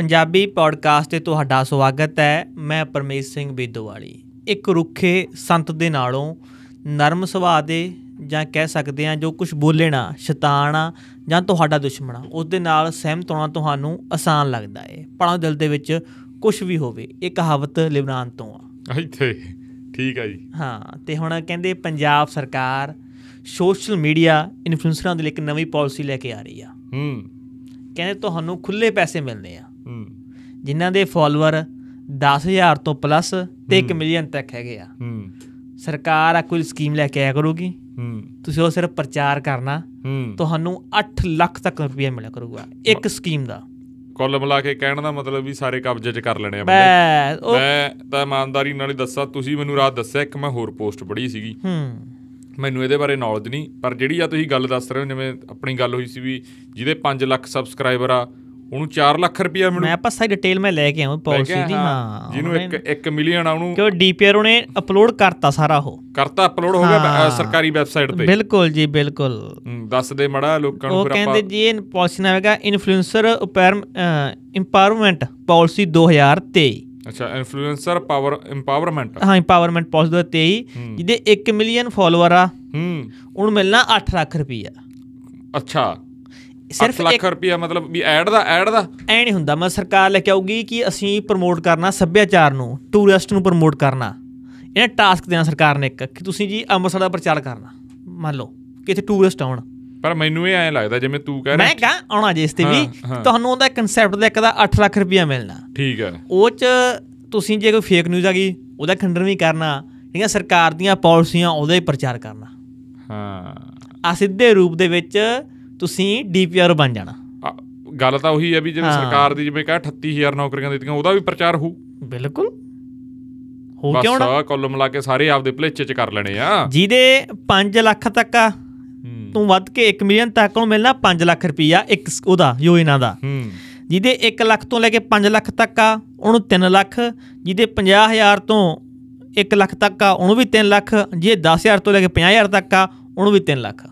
Punjabi podcast ਤੇ ਤੁਹਾਡਾ ਸਵਾਗਤ ਹੈ ਮੈਂ ਪਰਮੇਸ਼ ਸਿੰਘ ਬੇਦੋਵਾਲੀ ਇੱਕ ਰੁੱਖੇ ਸੰਤ ਦੇ ਨਾਲੋਂ ਨਰਮ ਸੁਭਾਅ ਦੇ ਜਾਂ ਕਹਿ ਸਕਦੇ ਆ ਜੋ ਕੁਝ ਬੋਲਣਾ ਸ਼ੈਤਾਨ ਆ ਜਾਂ ਤੁਹਾਡਾ ਦੁਸ਼ਮਣ ਆ ਉਸ ਦੇ ਨਾਲ ਸਹਿਮਤ ਹੋਣਾ ਤੁਹਾਨੂੰ ਆਸਾਨ ਲੱਗਦਾ ਏ ਪਰ ਦਿਲ ਦੇ ਵਿੱਚ ਕੁਝ ਵੀ ਹੋਵੇ ਇਹ ਕਹਾਵਤ ਲਿਬਨਾਨ ਤੋਂ ਆ ਇੱਥੇ ਠੀਕ ਆ ਜੀ ਹਾਂ ਤੇ ਹੁਣ ਕਹਿੰਦੇ ਪੰਜਾਬ ਸਰਕਾਰ ਸੋਸ਼ਲ ਮੀਡੀਆ ਇਨਫਲੂਐਂਸਰਾਂ ਦੇ ਲਈ ਇੱਕ ਨਵੀਂ ਪਾਲਿਸੀ ਲੈ ਕੇ ਆ ਰਹੀ ਆ ਹੂੰ ਕਹਿੰਦੇ ਤੁਹਾਨੂੰ ਖੁੱਲੇ ਪੈਸੇ ਮਿਲਨੇ ਆ ਹੂੰ ਜਿਨ੍ਹਾਂ ਦੇ ਫਾਲੋਅਰ 10000 ਤੋਂ ਪਲੱਸ ਤੇ 1 ਮਿਲੀਅਨ ਤੱਕ ਹੈਗੇ ਆ ਹੂੰ ਸਰਕਾਰ ਆ ਕੋਈ ਸਕੀਮ ਲੈ ਕੇ ਆਇਆ ਕਰੂਗੀ ਹੂੰ ਤੁਸੀਂ ਉਹ ਸਿਰਫ ਪ੍ਰਚਾਰ ਕਰਨਾ ਤੁਹਾਨੂੰ 8 ਲੱਖ ਤੱਕ ਰੁਪਏ ਮਿਲਿਆ ਕਰੂਗਾ ਇੱਕ ਸਕੀਮ ਦਾ ਕੁੱਲ ਮਿਲਾ ਕੇ ਕਹਿਣ ਦਾ ਮਤਲਬ ਵੀ ਸਾਰੇ ਕਬਜ਼ੇ 'ਚ ਕਰ ਲੈਣੇ ਆ ਬੰਦੇ ਮੈਂ ਤਾਂ ਇਮਾਨਦਾਰੀ ਨਾਲ ਹੀ ਦੱਸਾਂ ਤੁਸੀਂ ਮੈਨੂੰ ਰਾਤ ਦੱਸਿਆ ਇੱਕ ਮੈਂ ਹੋਰ ਪੋਸਟ ਪੜ੍ਹੀ ਸੀਗੀ ਹੂੰ ਮੈਨੂੰ ਇਹਦੇ ਬਾਰੇ ਨੌਲੇਜ ਨਹੀਂ ਪਰ ਜਿਹੜੀ ਆ ਤੁਸੀਂ ਗੱਲ ਦੱਸ ਰਹੇ ਹੋ ਜਿਵੇਂ ਆਪਣੀ ਗੱਲ ਹੋਈ ਸੀ ਵੀ ਜਿਹਦੇ 5 ਲੱਖ ਸਬਸਕ੍ਰਾਈਬਰ ਆ ਉਹਨੂੰ 4 ਲੱਖ ਰੁਪਇਆ ਮਿਲੂ ਮੈਂ ਆਪਾਂ ਸਾਰੀ ਡਿਟੇਲ ਮੈਂ ਲੈ ਕੇ ਆਉਂ ਪਾਲਿਸੀ ਦੀ ਹਾਂ ਜਿਹਨੂੰ 1 1 ਮਿਲੀਅਨ ਆ ਉਹਨੂੰ ਕਿਉਂ ਡੀਪੀਆਰ ਉਹਨੇ ਅਪਲੋਡ ਕਰਤਾ ਸਾਰਾ ਉਹ ਕਰਤਾ ਅਪਲੋਡ ਹੋ ਗਿਆ ਸਰਕਾਰੀ ਵੈਬਸਾਈਟ ਤੇ ਬਿਲਕੁਲ ਜੀ ਬਿਲਕੁਲ ਦੱਸ ਦੇ ਮੜਾ ਲੋਕਾਂ ਨੂੰ ਫਿਰ ਆਪਾਂ ਉਹ ਕਹਿੰਦੇ ਜੀ ਇਹ ਪਾਲਿਸੀ ਨਾ ਹੈਗਾ ਇਨਫਲੂਐਂਸਰ ਇੰਪਾਵਰਮੈਂਟ ਪਾਲਿਸੀ 2023 ਅੱਛਾ ਇਨਫਲੂਐਂਸਰ ਪਾਵਰ ਇੰਪਾਵਰਮੈਂਟ ਹਾਂ ਇੰਪਾਵਰਮੈਂਟ ਪਾਲਿਸੀ 2023 ਜਿਹਦੇ 1 ਮਿਲੀਅਨ ਫਾਲੋਅਰ ਆ ਹੂੰ ਉਹਨੂੰ ਮਿਲਣਾ 8 ਲੱਖ ਰੁਪਈਆ ਅੱਛਾ ਸਿਰਫ 1 ਲੱਖ ਰੁਪਏ ਮਤਲਬ ਵੀ ਐਡ ਦਾ ਐਡ ਦਾ ਐ ਨਹੀਂ ਹੁੰਦਾ ਮੈਂ ਸਰਕਾਰ ਲੈ ਕੇ ਆਉਗੀ ਕਿ ਅਸੀਂ ਪ੍ਰਮੋਟ ਕਰਨਾ ਸੱਭਿਆਚਾਰ ਨੂੰ ਟੂਰਿਸਟ ਨੂੰ ਪ੍ਰਮੋਟ ਕਰਨਾ ਇਹ ਟਾਸਕ ਦੇਣਾ ਸਰਕਾਰ ਨੇ ਇੱਕ ਕਿ ਤੁਸੀਂ ਜੀ ਅੰਮ੍ਰਿਤਸਰ ਦਾ ਪ੍ਰਚਾਰ ਕਰਨਾ ਮੰਨ ਲਓ ਕਿ ਇਥੇ ਟੂਰਿਸਟ ਆਉਣ ਪਰ ਮੈਨੂੰ ਇਹ ਐਂ ਲੱਗਦਾ ਜਿਵੇਂ ਤੂੰ ਕਹਿ ਰਿਹਾ ਮੈਂ ਕਹਾਂ ਆਉਣਾ ਜੇ ਇਸ ਤੇ ਵੀ ਤੁਹਾਨੂੰ ਉਹਦਾ ਕਨਸੈਪਟ ਦਾ ਇੱਕ ਦਾ 8 ਲੱਖ ਰੁਪਏ ਮਿਲਣਾ ਠੀਕ ਹੈ ਉਹ ਚ ਤੁਸੀਂ ਜੇ ਕੋਈ ਫੇਕ ਨਿਊਜ਼ ਆ ਗਈ ਉਹਦਾ ਖੰਡਨ ਵੀ ਕਰਨਾ ਜਿਹੜੀਆਂ ਸਰਕਾਰ ਦੀਆਂ ਪਾਲਿਸੀਆਂ ਉਹਦੇ ਪ੍ਰਚਾਰ ਕਰਨਾ ਹਾਂ ਆ ਸਿੱਧੇ ਰੂਪ ਦੇ ਵਿੱਚ ਤੁਸੀਂ ਡੀਪੀਆਰ ਬਣ ਜਾਣਾ ਗੱਲ ਤਾਂ ਉਹੀ ਹੈ ਵੀ ਜਿਵੇਂ ਸਰਕਾਰ ਦੀ ਜਿਵੇਂ ਕਹਾ 38000 ਨੌਕਰੀਆਂ ਦਿੱਤੀਆਂ ਉਹਦਾ ਵੀ ਪ੍ਰਚਾਰ ਹੋ ਬਿਲਕੁਲ ਹੋ ਕਿਉਂ ਨਾ ਬਸ ਕੁੱਲ ਮਿਲਾ ਕੇ ਸਾਰੇ ਆਪਦੇ ਭਲੇਚੇ ਚ ਕਰ ਲੈਣੇ ਆ ਜਿਹਦੇ 5 ਲੱਖ ਤੱਕ ਆ ਤੋਂ ਵੱਧ ਕੇ 1 ਮਿਲੀਅਨ ਤੱਕ ਨੂੰ ਮਿਲਣਾ 5 ਲੱਖ ਰੁਪਈਆ ਇੱਕ ਉਹਦਾ ਯੋਜਨਾ ਦਾ ਜਿਹਦੇ 1 ਲੱਖ ਤੋਂ ਲੈ ਕੇ 5 ਲੱਖ ਤੱਕ ਆ ਉਹਨੂੰ 3 ਲੱਖ ਜਿਹਦੇ 50000 ਤੋਂ 1 ਲੱਖ ਤੱਕ ਆ ਉਹਨੂੰ ਵੀ 3 ਲੱਖ ਜੇ 10000 ਤੋਂ ਲੈ ਕੇ 50000 ਤੱਕ ਆ ਉਹਨੂੰ ਵੀ 3 ਲੱਖ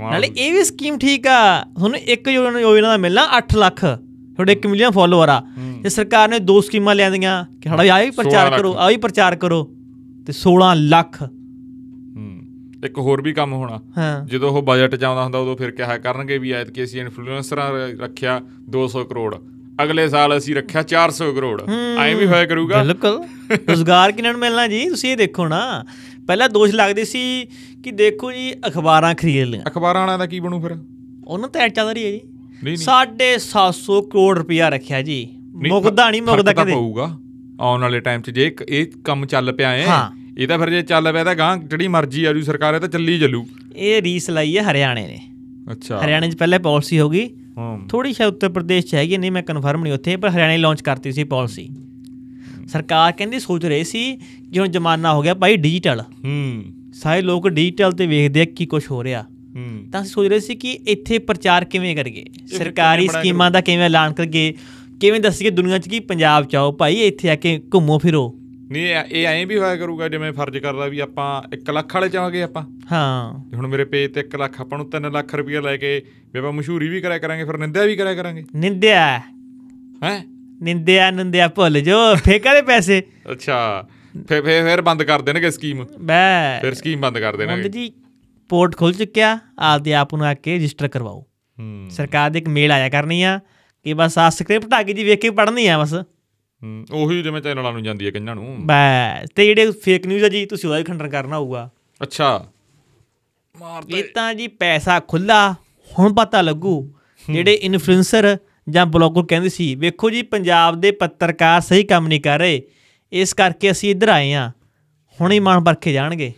ਨਾਲੇ ਇਹ ਵੀ ਸਕੀਮ ਠੀਕ ਆ ਤੁਹਾਨੂੰ ਇੱਕ ਯੋਜਨਾ ਦਾ ਮਿਲਣਾ 8 ਲੱਖ ਤੁਹਾਡੇ 1 ਮਿਲੀਅਨ ਫਾਲੋਅਰ ਆ ਤੇ ਸਰਕਾਰ ਨੇ ਦੋ ਸਕੀਮਾਂ ਲਿਆਂਦੀਆਂ ਕਿ ਹੜਾ ਵੀ ਆ ਵੀ ਪ੍ਰਚਾਰ ਕਰੋ ਆ ਵੀ ਪ੍ਰਚਾਰ ਕਰੋ ਤੇ 16 ਲੱਖ ਇੱਕ ਹੋਰ ਵੀ ਕੰਮ ਹੋਣਾ ਜਦੋਂ ਉਹ ਬਜਟ ਚ ਆਉਂਦਾ ਹੁੰਦਾ ਉਦੋਂ ਫਿਰ ਕਿਹਾ ਕਰਨਗੇ ਵੀ ਐਤ ਕੇ ਅਸੀਂ ਇਨਫਲੂਐਂਸਰਾਂ ਰੱਖਿਆ 200 ਕਰੋੜ ਅਗਲੇ ਸਾਲ ਅਸੀਂ ਰੱਖਿਆ 400 ਕਰੋੜ ਐਵੇਂ ਵੀ ਹੋਇਆ ਕਰੂਗਾ ਬਿਲਕੁਲ ਰੋਜ਼ਗਾਰ ਕਿਨਾਂ ਨੂੰ ਮਿਲਣਾ ਜੀ ਤੁਸੀਂ ਇਹ ਦੇਖੋ ਨਾ ਪਹਿਲਾਂ ਦੋਸ਼ ਲੱਗਦੇ ਸੀ ਕਿ ਦੇਖੋ ਜੀ ਅਖਬਾਰਾਂ ਖਰੀਦ ਲਈਆਂ ਅਖਬਾਰਾਂ ਵਾਲਿਆਂ ਦਾ ਕੀ ਬਣੂ ਫਿਰ ਉਹਨਾਂ ਤਾਂ ਐਡ ਚੱਲ ਰਹੀ ਹੈ ਜੀ ਸਾਡੇ 750 ਕਰੋੜ ਰੁਪਇਆ ਰੱਖਿਆ ਜੀ ਮੁਕਦਾ ਨਹੀਂ ਮੁਕਦਾ ਕਦੇ ਪਊਗਾ ਆਉਣ ਵਾਲੇ ਟਾਈਮ 'ਚ ਜੇ ਇਹ ਕੰਮ ਚੱਲ ਪਿਆ ਹੈ ਇਹ ਤਾਂ ਫਿਰ ਜੇ ਚੱਲ ਪਿਆ ਤਾਂ ਗਾਂ ਜਿਹੜੀ ਮਰਜ਼ੀ ਆ ਜੂ ਸਰਕਾਰ ਇਹ ਤਾਂ ਚੱਲੀ ਜਲੂ ਇਹ ਰੀਸ ਲਈ ਹੈ ਹਰਿਆਣੇ ਨੇ ਅੱਛਾ ਹਰਿਆਣੇ 'ਚ ਪਹਿਲੇ ਪਾਲਿਸੀ ਹੋਗੀ ਥੋੜੀ ਸ਼ਾਇਦ ਉੱਤਰ ਪ੍ਰਦੇਸ਼ 'ਚ ਹੈਗੀ ਨਹੀਂ ਮੈਂ ਕਨਫਰਮ ਨਹੀਂ ਉੱਥੇ ਪਰ ਹਰਿਆਣੇ ਲਾਂਚ ਕਰਤੀ ਸੀ ਪਾਲਿਸੀ ਸਰਕਾਰ ਕਹਿੰਦੀ ਸੋਚ ਰਹੀ ਸੀ ਹੁਣ ਜ਼ਮਾਨਾ ਹੋ ਗਿਆ ਭਾਈ ਡਿਜੀਟਲ ਹੂੰ ਸਾਰੇ ਲੋਕ ਡਿਜੀਟਲ ਤੇ ਵੇਖਦੇ ਆ ਕੀ ਕੁਝ ਹੋ ਰਿਹਾ ਹੂੰ ਤਾਂ ਅਸੀਂ ਸੋਚ ਰਹੇ ਸੀ ਕਿ ਇੱਥੇ ਪ੍ਰਚਾਰ ਕਿਵੇਂ ਕਰੀਏ ਸਰਕਾਰੀ ਸਕੀਮਾਂ ਦਾ ਕਿਵੇਂ ਐਲਾਨ ਕਰੀਏ ਕਿਵੇਂ ਦੱਸੀਏ ਦੁਨੀਆ 'ਚ ਕੀ ਪੰਜਾਬ 'ਚ ਆਓ ਭਾਈ ਇੱਥੇ ਆ ਕੇ ਘੁੰਮੋ ਫਿਰੋ ਨਹੀਂ ਇਹ ਐਂ ਵੀ ਹੋਇਆ ਕਰੂਗਾ ਜਿਵੇਂ ਫਰਜ਼ ਕਰਦਾ ਵੀ ਆਪਾਂ 1 ਲੱਖ ਵਾਲੇ ਚਾਹਾਂਗੇ ਆਪਾਂ ਹਾਂ ਹੁਣ ਮੇਰੇ ਪੇਜ ਤੇ 1 ਲੱਖ ਆਪਾਂ ਨੂੰ 3 ਲੱਖ ਰੁਪਏ ਲੈ ਕੇ ਵੀ ਆਪਾਂ ਮਸ਼ਹੂਰੀ ਵੀ ਕਰਿਆ ਕਰਾਂਗੇ ਫਿਰ ਨਿੰਦਿਆ ਵੀ ਕਰਿਆ ਕਰਾਂਗੇ ਨਿੰਦਿਆ ਹੈ ਨਿੰਦਿਆ ਨੰਦਿਆ ਭੁੱਲ ਜੋ ਫੇਕਾ ਦੇ ਪੈਸੇ ਅੱਛਾ ਫੇਰ ਫੇਰ ਫੇਰ ਬੰਦ ਕਰ ਦੇਣਗੇ ਸਕੀਮ ਬੈ ਫਿਰ ਸਕੀਮ ਬੰਦ ਕਰ ਦੇਣਗੇ ਮੁੰਡ ਜੀ ਪੋਰਟ ਖੁੱਲ ਚੁੱਕਿਆ ਆਪਦੇ ਆਪ ਨੂੰ ਆ ਕੇ ਰਜਿਸਟਰ ਕਰਵਾਓ ਸਰਕਾਰ ਦੇ ਇੱਕ ਮੇਲ ਆਇਆ ਕਰਨੀ ਆ ਕਿ ਬਸ ਆ ਸਕ੍ਰਿਪਟ ਆ ਗਈ ਜੀ ਵੇਖ ਕੇ ਪੜ੍ਹਨੀ ਆ ਬਸ ਉਹੀ ਜਿਵੇਂ ਚੈਨਲਾਂ ਨੂੰ ਜਾਂਦੀ ਹੈ ਕਿੰਨਾਂ ਨੂੰ ਬੈ ਤੇ ਜਿਹੜੇ ਫੇਕ ਨਿਊਜ਼ ਆ ਜੀ ਤੁਸੀਂ ਉਹਦਾ ਵੀ ਖੰਡਨ ਕਰਨਾ ਹੋਊਗਾ ਅੱਛਾ ਮਾਰ ਇਹ ਤਾਂ ਜੀ ਪੈਸਾ ਖੁੱਲਾ ਹੁਣ ਪਤਾ ਲੱਗੂ ਜਿਹੜੇ ਇਨਫਲੂਐਂਸਰ ਜਾਂ ਬਲੌਗਰ ਕਹਿੰਦੇ ਸੀ ਵੇਖੋ ਜੀ ਪੰਜਾਬ ਦੇ ਪੱਤਰਕਾਰ ਸਹੀ ਕੰਮ ਨਹੀਂ ਕਰ ਰਹੇ ਇਸ ਕਰਕੇ ਅਸੀਂ ਇੱਧਰ ਆਏ ਆ ਹੁਣ ਹੀ ਮਾਣ ਪਰਖੇ ਜਾਣਗੇ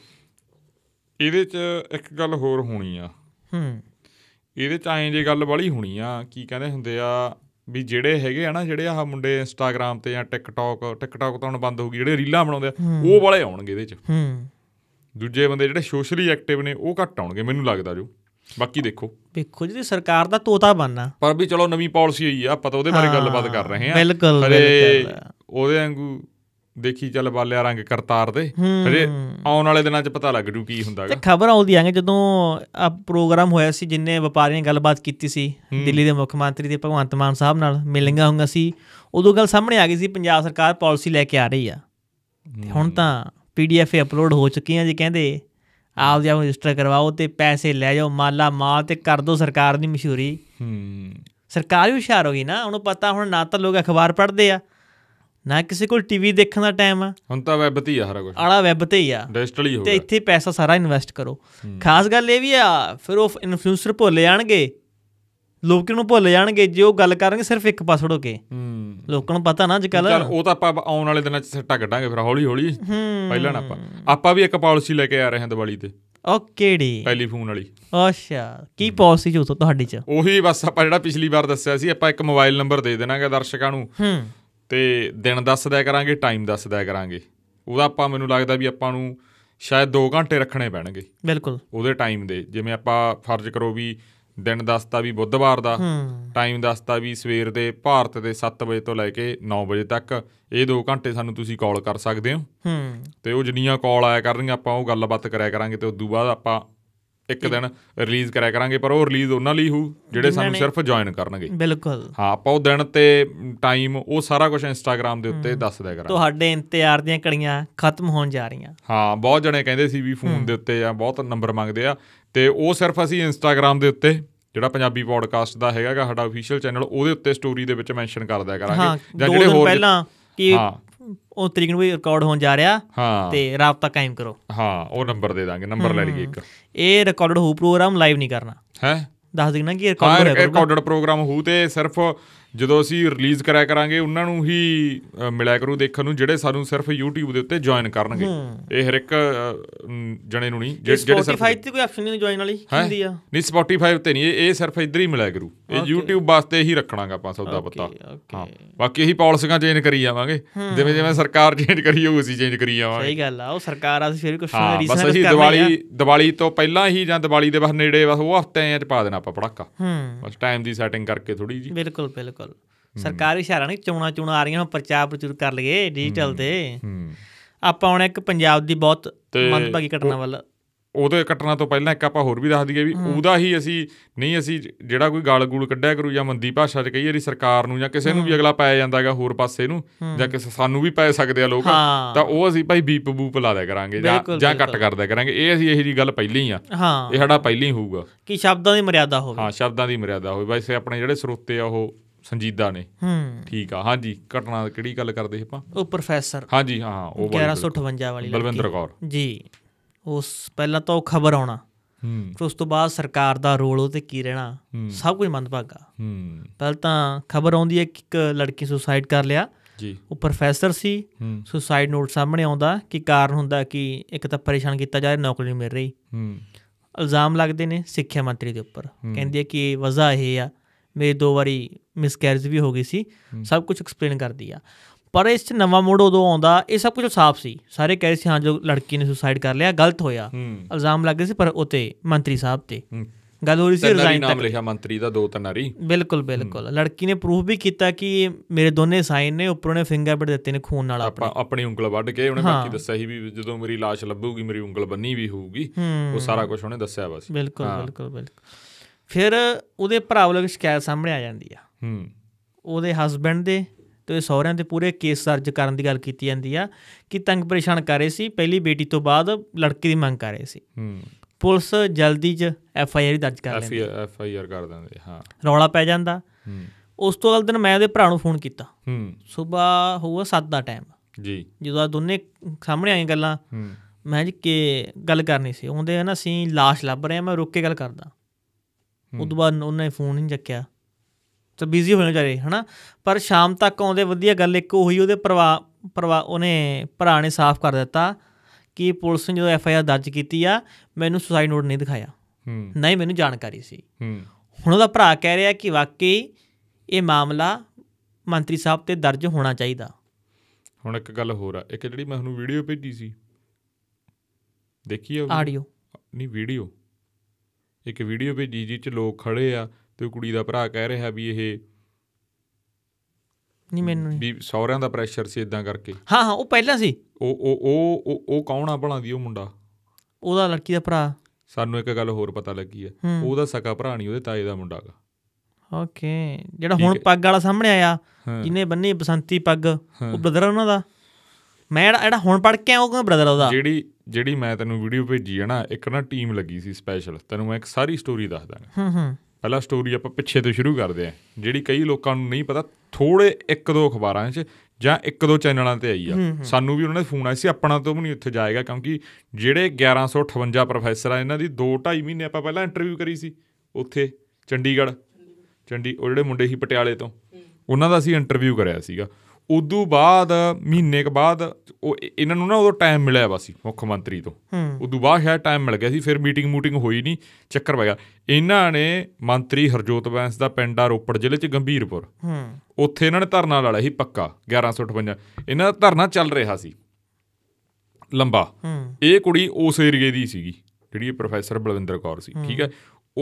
ਇਹਦੇ 'ਚ ਇੱਕ ਗੱਲ ਹੋਰ ਹੋਣੀ ਆ ਹੂੰ ਇਹਦੇ 'ਚ ਐਂ ਜੇ ਗੱਲ ਵਾਲੀ ਹੋਣੀ ਆ ਕੀ ਕਹਿੰਦੇ ਹੁੰਦੇ ਆ ਵੀ ਜਿਹੜੇ ਹੈਗੇ ਆ ਨਾ ਜਿਹੜੇ ਆਹ ਮੁੰਡੇ ਇੰਸਟਾਗ੍ਰam ਤੇ ਜਾਂ ਟਿਕਟੌਕ ਟਿਕਟੌਕ ਤਾਂ ਹੁਣ ਬੰਦ ਹੋ ਗਈ ਜਿਹੜੇ ਰੀਲਾਂ ਬਣਾਉਂਦੇ ਆ ਉਹ ਵਾਲੇ ਆਉਣਗੇ ਇਹਦੇ 'ਚ ਹੂੰ ਦੂਜੇ ਬੰਦੇ ਜਿਹੜੇ ਸੋਸ਼ਲੀ ਐਕਟਿਵ ਨੇ ਉਹ ਘੱਟ ਆਉਣਗੇ ਮੈਨੂੰ ਲੱਗਦਾ ਜੋ ਬਾਕੀ ਦੇਖੋ ਵੇਖੋ ਜੀ ਸਰਕਾਰ ਦਾ ਤੋਤਾ ਬੰਨਾ ਪਰ ਵੀ ਚਲੋ ਨਵੀਂ ਪਾਲਿਸੀ ਹੋਈ ਆ ਆਪਾਂ ਤਾਂ ਉਹਦੇ ਬਾਰੇ ਗੱਲਬਾਤ ਕਰ ਰਹੇ ਆ ਬਿਲਕੁਲ ਉਹਦੇ ਵਾਂਗੂ ਦੇਖੀ ਚੱਲ ਬਾਲਿਆ ਰੰਗ ਕਰਤਾਰ ਦੇ ਫਿਰ ਆਉਣ ਵਾਲੇ ਦਿਨਾਂ 'ਚ ਪਤਾ ਲੱਗ ਜੂ ਕੀ ਹੁੰਦਾਗਾ ਤੇ ਖਬਰ ਆਉਂਦੀ ਆਂਗੇ ਜਦੋਂ ਆ ਪ੍ਰੋਗਰਾਮ ਹੋਇਆ ਸੀ ਜਿੰਨੇ ਵਪਾਰੀਆਂ ਨੇ ਗੱਲਬਾਤ ਕੀਤੀ ਸੀ ਦਿੱਲੀ ਦੇ ਮੁੱਖ ਮੰਤਰੀ ਤੇ ਭਗਵੰਤ ਮਾਨ ਸਾਹਿਬ ਨਾਲ ਮਿਲਿੰਗਾ ਹੋਊਗਾ ਸੀ ਉਦੋਂ ਗੱਲ ਸਾਹਮਣੇ ਆ ਗਈ ਸੀ ਪੰਜਾਬ ਸਰਕਾਰ ਪਾਲਿਸੀ ਲੈ ਕੇ ਆ ਰਹੀ ਆ ਹੁਣ ਤਾਂ ਪੀਡੀਐਫ ਅਪਲੋਡ ਹੋ ਚੁੱਕੀਆਂ ਜੀ ਕਹਿੰਦੇ ਆਪ ਜਿਹਾ ਰਜਿਸਟਰ ਕਰਵਾਓ ਤੇ ਪੈਸੇ ਲੈ ਜਾਓ ਮਾਲਾ ਮਾਲ ਤੇ ਕਰ ਦੋ ਸਰਕਾਰ ਦੀ ਮਸ਼ਹੂਰੀ ਹੂੰ ਸਰਕਾਰ ਵੀ ਹੁਸ਼ਿਆਰ ਹੋ ਗਈ ਨਾ ਉਹਨੂੰ ਪਤਾ ਹੁਣ ਨਾ ਤਾਂ ਲੋਕ ਅਖਬਾਰ ਪੜ੍ਹਦੇ ਆ ਨਾ ਕਿਸੇ ਕੋਲ ਟੀਵੀ ਦੇਖਣ ਦਾ ਟਾਈਮ ਆ ਹੁਣ ਤਾਂ ਵੈਬ ਤੇ ਹੀ ਆ ਸਾਰਾ ਕੁਝ ਆਲਾ ਵੈਬ ਤੇ ਹੀ ਆ ਡਿਜੀਟਲ ਹੀ ਹੋ ਗਿਆ ਤੇ ਇੱਥੇ ਪੈਸਾ ਸਾਰਾ ਇਨਵੈਸਟ ਕਰੋ ਖਾਸ ਗੱਲ ਇਹ ਵੀ ਆ ਫਿਰ ਉਹ ਇਨਫਲੂਐਂਸਰ ਭੁੱਲ ਜਾਣਗੇ ਲੋਕ ਨੂੰ ਭੁੱਲ ਜਾਣਗੇ ਜੇ ਉਹ ਗੱਲ ਕਰਨਗੇ ਸਿਰਫ ਇੱਕ ਪਾਸਵਰਡ ਹੋ ਕੇ ਹੂੰ ਲੋਕਾਂ ਨੂੰ ਪਤਾ ਨਾ ਅੱਜ ਕੱਲ ਉਹ ਤਾਂ ਆਪਾਂ ਆਉਣ ਵਾਲੇ ਦਿਨਾਂ 'ਚ ਸੱਟਾ ਕੱਢਾਂਗੇ ਫਿਰ ਹੌਲੀ ਹੌਲੀ ਪਹਿਲਾਂ ਨਾ ਆਪਾਂ ਆਪਾਂ ਵੀ ਇੱਕ ਪਾਲਿਸੀ ਲੈ ਕੇ ਆ ਰਹੇ ਹਾਂ ਦੀਵਾਲੀ ਤੇ ਓਕੇ ਡੀ ਟੈਲੀਫੋਨ ਵਾਲੀ ਅੱਛਾ ਕੀ ਪਾਲਿਸੀ ਜੋ ਤੁਹਾਡੀ 'ਚ ਉਹੀ ਬਸ ਆਪਾਂ ਜਿਹੜਾ ਪਿਛਲੀ ਵਾਰ ਦੱਸਿਆ ਸੀ ਆਪਾਂ ਇੱਕ ਮੋਬਾਈਲ ਨੰਬਰ ਦੇ ਦੇਣਾਗੇ ਦਰਸ਼ਕਾਂ ਨੂੰ ਹੂੰ ਤੇ ਦਿਨ ਦੱਸ ਦਿਆ ਕਰਾਂਗੇ ਟਾਈਮ ਦੱਸ ਦਿਆ ਕਰਾਂਗੇ ਉਹਦਾ ਆਪਾਂ ਮੈਨੂੰ ਲੱਗਦਾ ਵੀ ਆਪਾਂ ਨੂੰ ਸ਼ਾਇਦ 2 ਘੰਟੇ ਰੱਖਣੇ ਪੈਣਗੇ ਬਿਲਕੁਲ ਉਹਦੇ ਟਾਈਮ ਦੇ ਜਿਵੇਂ ਆਪਾਂ ਫਰਜ਼ ਕਰੋ ਵੀ ਦਿਨ ਦੱਸਤਾ ਵੀ ਬੁੱਧਵਾਰ ਦਾ ਟਾਈਮ ਦੱਸਤਾ ਵੀ ਸਵੇਰ ਦੇ ਭਾਰਤ ਦੇ 7 ਵਜੇ ਤੋਂ ਲੈ ਕੇ 9 ਵਜੇ ਤੱਕ ਇਹ 2 ਘੰਟੇ ਸਾਨੂੰ ਤੁਸੀਂ ਕਾਲ ਕਰ ਸਕਦੇ ਹੋ ਹੂੰ ਤੇ ਉਹ ਜਿੰਨੀਆਂ ਕਾਲ ਆਇਆ ਕਰਨਗੀਆਂ ਆਪਾਂ ਉਹ ਗੱਲਬਾਤ ਕਰਿਆ ਕਰਾਂਗੇ ਤੇ ਉਸ ਤੋਂ ਬਾਅਦ ਆਪਾਂ ਇੱਕ ਦਿਨ ਰਿਲੀਜ਼ ਕਰਿਆ ਕਰਾਂਗੇ ਪਰ ਉਹ ਰਿਲੀਜ਼ ਉਹਨਾਂ ਲਈ ਹੋਊ ਜਿਹੜੇ ਸਾਨੂੰ ਸਿਰਫ ਜੁਆਇਨ ਕਰਨਗੇ ਬਿਲਕੁਲ ਹਾਂ ਆਪਾਂ ਉਹ ਦਿਨ ਤੇ ਟਾਈਮ ਉਹ ਸਾਰਾ ਕੁਝ ਇੰਸਟਾਗ੍ਰam ਦੇ ਉੱਤੇ ਦੱਸ ਦਿਆ ਕਰਾਂਗੇ ਤੁਹਾਡੇ ਇੰਤਜ਼ਾਰ ਦੀਆਂ ਕੜੀਆਂ ਖਤਮ ਹੋਣ ਜਾ ਰਹੀਆਂ ਹਾਂ ਬਹੁਤ ਜਣੇ ਕਹਿੰਦੇ ਸੀ ਵੀ ਫੋਨ ਦੇ ਉੱਤੇ ਆ ਬਹੁਤ ਨੰਬਰ ਮੰਗਦੇ ਆ ਤੇ ਉਹ ਸਿਰਫ ਅਸੀਂ ਇੰਸਟਾਗ੍ਰam ਦੇ ਉੱਤੇ ਜਿਹੜਾ ਪੰਜਾਬੀ ਪੋਡਕਾਸਟ ਦਾ ਹੈਗਾ ਸਾਡਾ ਅਫੀਸ਼ੀਅਲ ਚੈਨਲ ਉਹਦੇ ਉੱਤੇ ਸਟੋਰੀ ਦੇ ਵਿੱਚ ਮੈਂਸ਼ਨ ਕਰ ਦਿਆ ਕਰਾਂਗੇ ਜਾਂ ਜਿਹੜੇ ਹੋਰ ਪਹਿਲਾਂ ਕਿ ਉਹ ਤਰੀਕ ਨੂੰ ਵੀ ਰਿਕਾਰਡ ਹੋਣ ਜਾ ਰਿਹਾ ਤੇ ਰਾਬਤਾ ਕਾਇਮ ਕਰੋ ਹਾਂ ਉਹ ਨੰਬਰ ਦੇ ਦਾਂਗੇ ਨੰਬਰ ਲੈ ਲਈਏ ਇੱਕ ਇਹ ਰਿਕਾਰਡਡ ਹੋ ਪ੍ਰੋਗਰਾਮ ਲਾਈਵ ਨਹੀਂ ਕਰਨਾ ਹੈ ਦੱਸ ਦੇਣਾ ਕਿ ਰਿਕਾਰਡਡ ਹੈ ਰਿਕਾਰਡਡ ਪ੍ਰੋਗਰਾਮ ਹੋਊ ਤੇ ਸਿਰਫ ਜਦੋਂ ਅਸੀਂ ਰਿਲੀਜ਼ ਕਰਾਇਆ ਕਰਾਂਗੇ ਉਹਨਾਂ ਨੂੰ ਹੀ ਮਿਲਿਆ ਕਰੂ ਦੇਖਣ ਨੂੰ ਜਿਹੜੇ ਸਾਨੂੰ ਸਿਰਫ YouTube ਦੇ ਉੱਤੇ ਜੁਆਇਨ ਕਰਨਗੇ ਇਹ ਹਰ ਇੱਕ ਜਣੇ ਨੂੰ ਨਹੀਂ ਜਿਹੜੇ ਸਿਰਫ Spotify ਤੇ ਕੋਈ ਆਪਸ਼ਨ ਨਹੀਂ ਜੁਆਇਨ ਵਾਲੀ ਹੁੰਦੀ ਆ ਨਹੀਂ Spotify ਤੇ ਨਹੀਂ ਇਹ ਸਿਰਫ ਇਧਰ ਹੀ ਮਿਲਿਆ ਕਰੂ ਇਹ YouTube ਵਾਸਤੇ ਹੀ ਰੱਖਣਾਗਾ ਆਪਾਂ ਸੌਦਾ ਪੱਤਾ ਹਾਂ ਬਾਕੀ ਇਹੀ ਪਾਲਿਸੀਆਂ ਚੇਂਜ ਕਰੀ ਜਾਵਾਂਗੇ ਜਿਵੇਂ ਜਿਵੇਂ ਸਰਕਾਰ ਚੇਂਜ ਕਰੀ ਹੋਊ ਅਸੀਂ ਚੇਂਜ ਕਰੀ ਜਾਵਾਂਗੇ ਸਹੀ ਗੱਲ ਆ ਉਹ ਸਰਕਾਰ ਆ ਅਸੀਂ ਫਿਰ ਕੁਝ ਰੀਸਰਚ ਕਰਨੀ ਆ ਬਸ ਅਸੀਂ ਦੀਵਾਲੀ ਦੀਵਾਲੀ ਤੋਂ ਪਹਿਲਾਂ ਹੀ ਜਾਂ ਦੀਵਾਲੀ ਦੇ ਬਸ ਨੇੜੇ ਬਸ ਉਹ ਹਫ਼ਤੇ ਚ ਪਾ ਦੇਣਾ ਆਪਾਂ ਪੜਾਕਾ ਬਸ ਟਾਈਮ ਦੀ ਸੈਟਿੰਗ ਕਰਕੇ ਥੋੜੀ ਜੀ ਬਿਲਕੁਲ ਬਿਲਕੁਲ ਸਰਕਾਰੀ ਇਸ਼ਾਰਾ ਨਹੀਂ ਚੋਣਾ ਚੋਣਾ ਆ ਰਹੀਆਂ ਹੁਣ ਪ੍ਰਚਾਰ ਪ੍ਰਚੁਰ ਕਰ ਲਈਏ ਡਿਜੀਟਲ ਤੇ ਆਪਾਂ ਹੁਣ ਇੱਕ ਪੰਜਾਬ ਦੀ ਬਹੁਤ ਮੰਦਭਾਗੀ ਘਟਨਾ ਵੱਲ ਉਹਦੇ ਕੱਟਣਾ ਤੋਂ ਪਹਿਲਾਂ ਇੱਕ ਆਪਾਂ ਹੋਰ ਵੀ ਦੱਸ ਦਈਏ ਵੀ ਉਹਦਾ ਹੀ ਅਸੀਂ ਨਹੀਂ ਅਸੀਂ ਜਿਹੜਾ ਕੋਈ ਗਾਲ-ਗੂਲ ਕੱਢਿਆ ਕਰੂ ਜਾਂ ਮੰਦੀ ਭਾਸ਼ਾ 'ਚ ਕਈ ਵਾਰੀ ਸਰਕਾਰ ਨੂੰ ਜਾਂ ਕਿਸੇ ਨੂੰ ਵੀ ਅਗਲਾ ਪਾਇਆ ਜਾਂਦਾ ਹੈਗਾ ਹੋਰ ਪਾਸੇ ਨੂੰ ਜਾਂ ਕਿਸੇ ਸਾਨੂੰ ਵੀ ਪੈ ਸਕਦੇ ਆ ਲੋਕ ਤਾਂ ਉਹ ਅਸੀਂ ਭਾਈ ਬੀਪ ਬੂਪ ਲਾ ਦਿਆ ਕਰਾਂਗੇ ਜਾਂ ਜਾਂ ਕੱਟ ਕਰ ਦਿਆ ਕਰਾਂਗੇ ਇਹ ਅਸੀਂ ਇਹੀ ਜੀ ਗੱਲ ਪਹਿਲੀ ਆ ਇਹ ਸਾਡਾ ਪਹਿਲੀ ਹੀ ਹੋਊਗਾ ਕਿ ਸ਼ਬਦਾਂ ਦੀ ਮਰਿਆਦਾ ਹੋਵੇ ਹਾਂ ਸ਼ਬਦਾਂ ਦੀ ਮਰਿਆਦਾ ਹੋਵੇ ਵੈਸੇ ਆਪਣੇ ਜਿਹੜੇ ਸਰੋਤੇ ਆ ਉਹ ਸੰਜੀਦਾ ਨੇ ਹੂੰ ਠੀਕ ਆ ਹਾਂਜੀ ਘਟਨਾ ਕਿਹੜੀ ਗੱਲ ਕਰਦੇ ਆਪਾਂ ਉਹ ਪ੍ਰੋਫੈਸਰ ਹਾਂਜੀ ਹਾਂ ਉਹ 1158 ਵਾਲੀ ਬਲਵਿੰਦਰ ਕੌਰ ਜੀ ਉਸ ਪਹਿਲਾਂ ਤਾਂ ਉਹ ਖਬਰ ਆਉਣਾ ਹੂੰ ਫਿਰ ਉਸ ਤੋਂ ਬਾਅਦ ਸਰਕਾਰ ਦਾ ਰੋਲ ਉਹਤੇ ਕੀ ਰਹਿਣਾ ਸਭ ਕੁਝ ਮੰਦਭਾਗਾ ਹੂੰ ਪਹਿਲ ਤਾਂ ਖਬਰ ਆਉਂਦੀ ਹੈ ਕਿ ਇੱਕ ਲੜਕੀ ਸੁਸਾਈਡ ਕਰ ਲਿਆ ਜੀ ਉਹ ਪ੍ਰੋਫੈਸਰ ਸੀ ਸੁਸਾਈਡ ਨੋਟ ਸਾਹਮਣੇ ਆਉਂਦਾ ਕਿ ਕਾਰਨ ਹੁੰਦਾ ਕਿ ਇੱਕ ਤਾਂ ਪਰੇਸ਼ਾਨ ਕੀਤਾ ਜਾ ਰਿਹਾ ਨੌਕਰੀ ਨਹੀਂ ਮਿਲ ਰਹੀ ਹੂੰ ਇਲਜ਼ਾਮ ਲੱਗਦੇ ਨੇ ਸਿੱਖਿਆ ਮੰਤਰੀ ਦੇ ਉੱਪਰ ਕਹਿੰਦੀ ਹੈ ਕਿ ਵਜ੍ਹਾ ਇਹ ਆ ਮੇਰੇ ਦੋ ਵਾਰੀ ਮਿਸਕੈਰਜ ਵੀ ਹੋ ਗਈ ਸੀ ਸਭ ਕੁਝ ਐਕਸਪਲੇਨ ਕਰਦੀ ਆ ਪਰ ਇਸ 'ਚ ਨਵਾਂ ਮੋੜ ਉਦੋਂ ਆਉਂਦਾ ਇਹ ਸਭ ਕੁਝ ਸਾਫ਼ ਸੀ ਸਾਰੇ ਕਹਿ ਰਹੇ ਸੀ ਹਾਂ ਜੋ ਲੜਕੀ ਨੇ ਸੁਸਾਈਡ ਕਰ ਲਿਆ ਗਲਤ ਹੋਇਆ ਇਲਜ਼ਾਮ ਲੱਗੇ ਸੀ ਪਰ ਉਤੇ ਮੰਤਰੀ ਸਾਹਿਬ ਤੇ ਗੱਲ ਹੋ ਰਹੀ ਸੀ ਰਿਜ਼ਾਈਨ ਤੱਕ ਨਾਮ ਲਿਖਿਆ ਮੰਤਰੀ ਦਾ ਦੋ ਤਨਾਰੀ ਬਿਲਕੁਲ ਬਿਲਕੁਲ ਲੜਕੀ ਨੇ ਪ੍ਰੂਫ ਵੀ ਕੀਤਾ ਕਿ ਮੇਰੇ ਦੋਨੇ ਸਾਈਨ ਨੇ ਉੱਪਰੋਂ ਨੇ ਫਿੰਗਰਪ੍ਰਿੰਟ ਦਿੱਤੇ ਨੇ ਖੂਨ ਨਾਲ ਆਪਣੇ ਆਪਣੀ ਉਂਗਲ ਵੱਢ ਕੇ ਉਹਨੇ ਬਾਕੀ ਦੱਸਿਆ ਸੀ ਵੀ ਜਦੋਂ ਮੇਰੀ লাশ ਲੱਭੂਗੀ ਮੇਰੀ ਉਂਗਲ ਬੰਨੀ ਵੀ ਹੋਊਗੀ ਉਹ ਸਾਰਾ ਕੁਝ ਉਹਨੇ ਦੱਸਿਆ ਵਾ ਸੀ ਬਿਲਕੁਲ ਬਿਲਕੁਲ ਬਿਲਕੁਲ ਫਿਰ ਉਹਦੇ ਭਰਾ ਵੱਲੋਂ ਸ਼ਿਕਾਇਤ ਸਾਹਮਣੇ ਆ ਜਾਂਦੀ ਆ ਹੂੰ ਉਹਦੇ ਹਸਬੰਡ ਦੇ ਤੇ ਸਹੁਰਿਆਂ ਤੇ ਪੂਰੇ ਕੇਸ ਦਰਜ ਕਰਨ ਦੀ ਗੱਲ ਕੀਤੀ ਜਾਂਦੀ ਆ ਕਿ ਤੰਗ ਪਰੇਸ਼ਾਨ ਕਰ ਰਹੇ ਸੀ ਪਹਿਲੀ ਬੇਟੀ ਤੋਂ ਬਾਅਦ ਲੜਕੀ ਦੀ ਮੰਗ ਕਰ ਰਹੇ ਸੀ ਹੂੰ ਪੁਲਿਸ ਜਲਦੀ 'ਚ ਐਫ ਆਈ ਆਰ ਦਰਜ ਕਰ ਲੈਂਦੀ ਐਫ ਆਈ ਆਰ ਕਰ ਦਿੰਦੇ ਹਾਂ ਰੌਲਾ ਪੈ ਜਾਂਦਾ ਹੂੰ ਉਸ ਤੋਂ ਅਗਲੇ ਦਿਨ ਮੈਂ ਉਹਦੇ ਭਰਾ ਨੂੰ ਫੋਨ ਕੀਤਾ ਹੂੰ ਸਵੇਰ ਹੋਊਗਾ 7 ਦਾ ਟਾਈਮ ਜੀ ਜਦੋਂ ਦੋਨੇ ਸਾਹਮਣੇ ਆਈਆਂ ਗੱਲਾਂ ਹੂੰ ਮੈਂ ਜੀ ਕਿ ਗੱਲ ਕਰਨੀ ਸੀ ਉਹਦੇ ਹਨ ਅਸੀਂ লাশ ਲੱਭ ਰਹੇ ਆ ਮੈਂ ਰੁੱਕ ਕੇ ਗੱਲ ਕਰਦਾ ਉਦੋਂ ਬਾਅਦ ਉਹਨੇ ਫੋਨ ਨਹੀਂ ਚੱਕਿਆ ਤੇ ਬਿਜ਼ੀ ਜਾ ਰਹੇ ਹਨਾ ਪਰ ਸ਼ਾਮ ਤੱਕ ਆਉਂਦੇ ਵਧੀਆ ਗੱਲ ਇੱਕ ਉਹੀ ਉਹਦੇ ਪਰਵਾ ਪਰਵਾ ਉਹਨੇ ਭਰਾ ਨੇ ਸਾਫ਼ ਕਰ ਦਿੱਤਾ ਕਿ ਪੁਲਿਸ ਨੇ ਜਦੋਂ ਐਫ ਆਈ ਆਰ ਦਰਜ ਕੀਤੀ ਆ ਮੈਨੂੰ ਸੁਸਾਈਡ ਨੋਟ ਨਹੀਂ ਦਿਖਾਇਆ ਨਹੀਂ ਮੈਨੂੰ ਜਾਣਕਾਰੀ ਸੀ ਹੁਣ ਉਹਦਾ ਭਰਾ ਕਹਿ ਰਿਹਾ ਕਿ ਵਾਕਈ ਇਹ ਮਾਮਲਾ ਮੰਤਰੀ ਸਾਹਿਬ ਤੇ ਦਰਜ ਹੋਣਾ ਚਾਹੀਦਾ ਹੁਣ ਇੱਕ ਗੱਲ ਹੋਰ ਆ ਇੱਕ ਜਿਹੜੀ ਮੈਂ ਤੁਹਾਨੂੰ ਵੀਡੀਓ ਭੇਜੀ ਸੀ ਦੇਖੀ ਆ ਆਡੀਓ ਨਹੀਂ ਵੀਡੀਓ ਇੱਕ ਵੀਡੀਓ ਭੇਜੀ ਜਿੱਚ ਲੋਕ ਖੜੇ ਆ ਤੇ ਕੁੜੀ ਦਾ ਭਰਾ ਕਹਿ ਰਿਹਾ ਵੀ ਇਹ ਨਹੀਂ ਮੈਨੂੰ ਵੀ ਸੌਰਿਆਂ ਦਾ ਪ੍ਰੈਸ਼ਰ ਸੀ ਇਦਾਂ ਕਰਕੇ ਹਾਂ ਹਾਂ ਉਹ ਪਹਿਲਾਂ ਸੀ ਉਹ ਉਹ ਉਹ ਉਹ ਕੌਣ ਆ ਭਲਾ ਦੀ ਉਹ ਮੁੰਡਾ ਉਹਦਾ ਲੜਕੀ ਦਾ ਭਰਾ ਸਾਨੂੰ ਇੱਕ ਗੱਲ ਹੋਰ ਪਤਾ ਲੱਗੀ ਆ ਉਹਦਾ ਸਕਾ ਭਰਾ ਨਹੀਂ ਉਹਦੇ ਤਾਏ ਦਾ ਮੁੰਡਾ ਹੈਗਾ ਓਕੇ ਜਿਹੜਾ ਹੁਣ ਪੱਗ ਵਾਲਾ ਸਾਹਮਣੇ ਆਇਆ ਜਿਹਨੇ ਬੰਨੀ ਬਸੰਤੀ ਪੱਗ ਉਹ ਬ੍ਰਦਰ ਉਹਨਾਂ ਦਾ ਮੈਂ ਜਿਹੜਾ ਹੁਣ ਪੜ ਕੇ ਆ ਉਹ ਕਹਿੰਦਾ ਬ੍ਰਦਰ ਉਹਦਾ ਜਿਹੜੀ ਜਿਹੜੀ ਮੈਂ ਤੈਨੂੰ ਵੀਡੀਓ ਭੇਜੀ ਹੈ ਨਾ ਇੱਕ ਨਾ ਟੀਮ ਲੱਗੀ ਸੀ ਸਪੈਸ਼ਲ ਤੈਨੂੰ ਮੈਂ ਇੱਕ ਸਾਰੀ ਸਟੋਰੀ ਦੱਸ ਦਾਂਗਾ ਹੂੰ ਹੂੰ ਪਹਿਲਾ ਸਟੋਰੀ ਆਪਾਂ ਪਿੱਛੇ ਤੋਂ ਸ਼ੁਰੂ ਕਰਦੇ ਆ ਜਿਹੜੀ ਕਈ ਲੋਕਾਂ ਨੂੰ ਨਹੀਂ ਪਤਾ ਥੋੜੇ ਇੱਕ ਦੋ ਅਖਬਾਰਾਂ 'ਚ ਜਾਂ ਇੱਕ ਦੋ ਚੈਨਲਾਂ ਤੇ ਆਈ ਆ ਸਾਨੂੰ ਵੀ ਉਹਨਾਂ ਨੇ ਫੋਨ ਆਇਆ ਸੀ ਆਪਣਾ ਤੋਂ ਵੀ ਨਹੀਂ ਉੱਥੇ ਜਾਏਗਾ ਕਿਉਂਕਿ ਜਿਹੜੇ 1158 ਪ੍ਰੋਫੈਸਰ ਆ ਇਹਨਾਂ ਦੀ 2-2.5 ਮਹੀਨੇ ਆਪਾਂ ਪਹਿਲਾਂ ਇੰਟਰਵਿਊ ਕਰੀ ਸੀ ਉੱਥੇ ਚੰਡੀਗੜ੍ਹ ਚੰਡੀ ਉਹ ਜਿਹੜੇ ਮੁੰਡੇ ਸੀ ਪਟਿਆਲੇ ਤੋਂ ਉਹਨਾਂ ਦਾ ਅਸੀਂ ਇੰਟਰਵਿਊ ਕਰਿਆ ਸੀਗਾ ਉਦੋਂ ਬਾਅਦ ਮਹੀਨੇ ਕ ਬਾਅਦ ਉਹ ਇਹਨਾਂ ਨੂੰ ਨਾ ਉਦੋਂ ਟਾਈਮ ਮਿਲਿਆ ਵਾਸੀ ਮੁੱਖ ਮੰਤਰੀ ਤੋਂ ਉਦੋਂ ਬਾਅਦ ਹੈ ਟਾਈਮ ਮਿਲ ਗਿਆ ਸੀ ਫਿਰ ਮੀਟਿੰਗ ਮੂਟਿੰਗ ਹੋਈ ਨਹੀਂ ਚੱਕਰ ਪੈ ਗਿਆ ਇਹਨਾਂ ਨੇ ਮੰਤਰੀ ਹਰਜੋਤ ਬੈਂਸ ਦਾ ਪਿੰਡ ਆ ਰੋਪੜ ਜ਼ਿਲ੍ਹੇ ਚ ਗੰਭੀਰਪੁਰ ਉੱਥੇ ਇਹਨਾਂ ਨੇ ਧਰਨਾ ਲਾ ਲਿਆ ਸੀ ਪੱਕਾ 1158 ਇਹਨਾਂ ਦਾ ਧਰਨਾ ਚੱਲ ਰਿਹਾ ਸੀ ਲੰਬਾ ਇਹ ਕੁੜੀ ਉਸ ਏਰੀਏ ਦੀ ਸੀਗੀ ਜਿਹੜੀ ਇਹ ਪ੍ਰੋਫੈਸਰ ਬਲਵਿੰਦਰ ਕੌਰ ਸੀ ਠੀਕ ਹੈ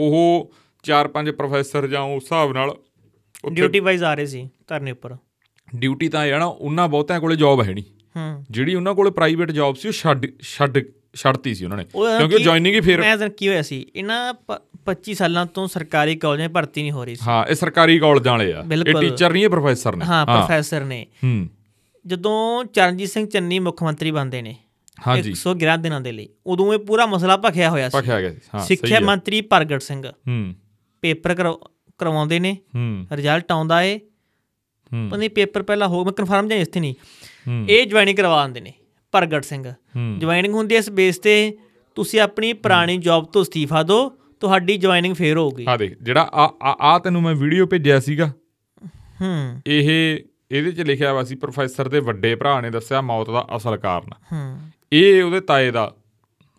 ਉਹ ਚਾਰ ਪੰਜ ਪ੍ਰੋਫੈਸਰ ਜਾਂ ਉਸ ਹਿਸਾਬ ਨਾਲ ਡਿਊਟੀ ਵਾਈਜ਼ ਆ ਰਹੇ ਸੀ ਧਰਨੇ ਉੱਪਰ ਡਿਊਟੀ ਤਾਂ ਜਾਣਾ ਉਹਨਾਂ ਬਹੁਤਿਆਂ ਕੋਲੇ ਜੌਬ ਹੈ ਨਹੀਂ ਹੂੰ ਜਿਹੜੀ ਉਹਨਾਂ ਕੋਲੇ ਪ੍ਰਾਈਵੇਟ ਜੌਬ ਸੀ ਉਹ ਛੱਡ ਛੱਡ ਛੱਡਤੀ ਸੀ ਉਹਨਾਂ ਨੇ ਕਿਉਂਕਿ ਜੁਆਇਨਿੰਗ ਹੀ ਫੇਰ ਮੈਂ ਜਨ ਕੀ ਹੋਇਆ ਸੀ ਇਹਨਾਂ 25 ਸਾਲਾਂ ਤੋਂ ਸਰਕਾਰੀ ਕਾਲਜਾਂ 'ਚ ਭਰਤੀ ਨਹੀਂ ਹੋ ਰਹੀ ਸੀ ਹਾਂ ਇਹ ਸਰਕਾਰੀ ਕਾਲਜਾਂ ਵਾਲੇ ਆ ਇਹ ਟੀਚਰ ਨਹੀਂ ਇਹ ਪ੍ਰੋਫੈਸਰ ਨੇ ਹਾਂ ਪ੍ਰੋਫੈਸਰ ਨੇ ਹੂੰ ਜਦੋਂ ਚਰਨਜੀਤ ਸਿੰਘ ਚੰਨੀ ਮੁੱਖ ਮੰਤਰੀ ਬਣਦੇ ਨੇ ਹਾਂਜੀ 111 ਦਿਨਾਂ ਦੇ ਲਈ ਉਦੋਂ ਇਹ ਪੂਰਾ ਮਸਲਾ ਭਖਿਆ ਹੋਇਆ ਸੀ ਭਖਿਆ ਗਿਆ ਸੀ ਹਾਂ ਸਿੱਖਿਆ ਮੰਤਰੀ ਪ੍ਰਗਟ ਸਿੰਘ ਹੂੰ ਪੇਪਰ ਕਰਵਾਉਂਦੇ ਨੇ ਹੂੰ ਰਿਜ਼ਲਟ ਆਉਂਦਾ ਏ ਪਤਾ ਨਹੀਂ ਪੇਪਰ ਪਹਿਲਾਂ ਹੋ ਮੈਂ ਕਨਫਰਮ ਜਾਂ ਇੱਥੇ ਨਹੀਂ ਇਹ ਜੁਆਇਨਿੰਗ ਕਰਵਾ ਦਿੰਦੇ ਨੇ ਪ੍ਰਗਟ ਸਿੰਘ ਜੁਆਇਨਿੰਗ ਹੁੰਦੀ ਹੈ ਇਸ ਬੇਸ ਤੇ ਤੁਸੀਂ ਆਪਣੀ ਪੁਰਾਣੀ ਜੌਬ ਤੋਂ ਅਸਤੀਫਾ ਦਿਓ ਤੁਹਾਡੀ ਜੁਆਇਨਿੰਗ ਫੇਰ ਹੋਊਗੀ ਆ ਦੇਖ ਜਿਹੜਾ ਆ ਆ ਤੈਨੂੰ ਮੈਂ ਵੀਡੀਓ ਭੇਜਿਆ ਸੀਗਾ ਹੂੰ ਇਹ ਇਹਦੇ 'ਚ ਲਿਖਿਆ ਵਾ ਸੀ ਪ੍ਰੋਫੈਸਰ ਦੇ ਵੱਡੇ ਭਰਾ ਨੇ ਦੱਸਿਆ ਮੌਤ ਦਾ ਅਸਲ ਕਾਰਨ ਹੂੰ ਇਹ ਉਹਦੇ ਤਾਏ ਦਾ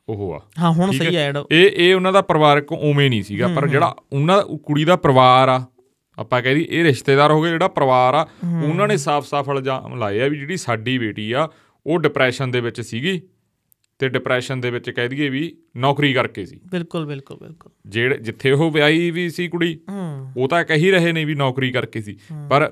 ਉਹ ਆ ਹਾਂ ਹੁਣ ਸਹੀ ਐਡ ਇਹ ਇਹ ਉਹਨਾਂ ਦਾ ਪਰਿਵਾਰਕ ਉਵੇਂ ਨਹੀਂ ਸੀਗਾ ਪਰ ਜਿਹੜਾ ਉਹਨਾਂ ਕੁੜੀ ਦਾ ਪਰਿਵਾਰ ਆ ਆਪਾਂ ਕਹਿ ਦੀ ਇਹ ਰਿਸ਼ਤੇਦਾਰ ਹੋ ਗਏ ਜਿਹੜਾ ਪਰਿਵਾਰ ਆ ਉਹਨਾਂ ਨੇ ਸਾਫ਼-ਸਾਫ਼ ਇਲਜ਼ਾਮ ਲਾਏ ਆ ਵੀ ਜਿਹੜੀ ਸਾਡੀ ਬੇਟੀ ਆ ਉਹ ਡਿਪਰੈਸ਼ਨ ਦੇ ਵਿੱਚ ਸੀਗੀ ਤੇ ਡਿਪਰੈਸ਼ਨ ਦੇ ਵਿੱਚ ਕਹਿ ਦਈਏ ਵੀ ਨੌਕਰੀ ਕਰਕੇ ਸੀ ਬਿਲਕੁਲ ਬਿਲਕੁਲ ਬਿਲਕੁਲ ਜਿਹੜੇ ਜਿੱਥੇ ਉਹ ਵਿਆਹੀ ਵੀ ਸੀ ਕੁੜੀ ਉਹ ਤਾਂ ਕਹੀ ਰਹੇ ਨੇ ਵੀ ਨੌਕਰੀ ਕਰਕੇ ਸੀ ਪਰ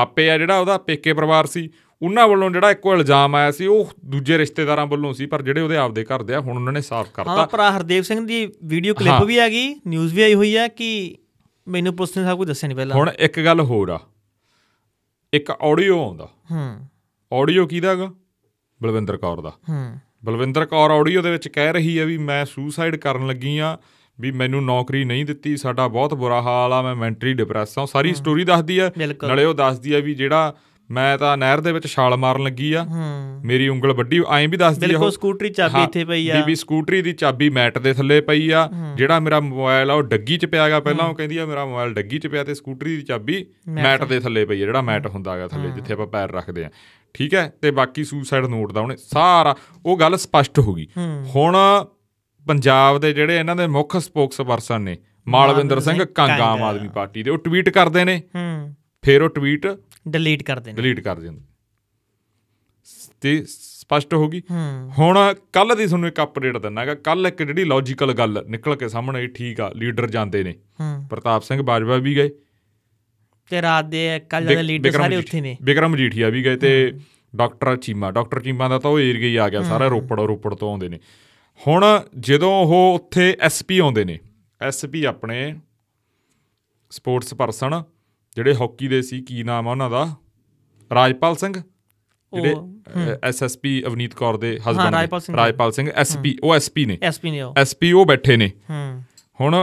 ਮਾਪੇ ਆ ਜਿਹੜਾ ਉਹਦਾ ਪੇਕੇ ਪਰਿਵਾਰ ਸੀ ਉਹਨਾਂ ਵੱਲੋਂ ਜਿਹੜਾ ਇੱਕੋ ਇਲਜ਼ਾਮ ਆਇਆ ਸੀ ਉਹ ਦੂਜੇ ਰਿਸ਼ਤੇਦਾਰਾਂ ਵੱਲੋਂ ਸੀ ਪਰ ਜਿਹੜੇ ਉਹਦੇ ਆਪਦੇ ਘਰ ਦੇ ਆ ਹੁਣ ਉਹਨਾਂ ਨੇ ਸਾਫ਼ ਕਰਤਾ ਹਾਂ ਪਰ ਹਰਦੇਵ ਸਿੰਘ ਦੀ ਵੀਡੀਓ ਕਲਿੱਪ ਵੀ ਆ ਗਈ ਨਿਊਜ਼ ਵੀ ਆਈ ਹੋਈ ਆ ਕਿ ਮੈਨੂੰ ਪੁਲਿਸ ਨੇ ਸਭ ਕੁਝ ਦੱਸਿਆ ਨਹੀਂ ਪਹਿਲਾਂ ਹੁਣ ਇੱਕ ਗੱਲ ਹੋਰ ਆ ਇੱਕ ਆਡੀਓ ਆਉਂਦਾ ਹੂੰ ਆਡੀਓ ਕਿਹਦਾਗਾ ਬਲਵਿੰਦਰ ਕੌਰ ਦਾ ਹੂੰ ਬਲਵਿੰਦਰ ਕੌਰ ਆਡੀਓ ਦੇ ਵਿੱਚ ਕਹਿ ਰਹੀ ਹੈ ਵੀ ਮੈਂ ਸੁਸਾਈਡ ਕਰਨ ਲੱਗੀ ਆ ਵੀ ਮੈਨੂੰ ਨੌਕਰੀ ਨਹੀਂ ਦਿੱਤੀ ਸਾਡਾ ਬਹੁਤ ਬੁਰਾ ਹਾਲ ਆ ਮੈਂ ਮੈਂਟਰੀ ਡਿਪਰੈਸ ਆ ਸਾਰੀ ਸਟੋਰੀ ਦੱਸਦੀ ਆ ਨਾਲੇ ਉਹ ਦੱਸਦੀ ਆ ਵੀ ਜਿਹੜਾ ਮੈਂ ਤਾਂ ਨਹਿਰ ਦੇ ਵਿੱਚ ਛਾਲ ਮਾਰਨ ਲੱਗੀ ਆ ਮੇਰੀ ਉਂਗਲ ਵੱਡੀ ਐਂ ਵੀ ਦੱਸਦੀ ਆ ਬਿਲਕੁਲ ਸਕੂਟਰੀ ਚਾਬੀ ਇੱਥੇ ਪਈ ਆ ਬੀਬੀ ਸਕੂਟਰੀ ਦੀ ਚਾਬੀ ਮੈਟ ਦੇ ਥੱਲੇ ਪਈ ਆ ਜਿਹੜਾ ਮੇਰਾ ਮੋਬਾਈਲ ਆ ਉਹ ਡੱਗੀ 'ਚ ਪਿਆਗਾ ਪਹਿਲਾਂ ਉਹ ਕਹਿੰਦੀ ਆ ਮੇਰਾ ਮੋਬਾਈਲ ਡੱਗੀ 'ਚ ਪਿਆ ਤੇ ਸਕੂਟਰੀ ਦੀ ਚਾਬੀ ਮੈਟ ਦੇ ਥੱਲੇ ਪਈ ਆ ਜਿਹੜਾ ਮੈਟ ਹੁੰਦਾਗਾ ਥੱਲੇ ਜਿੱਥੇ ਆਪਾਂ ਪੈਰ ਰੱਖਦੇ ਆ ਠੀਕ ਹੈ ਤੇ ਬਾਕੀ ਸੂਸਾਈਡ ਨੋਟ ਦਾ ਉਹਨੇ ਸਾਰਾ ਉਹ ਗੱਲ ਸਪਸ਼ਟ ਹੋ ਗਈ ਹੁਣ ਪੰਜਾਬ ਦੇ ਜਿਹੜੇ ਇਹਨਾਂ ਦੇ ਮੁੱਖ ਸਪੋਕਸਪਰਸਨ ਨੇ ਮਾਲਵਿੰਦਰ ਸਿੰਘ ਕੰਗ ਆਮ ਆਦਮੀ ਪਾਰਟੀ ਦੇ ਉਹ ਟਵੀਟ ਕਰਦੇ ਨੇ ਫਿਰ ਉਹ ਟਵੀਟ ਡਿਲੀਟ ਕਰ ਦਿੰਦੇ ਡਿਲੀਟ ਕਰ ਦਿੰਦੇ ਤੇ ਸਪਸ਼ਟ ਹੋ ਗਈ ਹੁਣ ਕੱਲ ਦੀ ਤੁਹਾਨੂੰ ਇੱਕ ਅਪਡੇਟ ਦਿੰਨਾਗਾ ਕੱਲ ਇੱਕ ਜਿਹੜੀ ਲੌਜੀਕਲ ਗੱਲ ਨਿਕਲ ਕੇ ਸਾਹਮਣੇ ਆਈ ਠੀਕ ਆ ਲੀਡਰ ਜਾਂਦੇ ਨੇ ਪ੍ਰਤਾਪ ਸਿੰਘ ਬਾਜਵਾ ਵੀ ਗਏ ਤੇ ਰਾਤ ਦੇ ਕੱਲ ਦੇ ਲੀਡਰ ਸਾਰੇ ਉੱਥੇ ਨੇ ਬਿਕਰਮ ਜੀਠੀਆ ਵੀ ਗਏ ਤੇ ਡਾਕਟਰ ਚੀਮਾ ਡਾਕਟਰ ਚੀਮਾ ਦਾ ਤਾਂ ਉਹ ਏਰੀਆ ਹੀ ਆ ਗਿਆ ਸਾਰਾ ਰੋਪੜ ਰੋਪੜ ਤੋਂ ਆਉਂਦੇ ਨੇ ਹੁਣ ਜਦੋਂ ਉਹ ਉੱਥੇ ਐਸਪੀ ਆਉਂਦੇ ਨੇ ਐਸਪੀ ਆਪਣੇ ਸਪੋਰਟਸ ਪਰਸਨ ਜਿਹੜੇ ਹਾਕੀ ਦੇ ਸੀ ਕੀ ਨਾਮ ਆ ਉਹਨਾਂ ਦਾ ਰਾਜਪਾਲ ਸਿੰਘ ਜਿਹੜੇ ਐਸਐਸਪੀ ਅਵਨੀਤ ਕੌਰ ਦੇ ਹਸਬੰਡ ਰਾਜਪਾਲ ਸਿੰਘ ਐਸਪੀ ਉਹ ਐਸਪੀ ਨੇ ਐਸਪੀ ਨੇ ਉਹ ਐਸਪੀ ਉਹ ਬੈਠੇ ਨੇ ਹੁਣ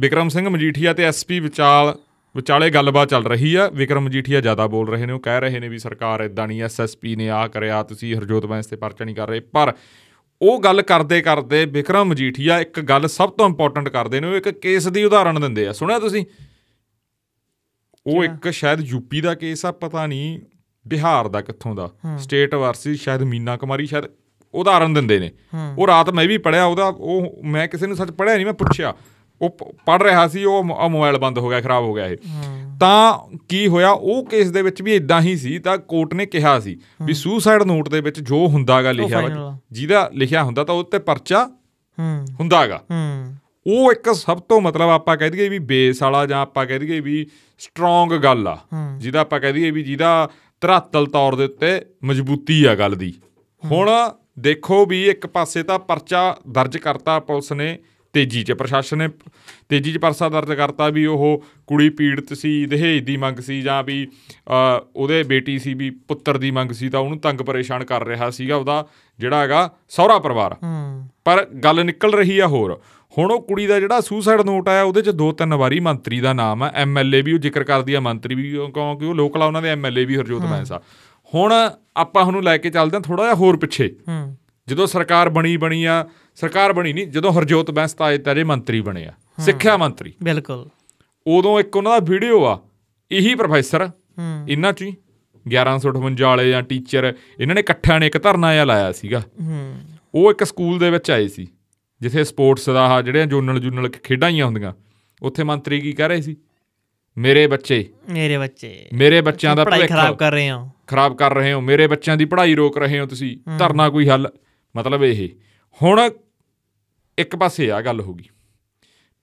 ਵਿਕਰਮ ਸਿੰਘ ਮਜੀਠੀਆ ਤੇ ਐਸਪੀ ਵਿਚਾਲ ਵਿਚਾਲੇ ਗੱਲਬਾਤ ਚੱਲ ਰਹੀ ਆ ਵਿਕਰਮ ਮਜੀਠੀਆ ਜ਼ਿਆਦਾ ਬੋਲ ਰਹੇ ਨੇ ਉਹ ਕਹਿ ਰਹੇ ਨੇ ਵੀ ਸਰਕਾਰ ਇਦਾਂ ਨਹੀਂ ਐਸਐਸਪੀ ਨੇ ਆ ਕਰਿਆ ਤੁਸੀਂ ਹਰਜੋਤ ਬੈਂਸ ਤੇ ਪਰਚਾ ਨਹੀਂ ਕਰ ਰਹੇ ਪਰ ਉਹ ਗੱਲ ਕਰਦੇ ਕਰਦੇ ਵਿਕਰਮ ਮਜੀਠੀਆ ਇੱਕ ਗੱਲ ਸਭ ਤੋਂ ਇੰਪੋਰਟੈਂਟ ਕਰਦੇ ਨੇ ਉਹ ਇੱਕ ਕੇਸ ਦੀ ਉਦਾਹਰਣ ਦਿੰਦੇ ਆ ਸੁਣਿਆ ਤੁਸੀਂ ਉਹ ਇੱਕ ਸ਼ਾਇਦ ਯੂਪੀ ਦਾ ਕੇਸ ਆ ਪਤਾ ਨਹੀਂ ਬਿਹਾਰ ਦਾ ਕਿੱਥੋਂ ਦਾ ਸਟੇਟ ਵਾਰਸੀ ਸ਼ਾਇਦ ਮੀਨਾ ਕੁਮਾਰੀ ਸ਼ਾਇਦ ਉਦਾਹਰਨ ਦਿੰਦੇ ਨੇ ਉਹ ਰਾਤ ਮੈਂ ਵੀ ਪੜਿਆ ਉਹਦਾ ਉਹ ਮੈਂ ਕਿਸੇ ਨੂੰ ਸੱਚ ਪੜਿਆ ਨਹੀਂ ਮੈਂ ਪੁੱਛਿਆ ਉਹ ਪੜ ਰਿਹਾ ਸੀ ਉਹ ਮੋਬਾਈਲ ਬੰਦ ਹੋ ਗਿਆ ਖਰਾਬ ਹੋ ਗਿਆ ਇਹ ਤਾਂ ਕੀ ਹੋਇਆ ਉਹ ਕੇਸ ਦੇ ਵਿੱਚ ਵੀ ਇਦਾਂ ਹੀ ਸੀ ਤਾਂ ਕੋਰਟ ਨੇ ਕਿਹਾ ਸੀ ਵੀ ਸੁਸਾਈਡ ਨੋਟ ਦੇ ਵਿੱਚ ਜੋ ਹੁੰਦਾਗਾ ਲਿਖਿਆ ਜਿਹਦਾ ਲਿਖਿਆ ਹੁੰਦਾ ਤਾਂ ਉਹ ਤੇ ਪਰਚਾ ਹੁੰਦਾਗਾ ਉਹ ਇੱਕ ਸਭ ਤੋਂ ਮਤਲਬ ਆਪਾਂ ਕਹਿ ਦਈਏ ਵੀ ਬੇਸ ਵਾਲਾ ਜਾਂ ਆਪਾਂ ਕਹਿ ਦਈਏ ਵੀ ਸਟਰੋਂਗ ਗੱਲ ਆ ਜਿਹਦਾ ਆਪਾਂ ਕਹਿ ਦਈਏ ਵੀ ਜਿਹਦਾ ਤਰਾਤਲ ਤੌਰ ਦੇ ਉੱਤੇ ਮਜ਼ਬੂਤੀ ਆ ਗੱਲ ਦੀ ਹੁਣ ਦੇਖੋ ਵੀ ਇੱਕ ਪਾਸੇ ਤਾਂ ਪਰਚਾ ਦਰਜ ਕਰਤਾ ਪੁਲਿਸ ਨੇ ਤੇਜ਼ੀ 'ਚ ਪ੍ਰਸ਼ਾਸਨ ਨੇ ਤੇਜ਼ੀ 'ਚ ਪਰਸਾ ਦਰਜ ਕਰਤਾ ਵੀ ਉਹ ਕੁੜੀ ਪੀੜਤ ਸੀ ਦਹੇਜ ਦੀ ਮੰਗ ਸੀ ਜਾਂ ਵੀ ਉਹਦੇ ਬੇਟੀ ਸੀ ਵੀ ਪੁੱਤਰ ਦੀ ਮੰਗ ਸੀ ਤਾਂ ਉਹਨੂੰ ਤੰਗ ਪਰੇਸ਼ਾਨ ਕਰ ਰਿਹਾ ਸੀਗਾ ਉਹਦਾ ਜਿਹੜਾ ਹੈਗਾ ਸਹੁਰਾ ਪਰਿਵਾਰ ਪਰ ਗੱਲ ਨਿਕਲ ਰਹੀ ਆ ਹੋਰ ਹੁਣ ਉਹ ਕੁੜੀ ਦਾ ਜਿਹੜਾ ਸੂਸਾਈਡ ਨੋਟ ਆਇਆ ਉਹਦੇ ਚ ਦੋ ਤਿੰਨ ਵਾਰੀ ਮੰਤਰੀ ਦਾ ਨਾਮ ਆ ਐਮਐਲਏ ਵੀ ਉਹ ਜ਼ਿਕਰ ਕਰਦੀ ਆ ਮੰਤਰੀ ਵੀ ਕਿਉਂਕਿ ਉਹ ਲੋਕਲ ਆ ਉਹਨਾਂ ਦੇ ਐਮਐਲਏ ਵੀ ਹਰਜੋਤ ਆ ਹੁਣ ਆਪਾਂ ਉਹਨੂੰ ਲੈ ਕੇ ਚੱਲਦੇ ਆ ਥੋੜਾ ਜਿਹਾ ਹੋਰ ਪਿੱਛੇ ਜਦੋਂ ਸਰਕਾਰ ਬਣੀ ਬਣੀ ਆ ਸਰਕਾਰ ਬਣੀ ਨਹੀਂ ਜਦੋਂ ਹਰਜੋਤ ਬੈਂਸ ਤਾਏ ਤਾਰੇ ਮੰਤਰੀ ਬਣੇ ਆ ਸਿੱਖਿਆ ਮੰਤਰੀ ਬਿਲਕੁਲ ਉਦੋਂ ਇੱਕ ਉਹਨਾਂ ਦਾ ਵੀਡੀਓ ਆ ਇਹੀ ਪ੍ਰੋਫੈਸਰ ਇਹਨਾਂ ਚ 1158 ਵਾਲੇ ਜਾਂ ਟੀਚਰ ਇਹਨਾਂ ਨੇ ਇਕੱਠਿਆਂ ਨੇ ਇੱਕ ਧਰਨਾ ਆ ਲਾਇਆ ਸੀਗਾ ਉਹ ਇੱਕ ਸਕੂਲ ਦੇ ਵਿੱਚ ਆਏ ਸੀ ਜਿੱਥੇ ਸਪੋਰਟਸ ਦਾ ਆ ਜਿਹੜੀਆਂ ਜੋਨਲ ਜੁਨਲ ਖੇਡਾਂ ਹੀ ਹੁੰਦੀਆਂ ਉੱਥੇ ਮੰਤਰੀ ਕੀ ਕਹਿ ਰਹੇ ਸੀ ਮੇਰੇ ਬੱਚੇ ਮੇਰੇ ਬੱਚੇ ਮੇਰੇ ਬੱਚਿਆਂ ਦਾ ਭਵਿੱਖ ਖਰਾਬ ਕਰ ਰਹੇ ਹੋ ਖਰਾਬ ਕਰ ਰਹੇ ਹੋ ਮੇਰੇ ਬੱਚਿਆਂ ਦੀ ਪੜ੍ਹਾਈ ਰੋਕ ਰਹੇ ਹੋ ਤੁਸੀਂ ਧਰਨਾ ਕੋਈ ਹੱਲ ਮਤਲਬ ਇਹ ਹੁਣ ਇੱਕ ਪਾਸੇ ਆ ਗੱਲ ਹੋ ਗਈ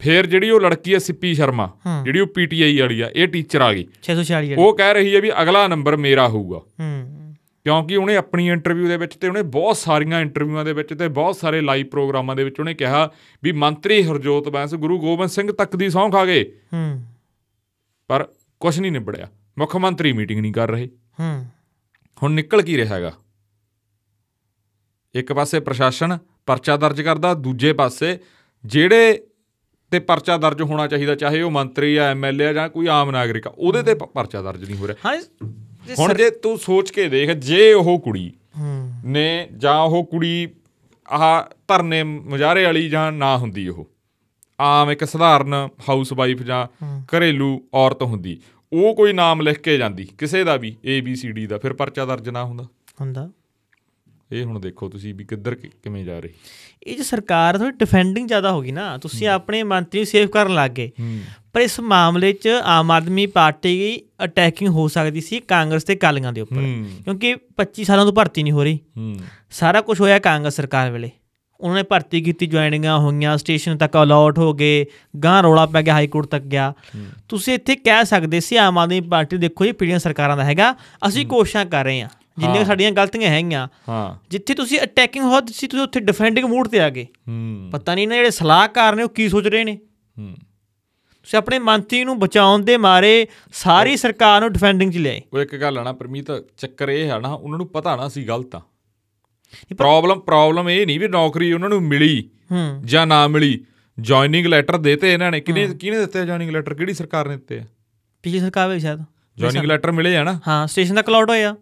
ਫੇਰ ਜਿਹੜੀ ਉਹ ਲੜਕੀ ਐ ਸਿੱਪੀ ਸ਼ਰਮਾ ਜਿਹੜੀ ਉਹ ਪੀਟੀਆਈ ਵਾਲੀ ਆ ਇਹ ਟੀਚਰ ਆ ਗਈ 646 ਵਾਲੀ ਉਹ ਕਹਿ ਰਹੀ ਹੈ ਵੀ ਅਗਲਾ ਨੰਬਰ ਮੇਰਾ ਹੋਊਗਾ ਹੂੰ ਕਿਉਂਕਿ ਉਹਨੇ ਆਪਣੀ ਇੰਟਰਵਿਊ ਦੇ ਵਿੱਚ ਤੇ ਉਹਨੇ ਬਹੁਤ ਸਾਰੀਆਂ ਇੰਟਰਵਿਊਆਂ ਦੇ ਵਿੱਚ ਤੇ ਬਹੁਤ ਸਾਰੇ ਲਾਈਵ ਪ੍ਰੋਗਰਾਮਾਂ ਦੇ ਵਿੱਚ ਉਹਨੇ ਕਿਹਾ ਵੀ ਮੰਤਰੀ ਹਰਜੋਤ ਬੈਂਸ ਗੁਰੂ ਗੋਬਿੰਦ ਸਿੰਘ ਤੱਕ ਦੀ ਸੌਂਖ ਆ ਗਏ ਹੂੰ ਪਰ ਕੁਝ ਨਹੀਂ ਨਿਬੜਿਆ ਮੁੱਖ ਮੰਤਰੀ ਮੀਟਿੰਗ ਨਹੀਂ ਕਰ ਰਹੇ ਹੂੰ ਹੁਣ ਨਿਕਲ ਕੀ ਰਿਹਾ ਹੈਗਾ ਇੱਕ ਪਾਸੇ ਪ੍ਰਸ਼ਾਸਨ ਪਰਚਾ ਦਰਜ ਕਰਦਾ ਦੂਜੇ ਪਾਸੇ ਜਿਹੜੇ ਤੇ ਪਰਚਾ ਦਰਜ ਹੋਣਾ ਚਾਹੀਦਾ ਚਾਹੇ ਉਹ ਮੰਤਰੀ ਆ ਐਮਐਲਏ ਆ ਜਾਂ ਕੋਈ ਆਮ ਨਾਗਰਿਕ ਆ ਉਹਦੇ ਤੇ ਪਰਚਾ ਦਰਜ ਨਹੀਂ ਹੋ ਰਿਹਾ ਹਾਂ ਹੁਣ ਜੇ ਤੂੰ ਸੋਚ ਕੇ ਦੇਖ ਜੇ ਉਹ ਕੁੜੀ ਨੇ ਜਾਂ ਉਹ ਕੁੜੀ ਆਹ ਧਰਨੇ ਮੁਜਾਰੇ ਵਾਲੀ ਜਾਂ ਨਾ ਹੁੰਦੀ ਉਹ ਆਮ ਇੱਕ ਸਧਾਰਨ ਹਾਊਸ ਵਾਈਫ ਜਾਂ ਘਰੇਲੂ ਔਰਤ ਹੁੰਦੀ ਉਹ ਕੋਈ ਨਾਮ ਲਿਖ ਕੇ ਜਾਂਦੀ ਕਿਸੇ ਦਾ ਵੀ ਏ ਬੀ ਸੀ ਡੀ ਦਾ ਫਿਰ ਪਰਚਾ ਦਰਜ ਨਾ ਹੁੰਦਾ ਹੁੰਦਾ ਇਹ ਹੁਣ ਦੇਖੋ ਤੁਸੀਂ ਵੀ ਕਿੱਧਰ ਕਿਵੇਂ ਜਾ ਰਹੀ ਇਹ ਜੇ ਸਰਕਾਰ ਥੋੜੀ ਡਿਫੈਂਡਿੰਗ ਜ਼ਿਆਦਾ ਹੋ ਗਈ ਨਾ ਤੁਸੀਂ ਆਪਣੇ ਮੰਤਰੀ ਸੇਵ ਕਰਨ ਲੱਗ ਗਏ ਪਰ ਇਸ ਮਾਮਲੇ 'ਚ ਆਮ ਆਦਮੀ ਪਾਰਟੀ ਦੀ ਅਟੈਕਿੰਗ ਹੋ ਸਕਦੀ ਸੀ ਕਾਂਗਰਸ ਤੇ ਕਾਲੀਆਂ ਦੇ ਉੱਪਰ ਕਿਉਂਕਿ 25 ਸਾਲਾਂ ਤੋਂ ਭਰਤੀ ਨਹੀਂ ਹੋ ਰਹੀ ਸਾਰਾ ਕੁਝ ਹੋਇਆ ਕਾਂਗਰਸ ਸਰਕਾਰ ਵੇਲੇ ਉਹਨਾਂ ਨੇ ਭਰਤੀ ਕੀਤੀ ਜੁਆਇਨਿੰਗਾਂ ਹੋਈਆਂ ਸਟੇਸ਼ਨ ਤੱਕ ਅਲਾਟ ਹੋ ਗਏ ਗਾਂ ਰੋਲਾ ਪੈ ਗਿਆ ਹਾਈ ਕੋਰਟ ਤੱਕ ਗਿਆ ਤੁਸੀਂ ਇੱਥੇ ਕਹਿ ਸਕਦੇ ਸੀ ਆਮ ਆਦਮੀ ਪਾਰਟੀ ਦੇਖੋ ਇਹ ਪੀੜੀਆਂ ਸਰਕਾਰਾਂ ਦਾ ਹੈਗਾ ਅਸੀਂ ਕੋਸ਼ਿਸ਼ਾਂ ਕਰ ਰਹੇ ਹਾਂ ਜਿੰਨੀਆਂ ਸਾਡੀਆਂ ਗਲਤੀਆਂ ਹੈਗੀਆਂ ਹਾਂ ਜਿੱਥੇ ਤੁਸੀਂ ਅਟੈਕਿੰਗ ਹੋ ਤੁਸੀਂ ਤੁਸੀਂ ਉੱਥੇ ਡਿਫੈਂਡਿੰਗ ਮੂਡ ਤੇ ਆ ਗਏ ਪਤਾ ਨਹੀਂ ਨਾ ਜਿਹੜੇ ਸਲਾਹਕਾਰ ਨੇ ਉਹ ਕੀ ਸੋਚ ਰਹੇ ਨੇ ਤੁਸੀਂ ਆਪਣੇ ਮੰਤਰੀ ਨੂੰ ਬਚਾਉਣ ਦੇ ਮਾਰੇ ਸਾਰੀ ਸਰਕਾਰ ਨੂੰ ਡਿਫੈਂਡਿੰਗ 'ਚ ਲਿਆਏ ਉਹ ਇੱਕ ਗੱਲ ਆਣਾ ਪਰਮੀਤ ਚੱਕਰ ਇਹ ਹੈ ਨਾ ਉਹਨਾਂ ਨੂੰ ਪਤਾ ਨਾ ਸੀ ਗਲਤ ਆ ਪ੍ਰੋਬਲਮ ਪ੍ਰੋਬਲਮ ਇਹ ਨਹੀਂ ਵੀ ਨੌਕਰੀ ਉਹਨਾਂ ਨੂੰ ਮਿਲੀ ਜਾਂ ਨਾ ਮਿਲੀ ਜੁਆਇਨਿੰਗ ਲੈਟਰ ਦਿੱਤੇ ਇਹਨਾਂ ਨੇ ਕਿਹਨੇ ਕਿਹਨੇ ਦਿੱਤੇ ਜੁਆਇਨਿੰਗ ਲੈਟਰ ਕਿਹੜੀ ਸਰਕਾਰ ਨੇ ਦਿੱਤੇ ਆ ਪਿਛਲੀ ਸਰਕਾਰ ਵੀ ਸ਼ਾਇਦ ਜੁਆਇਨਿੰਗ ਲੈਟਰ ਮਿਲੇ ਆ ਨਾ ਹਾਂ ਸਟੇਸ਼ਨ ਦਾ ਕਲਾਉਡ ਹੋਇਆ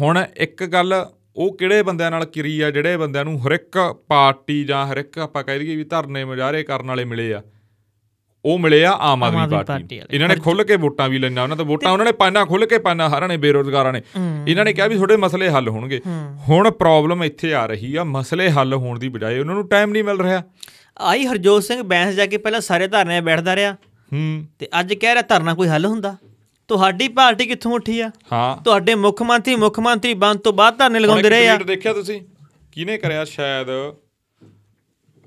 ਹੁਣ ਇੱਕ ਗੱਲ ਉਹ ਕਿਹੜੇ ਬੰਦਿਆਂ ਨਾਲ ਕਿਰੀ ਆ ਜਿਹੜੇ ਬੰਦਿਆਂ ਨੂੰ ਹਰ ਇੱਕ ਪਾਰਟੀ ਜਾਂ ਹਰ ਇੱਕ ਆਪਾਂ ਕਹਿ ਦਈਏ ਵੀ ਧਰਨੇ ਮੁਜਾਰੇ ਕਰਨ ਵਾਲੇ ਮਿਲੇ ਆ ਉਹ ਮਿਲੇ ਆ ਆਮ ਆਦਮੀ ਪਾਰਟੀ ਇਹਨਾਂ ਨੇ ਖੁੱਲ ਕੇ ਵੋਟਾਂ ਵੀ ਲੈਣਾ ਉਹਨਾਂ ਤੋਂ ਵੋਟਾਂ ਉਹਨਾਂ ਨੇ ਪਾਣਾ ਖੁੱਲ ਕੇ ਪਾਣਾ ਹਰਾਂ ਨੇ ਬੇਰੋਜ਼ਗਾਰਾਂ ਨੇ ਇਹਨਾਂ ਨੇ ਕਿਹਾ ਵੀ ਤੁਹਾਡੇ ਮਸਲੇ ਹੱਲ ਹੋਣਗੇ ਹੁਣ ਪ੍ਰੋਬਲਮ ਇੱਥੇ ਆ ਰਹੀ ਆ ਮਸਲੇ ਹੱਲ ਹੋਣ ਦੀ ਬਜਾਏ ਉਹਨਾਂ ਨੂੰ ਟਾਈਮ ਨਹੀਂ ਮਿਲ ਰਿਹਾ ਆਈ ਹਰਜੋਤ ਸਿੰਘ ਬੈਂਸ ਜਾ ਕੇ ਪਹਿਲਾਂ ਸਾਰੇ ਧਰਨੇ ਬੈਠਦਾ ਰਿਹਾ ਹੂੰ ਤੇ ਅੱਜ ਕਹਿ ਰਿਹਾ ਧਰਨਾ ਕੋਈ ਹੱਲ ਹੁੰਦਾ ਤੁਹਾਡੀ ਪਾਰਟੀ ਕਿੱਥੋਂ ਉੱਠੀ ਆ ਹਾਂ ਤੁਹਾਡੇ ਮੁੱਖ ਮੰਤਰੀ ਮੁੱਖ ਮੰਤਰੀ ਬਣ ਤੋਂ ਬਾਅਦ ਧਰਨੇ ਲਗਾਉਂਦੇ ਰਹੇ ਆ ਦੇਖਿਆ ਤੁਸੀਂ ਕਿਹਨੇ ਕਰਿਆ ਸ਼ਾਇਦ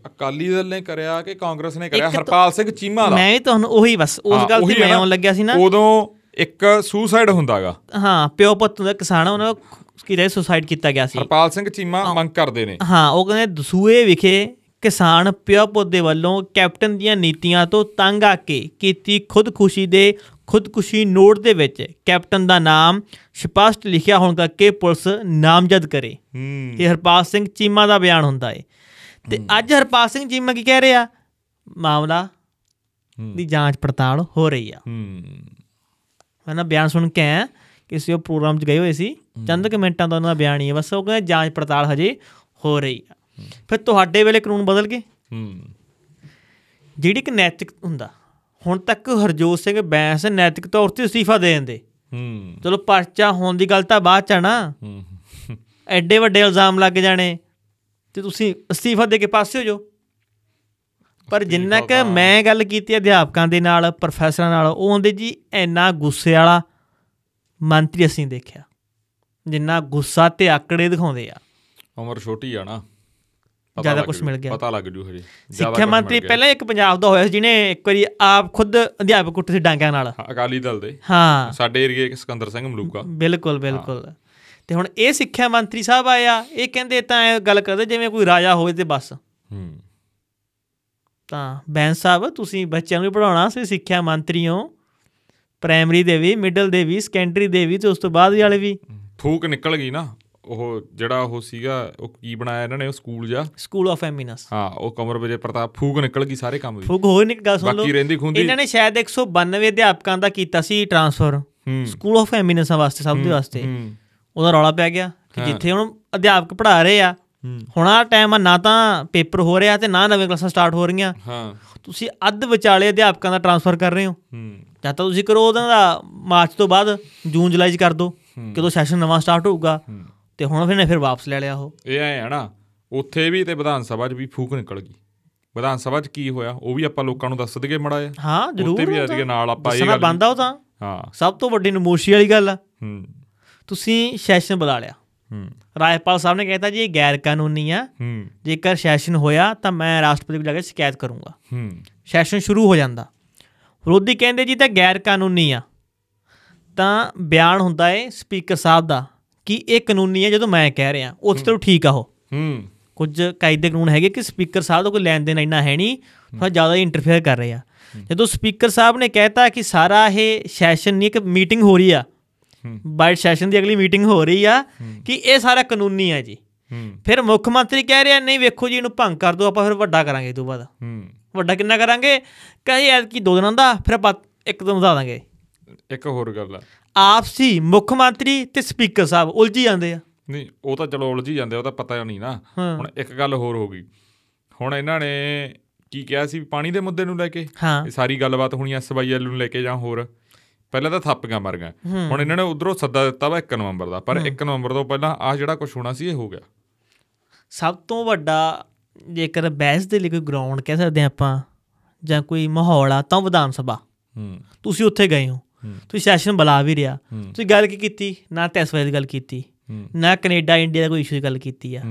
ਅਕਾਲੀ ਦਲ ਨੇ ਕਰਿਆ ਕਿ ਕਾਂਗਰਸ ਨੇ ਕਰਿਆ ਹਰਪਾਲ ਸਿੰਘ ਚੀਮਾ ਦਾ ਮੈਂ ਵੀ ਤੁਹਾਨੂੰ ਉਹੀ ਬਸ ਉਸ ਗੱਲ ਤੇ ਮੈਂ ਆਉਣ ਲੱਗਿਆ ਸੀ ਨਾ ਉਦੋਂ ਇੱਕ ਸੁਸਾਈਡ ਹੁੰਦਾਗਾ ਹਾਂ ਪਿਓ ਪੁੱਤ ਦਾ ਕਿਸਾਨ ਉਹਨਾਂ ਕੀ ਰਹੇ ਸੁਸਾਈਡ ਕੀਤਾ ਗਿਆ ਸੀ ਹਰਪਾਲ ਸਿੰਘ ਚੀਮਾ ਮੰਗ ਕਰਦੇ ਨੇ ਹਾਂ ਉਹ ਕਹਿੰਦੇ ਦਸੂਏ ਵਿਖੇ ਕਿਸਾਨ ਪਿਓ ਪੁੱਤ ਦੇ ਵੱਲੋਂ ਕੈਪਟਨ ਦੀਆਂ ਨੀਤੀਆਂ ਤੋਂ ਤੰਗ ਆ ਕੇ ਕੀਤੀ ਖੁਦਕੁਸ਼ੀ ਦੇ ਖੁਦਕੁਸ਼ੀ ਨੋਟ ਦੇ ਵਿੱਚ ਕੈਪਟਨ ਦਾ ਨਾਮ ਸਪਸ਼ਟ ਲਿਖਿਆ ਹੋਣ ਕਰਕੇ ਪੁਲਿਸ ਨਾਮਜ਼ਦ ਕਰੇ ਇਹ ਹਰਪਾਲ ਸਿੰਘ ਚੀਮਾ ਦਾ ਬਿਆਨ ਹੁੰਦਾ ਏ ਤੇ ਅੱਜ ਹਰਪਾਲ ਸਿੰਘ ਚੀਮਾ ਕੀ ਕਹਿ ਰਿਹਾ ਮਾਮਲਾ ਦੀ ਜਾਂਚ ਪੜਤਾਲ ਹੋ ਰਹੀ ਆ ਮੈਂ ਨਾ ਬਿਆਨ ਸੁਣ ਕੇ ਆਇਆ ਕਿਸੇ ਪ੍ਰੋਗਰਾਮ 'ਚ ਗਏ ਹੋਏ ਸੀ ਚੰਦ ਕੁ ਮਿੰਟਾਂ ਦਾ ਉਹਨਾਂ ਦਾ ਬਿਆਨ ਹੀ ਹੈ ਬਸ ਉਹ ਕਹਿੰਦੇ ਜਾਂਚ ਪੜਤਾਲ ਹਜੇ ਹੋ ਰਹੀ ਆ ਫਿਰ ਤੁਹਾਡੇ ਵੇਲੇ ਕਾਨੂੰਨ ਬਦਲ ਗਏ ਹੂੰ ਜਿਹੜੀ ਇੱਕ ਨੈਤਿਕ ਹੁੰਦਾ ਹੁਣ ਤੱਕ ਹਰਜੋਤ ਸਿੰਘ ਬੈਂਸ ਨੈਤਿਕ ਤੌਰ ਤੇ ਅਸਤੀਫਾ ਦੇ ਦਿੰਦੇ ਹੂੰ ਚਲੋ ਪਰਚਾ ਹੋਣ ਦੀ ਗੱਲ ਤਾਂ ਬਾਅਦ ਚ ਆਣਾ ਹੂੰ ਐਡੇ ਵੱਡੇ ਇਲਜ਼ਾਮ ਲੱਗ ਜਾਣੇ ਤੇ ਤੁਸੀਂ ਅਸਤੀਫਾ ਦੇ ਕੇ ਪਾਸੇ ਹੋ ਜੋ ਪਰ ਜਿੰਨਾ ਕਿ ਮੈਂ ਗੱਲ ਕੀਤੀ ਅਧਿਆਪਕਾਂ ਦੇ ਨਾਲ ਪ੍ਰੋਫੈਸਰਾਂ ਨਾਲ ਉਹ ਹੁੰਦੇ ਜੀ ਇੰਨਾ ਗੁੱਸੇ ਵਾਲਾ ਮੰਤਰੀ ਅਸੀਂ ਦੇਖਿਆ ਜਿੰਨਾ ਗੁੱਸਾ ਤੇ ਆਕੜੇ ਦਿਖਾਉਂਦੇ ਆ ਉਮਰ ਛੋਟੀ ਆ ਨਾ ਜਿਆਦਾ ਕੁਝ ਮਿਲ ਗਿਆ ਪਤਾ ਲੱਗ ਜੂ ਹਜੇ ਸਿੱਖਿਆ ਮੰਤਰੀ ਪਹਿਲਾਂ ਇੱਕ ਪੰਜਾਬ ਦਾ ਹੋਇਆ ਸੀ ਜਿਹਨੇ ਇੱਕ ਵਾਰੀ ਆਪ ਖੁਦ ਅਧਿਆਪਕ ਉੱਠੇ ਸੀ ਡਾਂਗਿਆਂ ਨਾਲ ਅਕਾਲੀ ਦਲ ਦੇ ਹਾਂ ਸਾਡੇ ਏਰੀਏ ਇੱਕ ਸਿਕੰਦਰ ਸਿੰਘ ਮਲੂਕਾ ਬਿਲਕੁਲ ਬਿਲਕੁਲ ਤੇ ਹੁਣ ਇਹ ਸਿੱਖਿਆ ਮੰਤਰੀ ਸਾਹਿਬ ਆਇਆ ਇਹ ਕਹਿੰਦੇ ਤਾਂ ਗੱਲ ਕਰਦੇ ਜਿਵੇਂ ਕੋਈ ਰਾਜਾ ਹੋਵੇ ਤੇ ਬਸ ਹੂੰ ਤਾਂ ਬੈਂਸ ਸਾਹਿਬ ਤੁਸੀਂ ਬੱਚਿਆਂ ਨੂੰ ਪੜਾਉਣਾ ਸੀ ਸਿੱਖਿਆ ਮੰਤਰੀ ਹੋ ਪ੍ਰਾਇਮਰੀ ਦੇ ਵੀ ਮਿਡਲ ਦੇ ਵੀ ਸੈਕੰਡਰੀ ਦੇ ਵੀ ਤੇ ਉਸ ਤੋਂ ਬਾਅਦ ਵਾਲੇ ਵੀ ਥੂਕ ਨਿਕਲ ਗਈ ਨਾ ਉਹ ਜਿਹੜਾ ਉਹ ਸੀਗਾ ਉਹ ਕੀ ਬਣਾਇਆ ਇਹਨਾਂ ਨੇ ਉਹ ਸਕੂਲ ਜਾ ਸਕੂਲ ਆਫ ਐਮਿਨਸ ਹਾਂ ਉਹ ਕਮਰ ਵਿਜੇ ਪ੍ਰਤਾਪ ਫੂਕ ਨਿਕਲ ਗਈ ਸਾਰੇ ਕੰਮ ਵੀ ਫੂਕ ਹੋਏ ਨਿਕਲ ਗੱਲ ਸੁਣ ਲਓ ਬਾਕੀ ਰਹਿੰਦੀ ਖੁੰਦੀ ਇਹਨਾਂ ਨੇ ਸ਼ਾਇਦ 192 ਅਧਿਆਪਕਾਂ ਦਾ ਕੀਤਾ ਸੀ ਟ੍ਰਾਂਸਫਰ ਸਕੂਲ ਆਫ ਐਮਿਨਸ ਵਾਸਤੇ ਸਭ ਦੇ ਵਾਸਤੇ ਉਹਦਾ ਰੌਲਾ ਪੈ ਗਿਆ ਕਿ ਜਿੱਥੇ ਹੁਣ ਅਧਿਆਪਕ ਪੜਾ ਰਹੇ ਆ ਹੁਣ ਆ ਟਾਈਮ ਆ ਨਾ ਤਾਂ ਪੇਪਰ ਹੋ ਰਿਹਾ ਤੇ ਨਾ ਨਵੇਂ ਕਲਾਸਾਂ ਸਟਾਰਟ ਹੋ ਰਹੀਆਂ ਹਾਂ ਤੁਸੀਂ ਅੱਧ ਵਿਚਾਲੇ ਅਧਿਆਪਕਾਂ ਦਾ ਟ੍ਰਾਂਸਫਰ ਕਰ ਰਹੇ ਹੋ ਜਾਂ ਤਾਂ ਤੁਸੀਂ ਕਰੋ ਉਹਦਾ ਮਾਰਚ ਤੋਂ ਬਾਅਦ ਜੂਨ ਜੁਲਾਈ ਚ ਕਰ ਦਿਓ ਕਿਦੋਂ ਸੈਸ਼ਨ ਨਵਾਂ ਸਟਾਰਟ ਹੋਊਗਾ ਤੇ ਹੁਣ ਫਿਰ ਨੇ ਫਿਰ ਵਾਪਸ ਲੈ ਲਿਆ ਉਹ ਇਹ ਐ ਹੈ ਨਾ ਉੱਥੇ ਵੀ ਤੇ ਵਿਧਾਨ ਸਭਾ 'ਚ ਵੀ ਫੂਕ ਨਿਕਲ ਗਈ ਵਿਧਾਨ ਸਭਾ 'ਚ ਕੀ ਹੋਇਆ ਉਹ ਵੀ ਆਪਾਂ ਲੋਕਾਂ ਨੂੰ ਦੱਸ ਦਈਏ ਮੜਾ ਆ ਹਾਂ ਜ਼ਰੂਰ ਉੱਥੇ ਵੀ ਅਧਿਕੇ ਨਾਲ ਆਪਾਂ ਇਹ ਗੱਲ ਬੰਦਾ ਉਹ ਤਾਂ ਹਾਂ ਸਭ ਤੋਂ ਵੱਡੀ ਨਮੋਸ਼ੀ ਵਾਲੀ ਗੱਲ ਆ ਹੂੰ ਤੁਸੀਂ ਸੈਸ਼ਨ ਬੁਲਾ ਲਿਆ ਹੂੰ ਰਾਜਪਾਲ ਸਾਹਿਬ ਨੇ ਕਹਿਤਾ ਜੀ ਇਹ ਗੈਰ ਕਾਨੂੰਨੀ ਆ ਹੂੰ ਜੇਕਰ ਸੈਸ਼ਨ ਹੋਇਆ ਤਾਂ ਮੈਂ ਰਾਸ਼ਟਰਪਤੀ ਕੋਲ ਜਾ ਕੇ ਸ਼ਿਕਾਇਤ ਕਰੂੰਗਾ ਹੂੰ ਸੈਸ਼ਨ ਸ਼ੁਰੂ ਹੋ ਜਾਂਦਾ ਵਿਰੋਧੀ ਕਹਿੰਦੇ ਜੀ ਤਾਂ ਗੈਰ ਕਾਨੂੰਨੀ ਆ ਤਾਂ ਬਿਆਨ ਹੁੰਦਾ ਏ ਸਪੀਕਰ ਸਾਹਿਬ ਦਾ ਕਿ ਇਹ ਕਾਨੂੰਨੀ ਹੈ ਜਦੋਂ ਮੈਂ ਕਹਿ ਰਿਹਾ ਉੱਥੇ ਤਾਂ ਠੀਕ ਆ ਉਹ ਹੂੰ ਕੁਝ ਕਾਇਦੇ ਕਾਨੂੰਨ ਹੈਗੇ ਕਿ ਸਪੀਕਰ ਸਾਹਿਬ ਦਾ ਕੋਈ ਲੈਣ ਦੇਣ ਇੰਨਾ ਹੈ ਨਹੀਂ ਥੋੜਾ ਜ਼ਿਆਦਾ ਇੰਟਰਫੇਅਰ ਕਰ ਰਹੇ ਆ ਜਦੋਂ ਸਪੀਕਰ ਸਾਹਿਬ ਨੇ ਕਹਿਤਾ ਕਿ ਸਾਰਾ ਇਹ ਸੈਸ਼ਨ ਨਹੀਂ ਇੱਕ ਮੀਟਿੰਗ ਹੋ ਰਹੀ ਆ ਬਾਈਟ ਸੈਸ਼ਨ ਦੀ ਅਗਲੀ ਮੀਟਿੰਗ ਹੋ ਰਹੀ ਆ ਕਿ ਇਹ ਸਾਰਾ ਕਾਨੂੰਨੀ ਆ ਜੀ ਫਿਰ ਮੁੱਖ ਮੰਤਰੀ ਕਹਿ ਰਿਹਾ ਨਹੀਂ ਵੇਖੋ ਜੀ ਇਹਨੂੰ ਭੰਗ ਕਰ ਦਿਓ ਆਪਾਂ ਫਿਰ ਵੱਡਾ ਕਰਾਂਗੇ ਇਹ ਤੋਂ ਬਾਅਦ ਵੱਡਾ ਕਿੰਨਾ ਕਰਾਂਗੇ ਕਹੇ ਐਤ ਕੀ ਦੋ ਦਿਨਾਂ ਦਾ ਫਿਰ ਆਪਾਂ ਇੱਕ ਦਿਨ ਵਧਾ ਦਾਂਗੇ ਇੱਕ ਹੋਰ ਗੱਲ ਆ ਆਪਸੀ ਮੁੱਖ ਮੰਤਰੀ ਤੇ ਸਪੀਕਰ ਸਾਹਿਬ ਉਲਝੀ ਜਾਂਦੇ ਆ ਨਹੀਂ ਉਹ ਤਾਂ ਚਲੋ ਉਲਝੀ ਜਾਂਦੇ ਉਹ ਤਾਂ ਪਤਾ ਹੀ ਨਹੀਂ ਨਾ ਹੁਣ ਇੱਕ ਗੱਲ ਹੋਰ ਹੋ ਗਈ ਹੁਣ ਇਹਨਾਂ ਨੇ ਕੀ ਕਿਹਾ ਸੀ ਪਾਣੀ ਦੇ ਮੁੱਦੇ ਨੂੰ ਲੈ ਕੇ ਇਹ ਸਾਰੀ ਗੱਲਬਾਤ ਹੋਣੀ ਐਸਵਾਈਐਲ ਨੂੰ ਲੈ ਕੇ ਜਾਂ ਹੋਰ ਪਹਿਲਾਂ ਤਾਂ ਥੱਪੀਆਂ ਮਰ ਗਏ ਹੁਣ ਇਹਨਾਂ ਨੇ ਉਧਰੋਂ ਸੱਦਾ ਦਿੱਤਾ ਵਾ 1 ਨਵੰਬਰ ਦਾ ਪਰ 1 ਨਵੰਬਰ ਤੋਂ ਪਹਿਲਾਂ ਆ ਜਿਹੜਾ ਕੁਝ ਹੋਣਾ ਸੀ ਇਹ ਹੋ ਗਿਆ ਸਭ ਤੋਂ ਵੱਡਾ ਜੇਕਰ ਬਹਿਸ ਦੇ ਲਈ ਕੋਈ ਗਰਾਊਂਡ ਕਹਿ ਸਕਦੇ ਆਪਾਂ ਜਾਂ ਕੋਈ ਮਾਹੌਲ ਆ ਤਾਂ ਵਿਧਾਨ ਸਭਾ ਹੂੰ ਤੁਸੀਂ ਉੱਥੇ ਗਏ ਹੋ ਤੁਸੀਂ ਸੈਸ਼ਨ ਬੁਲਾ ਵੀ ਰਿਆ ਤੁਸੀਂ ਗੱਲ ਕੀ ਕੀਤੀ ਨਾ ਟੈਸਟ ਦੀ ਗੱਲ ਕੀਤੀ ਨਾ ਕੈਨੇਡਾ ਇੰਡੀਆ ਦਾ ਕੋਈ ਇਸ਼ੂ ਗੱਲ ਕੀਤੀ ਆ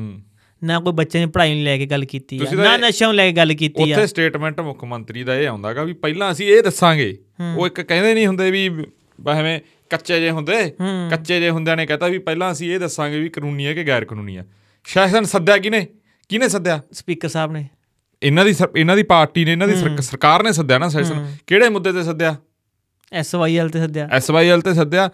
ਨਾ ਕੋਈ ਬੱਚੇ ਨੇ ਪੜ੍ਹਾਈ ਨੂੰ ਲੈ ਕੇ ਗੱਲ ਕੀਤੀ ਆ ਨਾ ਨਸ਼ਿਆਂ ਨੂੰ ਲੈ ਕੇ ਗੱਲ ਕੀਤੀ ਆ ਉੱਥੇ ਸਟੇਟਮੈਂਟ ਮੁੱਖ ਮੰਤਰੀ ਦਾ ਇਹ ਆਉਂਦਾਗਾ ਵੀ ਪਹਿਲਾਂ ਅਸੀਂ ਇਹ ਦੱਸਾਂਗੇ ਉਹ ਇੱਕ ਕਹਿੰਦੇ ਨਹੀਂ ਹੁੰਦੇ ਵੀ ਐਵੇਂ ਕੱਚੇ ਜੇ ਹੁੰਦੇ ਕੱਚੇ ਜੇ ਹੁੰਦਿਆਂ ਨੇ ਕਹਤਾ ਵੀ ਪਹਿਲਾਂ ਅਸੀਂ ਇਹ ਦੱਸਾਂਗੇ ਵੀ ਕਾਨੂੰਨੀ ਹੈ ਕਿ ਗੈਰ ਕਾਨੂੰਨੀ ਆ ਸ਼ਾਸਨ ਸੱਦਿਆ ਕਿਨੇ ਕਿਨੇ ਸੱਦਿਆ ਸਪੀਕਰ ਸਾਹਿਬ ਨੇ ਇਹਨਾਂ ਦੀ ਇਹਨਾਂ ਦੀ ਪਾਰਟੀ ਨੇ ਇਹਨਾਂ ਦੀ ਸਰਕਾਰ ਨੇ ਸੱਦਿਆ ਨਾ ਸੈਸ਼ਨ ਕਿਹੜੇ ਮੁੱਦੇ ਤੇ ਸੱਦਿਆ ਐਸਵਾਈਐਲ ਤੇ ਸੱਦਿਆ ਐਸਵਾਈਐਲ ਤੇ ਸੱਦਿਆ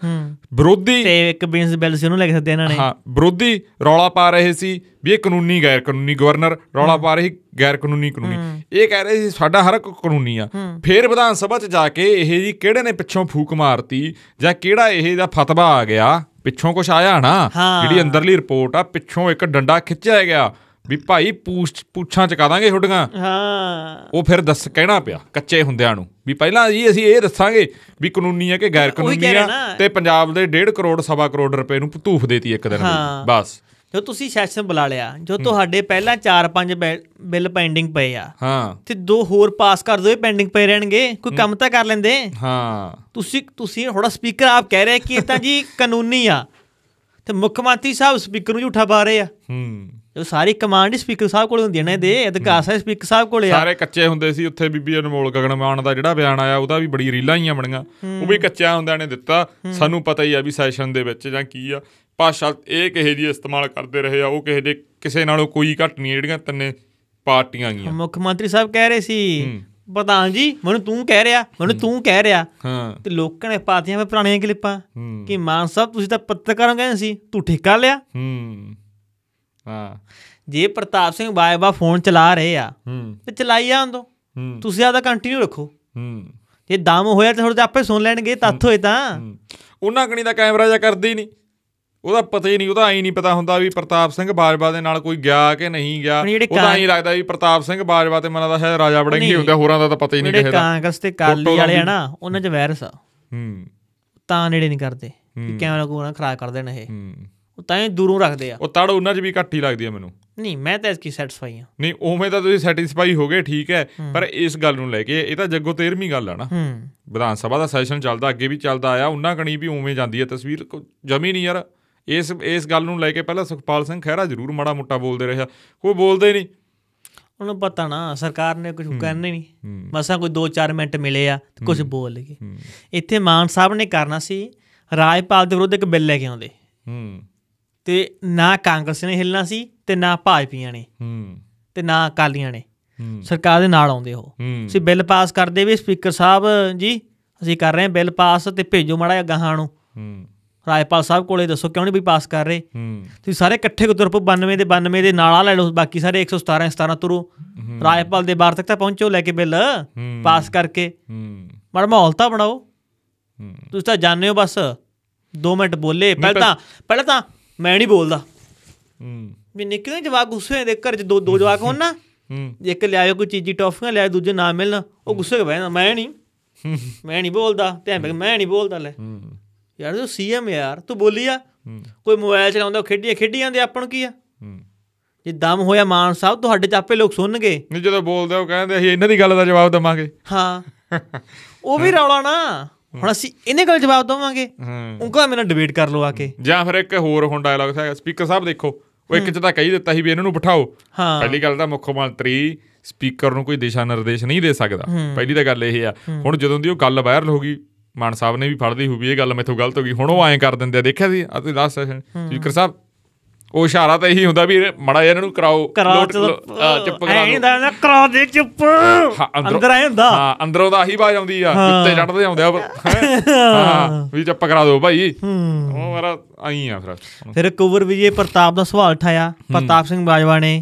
ਵਿਰੋਧੀ ਤੇ ਇੱਕ ਬੀਨਸ ਬਿੱਲ ਸੀ ਉਹਨੂੰ ਲੈ ਕੇ ਸੱਦਿਆ ਇਹਨਾਂ ਨੇ ਹਾਂ ਵਿਰੋਧੀ ਰੌਲਾ ਪਾ ਰਹੇ ਸੀ ਵੀ ਇਹ ਕਾਨੂੰਨੀ ਗੈਰ ਕਾਨੂੰਨੀ ਗਵਰਨਰ ਰੌਲਾ ਪਾ ਰਹੀ ਗੈਰ ਕਾਨੂੰਨੀ ਕਾਨੂੰਨੀ ਇਹ ਕਹਿ ਰਹੇ ਸੀ ਸਾਡਾ ਹਰ ਇੱਕ ਕਾਨੂੰਨੀ ਆ ਫੇਰ ਵਿਧਾਨ ਸਭਾ 'ਚ ਜਾ ਕੇ ਇਹ ਜੀ ਕਿਹੜੇ ਨੇ ਪਿੱਛੋਂ ਫੂਕ ਮਾਰਤੀ ਜਾਂ ਕਿਹੜਾ ਇਹ ਦਾ ਫਤਵਾ ਆ ਗਿਆ ਪਿੱਛੋਂ ਕੁਝ ਆਇਆ ਨਾ ਜਿਹੜੀ ਅੰਦਰਲੀ ਰਿਪੋਰਟ ਆ ਪਿੱਛੋਂ ਇੱਕ ਡੰਡਾ ਖਿੱਚਿਆ ਗਿਆ ਵੀ ਭਾਈ ਪੂਛ ਪੁੱਛਾਂ ਚਕਾ ਦਾਂਗੇ ਛੁੱਡੀਆਂ ਹਾਂ ਉਹ ਫਿਰ ਦੱਸ ਕਹਿਣਾ ਪਿਆ ਕੱਚੇ ਹੁੰਦਿਆਂ ਨੂੰ ਵੀ ਪਹਿਲਾਂ ਜੀ ਅਸੀਂ ਇਹ ਦੱਸਾਂਗੇ ਵੀ ਕਾਨੂੰਨੀ ਹੈ ਕਿ ਗੈਰ ਕਾਨੂੰਨੀ ਆ ਤੇ ਪੰਜਾਬ ਦੇ 1.5 ਕਰੋੜ ਸਵਾ ਕਰੋੜ ਰੁਪਏ ਨੂੰ ਧੂਫ ਦੇਤੀ ਇੱਕ ਦਿਨ ਵਿੱਚ ਬਸ ਜੋ ਤੁਸੀਂ ਸੈਸ਼ਨ ਬੁਲਾ ਲਿਆ ਜੋ ਤੁਹਾਡੇ ਪਹਿਲਾਂ 4-5 ਬਿੱਲ ਪੈਂਡਿੰਗ ਪਏ ਆ ਹਾਂ ਤੇ ਦੋ ਹੋਰ ਪਾਸ ਕਰ ਦੋ ਇਹ ਪੈਂਡਿੰਗ ਪਏ ਰਹਿਣਗੇ ਕੋਈ ਕੰਮ ਤਾਂ ਕਰ ਲੈਂਦੇ ਹਾਂ ਤੁਸੀਂ ਤੁਸੀਂ ਥੋੜਾ ਸਪੀਕਰ ਆਪ ਕਹਿ ਰਹੇ ਕਿ ਇਹ ਤਾਂ ਜੀ ਕਾਨੂੰਨੀ ਆ ਤੇ ਮੁੱਖ ਮੰਤਰੀ ਸਾਹਿਬ ਸਪੀਕਰ ਨੂੰ ਝੂਠਾ ਪਾ ਰਹੇ ਆ ਹੂੰ ਉਹ ਸਾਰੀ ਕਮਾਂਡ ਸਪੀਕਰ ਸਾਹਿਬ ਕੋਲ ਹੁੰਦੀ ਨੇ ਦੇ ਇਤਿਹਾਸ ਸਾਹਿਬ ਸਪੀਕਰ ਸਾਹਿਬ ਕੋਲ ਆ ਸਾਰੇ ਕੱਚੇ ਹੁੰਦੇ ਸੀ ਉੱਥੇ ਬੀਬੀ ਅਨਮੋਲ ਗਗਨਮਾਨ ਦਾ ਜਿਹੜਾ ਬਿਆਨ ਆਇਆ ਉਹਦਾ ਵੀ ਬੜੀ ਰੀਲਾਂ ਹੀ ਆ ਬਣੀਆਂ ਉਹ ਵੀ ਕੱਚਾ ਹੁੰਦਿਆਂ ਨੇ ਦਿੱਤਾ ਸਾਨੂੰ ਪਤਾ ਹੀ ਆ ਵੀ ਸੈਸ਼ਨ ਦੇ ਵਿੱਚ ਜਾਂ ਕੀ ਆ ਭਾਸ਼ਾ ਇਹ ਕਿਹੇ ਜੀ ਇਸਤੇਮਾਲ ਕਰਦੇ ਰਹੇ ਆ ਉਹ ਕਿਸੇ ਦੇ ਕਿਸੇ ਨਾਲੋਂ ਕੋਈ ਘੱਟ ਨਹੀਂ ਜਿਹੜੀਆਂ ਤੰਨੇ ਪਾਰਟੀਆਂ ਗਈਆਂ ਮੁੱਖ ਮੰਤਰੀ ਸਾਹਿਬ ਕਹਿ ਰਹੇ ਸੀ ਪ੍ਰਧਾਨ ਜੀ ਮੈਨੂੰ ਤੂੰ ਕਹਿ ਰਿਹਾ ਮੈਨੂੰ ਤੂੰ ਕਹਿ ਰਿਹਾ ਹਾਂ ਤੇ ਲੋਕਾਂ ਨੇ ਪਾਤੀਆਂ ਪੁਰਾਣੀਆਂ ਕਲਿੱਪਾਂ ਕਿ ਮਾਨ ਸਾਹਿਬ ਤੁਸੀਂ ਤਾਂ ਪੱਤਰਕਾਰਾਂ ਕਹਿੰਦੇ ਸੀ ਤੂੰ ਠੇਕਾ ਲਿਆ ਹੂੰ ਹਾਂ ਜੇ ਪ੍ਰਤਾਪ ਸਿੰਘ ਬਾਜਵਾ ਫੋਨ ਚਲਾ ਰਹੇ ਆ ਤੇ ਚਲਾਈ ਜਾਂ ਦੋ ਤੁਸੀਂ ਆਦਾ ਕੰਟੀਨਿਊ ਰੱਖੋ ਜੇ ਦਮ ਹੋਇਆ ਤੇ ਥੋੜਾ ਆਪੇ ਸੁਣ ਲੈਣਗੇ ਤੱਥ ਹੋਏ ਤਾਂ ਉਹਨਾਂ ਕਣੀ ਦਾ ਕੈਮਰਾ ਜਾਂ ਕਰਦੀ ਨਹੀਂ ਉਹਦਾ ਪਤਾ ਹੀ ਨਹੀਂ ਉਹਦਾ ਐ ਨਹੀਂ ਪਤਾ ਹੁੰਦਾ ਵੀ ਪ੍ਰਤਾਪ ਸਿੰਘ ਬਾਜਵਾ ਦੇ ਨਾਲ ਕੋਈ ਗਿਆ ਕਿ ਨਹੀਂ ਗਿਆ ਉਹਦਾ ਐਂ ਲੱਗਦਾ ਵੀ ਪ੍ਰਤਾਪ ਸਿੰਘ ਬਾਜਵਾ ਤੇ ਮਨਾਂ ਦਾ ਹੈ ਰਾਜਾ ਬੜੰਗੀ ਹੁੰਦਾ ਹੋਰਾਂ ਦਾ ਤਾਂ ਪਤਾ ਹੀ ਨਹੀਂ ਕਿਸੇ ਦਾ ਕਾਂਗਰਸ ਤੇ ਕਾਲੀ ਵਾਲੇ ਆ ਨਾ ਉਹਨਾਂ 'ਚ ਵਾਇਰਸ ਆ ਹੂੰ ਤਾਂ ਨੇੜੇ ਨਹੀਂ ਕਰਦੇ ਕਿ ਕੈਮਰਾ ਕੋਣਾ ਖਰਾਬ ਕਰ ਦੇਣ ਇਹ ਹੂੰ ਉਹ ਤਾਂ ਇਹ ਦੂਰੋਂ ਰੱਖਦੇ ਆ ਉਹ ਤੜ ਉਹਨਾਂ 'ਚ ਵੀ ਘੱਟ ਹੀ ਲੱਗਦੀ ਆ ਮੈਨੂੰ ਨਹੀਂ ਮੈਂ ਤਾਂ ਇਸ ਕੀ ਸੈਟੀਸਫਾਈ ਆ ਨਹੀਂ ਉਵੇਂ ਤਾਂ ਤੁਸੀਂ ਸੈਟੀਸਫਾਈ ਹੋਗੇ ਠੀਕ ਹੈ ਪਰ ਇਸ ਗੱਲ ਨੂੰ ਲੈ ਕੇ ਇਹ ਤਾਂ ਜੱਗੋ 13ਵੀਂ ਗੱਲ ਆ ਨਾ ਹੂੰ ਵਿਧਾਨ ਸਭਾ ਦਾ ਸੈਸ਼ਨ ਚੱਲਦਾ ਅੱਗੇ ਵੀ ਚੱਲਦਾ ਆਇਆ ਉਹਨਾਂ ਕਣੀ ਵੀ ਉਵੇਂ ਜਾਂਦੀ ਆ ਤਸਵੀਰ ਜਮੀ ਨਹੀਂ ਯਾਰ ਇਸ ਇਸ ਗੱਲ ਨੂੰ ਲੈ ਕੇ ਪਹਿਲਾਂ ਸੁਖਪਾਲ ਸਿੰਘ ਖਹਿਰਾ ਜ਼ਰੂਰ ਮਾੜਾ ਮੋਟਾ ਬੋਲਦੇ ਆ ਕੋਈ ਬੋਲਦੇ ਨਹੀਂ ਉਹਨੂੰ ਪਤਾ ਨਾ ਸਰਕਾਰ ਨੇ ਕੁਝ ਕਰਨਾ ਨਹੀਂ ਮਸਾਂ ਕੋਈ 2-4 ਮਿੰਟ ਮਿਲੇ ਆ ਤੇ ਕੁਝ ਬੋਲ ਲਗੇ ਇੱਥੇ ਮਾਨ ਸਾਹਿਬ ਨੇ ਕਰਨਾ ਸੀ ਰਾਜਪਾਲ ਦੇ ਵਿਰੁੱਧ ਇੱਕ ਬਿੱਲ ਲੈ ਕੇ ਆਉਂਦੇ ਹੂੰ ਤੇ ਨਾ ਕਾਂਗਰਸ ਨੇ ਹਿੱਲਣਾ ਸੀ ਤੇ ਨਾ ਭਾਜਪੀਆਂ ਨੇ ਹੂੰ ਤੇ ਨਾ ਅਕਾਲੀਆਂ ਨੇ ਹੂੰ ਸਰਕਾਰ ਦੇ ਨਾਲ ਆਉਂਦੇ ਉਹ ਸੀ ਬਿੱਲ ਪਾਸ ਕਰਦੇ ਵੀ ਸਪੀਕਰ ਸਾਹਿਬ ਜੀ ਅਸੀਂ ਕਰ ਰਹੇ ਹਾਂ ਬਿੱਲ ਪਾਸ ਤੇ ਭੇਜੋ ਮੜਾ ਗਾਹਾਂ ਨੂੰ ਹੂੰ ਰਾਜਪਾਲ ਸਾਹਿਬ ਕੋਲੇ ਦੱਸੋ ਕਿਉਂ ਨਹੀਂ ਵੀ ਪਾਸ ਕਰ ਰਹੇ ਹੂੰ ਤੁਸੀਂ ਸਾਰੇ ਇਕੱਠੇ ਗੁਰਪ 92 ਦੇ 92 ਦੇ ਨਾਲ ਆ ਲੈ ਲਓ ਬਾਕੀ ਸਾਰੇ 117 17 ਤੁਰੋ ਰਾਜਪਾਲ ਦੇ ਬਾਹਰ ਤੱਕ ਤਾਂ ਪਹੁੰਚੋ ਲੈ ਕੇ ਬਿੱਲ ਪਾਸ ਕਰਕੇ ਮੜਾ ਮਾਹੌਲ ਤਾਂ ਬਣਾਓ ਹੂੰ ਤੁਸੀਂ ਤਾਂ ਜਾਣਦੇ ਹੋ ਬਸ 2 ਮਿੰਟ ਬੋਲੇ ਪਹਿਲਾਂ ਤਾਂ ਪਹਿਲਾਂ ਤਾਂ ਮੈਂ ਨਹੀਂ ਬੋਲਦਾ ਹੂੰ ਵੀ ਨਿੱਕੇ ਜਵਾਕ ਗੁੱਸੇ ਦੇ ਘਰ ਚ ਦੋ ਦੋ ਜਵਾਕ ਹੋਣ ਨਾ ਹੂੰ ਇੱਕ ਲਿਆਇਓ ਕੋਈ ਚੀਜ਼ੀ ਟੌਫੀਆਂ ਲਿਆਇਓ ਦੂਜੇ ਨਾ ਮਿਲਣਾ ਉਹ ਗੁੱਸੇ ਹੋ ਬੈਣਾ ਮੈਂ ਨਹੀਂ ਮੈਂ ਨਹੀਂ ਬੋਲਦਾ ਤੇ ਮੈਂ ਨਹੀਂ ਬੋਲਦਾ ਲੈ ਹੂੰ ਯਾਰ ਤੂੰ ਸੀਐਮ ਯਾਰ ਤੂੰ ਬੋਲੀ ਆ ਕੋਈ ਮੋਬਾਈਲ ਚਲਾਉਂਦਾ ਖੇਡੀਆਂ ਖੇਡੀਆਂ ਦੇ ਆਪਾਂ ਨੂੰ ਕੀ ਆ ਜੇ ਦਮ ਹੋਇਆ ਮਾਨ ਸਾਹਿਬ ਤੁਹਾਡੇ ਚਾਪੇ ਲੋਕ ਸੁਣਨਗੇ ਨਹੀਂ ਜਦੋਂ ਬੋਲਦੇ ਉਹ ਕਹਿੰਦੇ ਅਸੀਂ ਇਹਨਾਂ ਦੀ ਗੱਲ ਦਾ ਜਵਾਬ ਦਵਾਂਗੇ ਹਾਂ ਉਹ ਵੀ ਰੌਲਾ ਨਾ ਹੁਣ ਅਸੀਂ ਇਹਨੇ ਗੱਲ ਜਵਾਬ ਦਵਾਂਗੇ ਉਹ ਕਹਿੰਦਾ ਮੇਰੇ ਨਾਲ ਡਿਬੇਟ ਕਰ ਲਓ ਆ ਕੇ ਜਾਂ ਫਿਰ ਇੱਕ ਹੋਰ ਹੁਣ ਡਾਇਲੌਗ ਹੈ ਸਪੀਕਰ ਸਾਹਿਬ ਦੇਖੋ ਉਹ ਇੱਕ ਚ ਤਾਂ ਕਹੀ ਦਿੱਤਾ ਸੀ ਵੀ ਇਹਨਾਂ ਨੂੰ ਬਿਠਾਓ ਪਹਿਲੀ ਗੱਲ ਤਾਂ ਮੁੱਖ ਮੰਤਰੀ ਸਪੀਕਰ ਨੂੰ ਕੋਈ ਦਿਸ਼ਾ ਨਿਰਦੇਸ਼ ਨਹੀਂ ਦੇ ਸਕਦਾ ਪਹਿਲੀ ਤਾਂ ਗੱਲ ਇਹ ਆ ਹੁਣ ਜਦੋਂ ਦੀ ਉਹ ਗੱਲ ਵਾਇਰਲ ਹੋ ਗਈ ਮਾਨ ਸਾਹਿਬ ਨੇ ਵੀ ਫੜਦੀ ਹੋਈ ਇਹ ਗੱਲ ਮੈਥੋਂ ਗਲਤ ਹੋ ਗਈ ਹੁਣ ਉਹ ਐਂ ਕਰ ਦਿੰਦੇ ਆ ਦੇਖਿਆ ਸੀ ਅਸੀਂ ਲਾਸਟ ਸੈਸ਼ਨ ਸਪੀਕਰ ਸਾਹਿਬ ਉਹ ਇਸ਼ਾਰਾ ਤਾਂ ਇਹੀ ਹੁੰਦਾ ਵੀ ਮੜਾ ਇਹਨਾਂ ਨੂੰ ਕਰਾਓ ਲੋਟ ਚੁੱਪ ਕਰਾ ਐਂ ਦਾ ਕਰਾ ਦੇ ਚੁੱਪ ਅੰਦਰ ਆਏ ਹੁੰਦਾ ਹਾਂ ਅੰਦਰੋਂ ਦਾ ਆਹੀ ਬਾਜ ਆਉਂਦੀ ਆ ਕੁੱਤੇ ਚੜਦੇ ਆਉਂਦੇ ਆ ਹਾਂ ਵੀ ਚੁੱਪ ਕਰਾ ਦਿਓ ਭਾਈ ਉਹ ਮਾਰਾ ਆਈ ਆ ਫਿਰ ਫਿਰ ਕੁਵਰ ਵੀ ਇਹ ਪ੍ਰਤਾਪ ਦਾ ਸਵਾਲ ਉਠਾਇਆ ਪ੍ਰਤਾਪ ਸਿੰਘ ਬਾਜਵਾ ਨੇ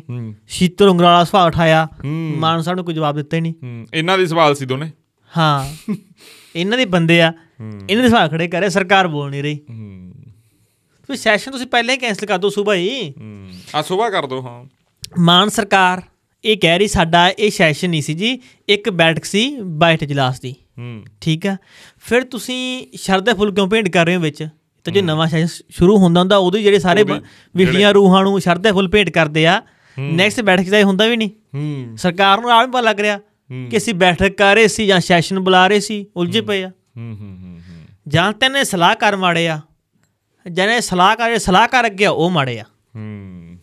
ਸ਼ੀਤਲ ਵਾਲਾ ਸਵਾਲ ਉਠਾਇਆ ਮਾਨ ਸਾਹਿਬ ਨੇ ਕੋਈ ਜਵਾਬ ਦਿੱਤਾ ਹੀ ਨਹੀਂ ਇਹਨਾਂ ਦੇ ਸਵਾਲ ਸੀ ਦੋਨੇ ਹਾਂ ਇਹਨਾਂ ਦੇ ਬੰਦੇ ਆ ਇਹਨਾਂ ਦੇ ਸਵਾਲ ਖੜੇ ਕਰੇ ਸਰਕਾਰ ਬੋਲ ਨਹੀਂ ਰਹੀ ਵੀ ਸੈਸ਼ਨ ਤੁਸੀਂ ਪਹਿਲਾਂ ਹੀ ਕੈਨਸਲ ਕਰ ਦਿਓ ਸਵੇਰ ਹੀ ਆ ਸਵੇਰ ਕਰ ਦਿਓ ਹਾਂ ਮਾਨ ਸਰਕਾਰ ਇਹ ਕਹਿ ਰਹੀ ਸਾਡਾ ਇਹ ਸੈਸ਼ਨ ਨਹੀਂ ਸੀ ਜੀ ਇੱਕ ਬੈਠਕ ਸੀ ਬਾਈਟ ਜਲਾਸ ਦੀ ਠੀਕ ਆ ਫਿਰ ਤੁਸੀਂ ਸ਼ਰਦੇ ਫੁੱਲ ਕਿਉਂ ਭੇਂਟ ਕਰ ਰਹੇ ਹੋ ਵਿੱਚ ਤੇ ਜੇ ਨਵਾਂ ਸੈਸ਼ਨ ਸ਼ੁਰੂ ਹੁੰਦਾ ਹੁੰਦਾ ਉਦੋਂ ਜਿਹੜੇ ਸਾਰੇ ਵਿਖੀਆਂ ਰੂਹਾਂ ਨੂੰ ਸ਼ਰਦੇ ਫੁੱਲ ਭੇਂਟ ਕਰਦੇ ਆ ਨੈਕਸਟ ਬੈਠਕ ਜਾਈ ਹੁੰਦਾ ਵੀ ਨਹੀਂ ਸਰਕਾਰ ਨੂੰ ਆਲਮ ਪਾ ਲੱਗ ਰਿਹਾ ਕਿ ਅਸੀਂ ਬੈਠਕ ਕਰ ਰਹੇ ਸੀ ਜਾਂ ਸੈਸ਼ਨ ਬੁਲਾ ਰਹੇ ਸੀ ਉਲਝੇ ਪਏ ਆ ਜਾਂ ਤੈਨੇ ਨੇ ਕਰ ਮਾੜਿਆ ਜਿਹਨੇ ਸਲਾਹਕਾਰ ਇਹ ਸਲਾਹਕਾਰ ਅੱਗੇ ਉਹ ਮਾੜੇ ਆ ਹੂੰ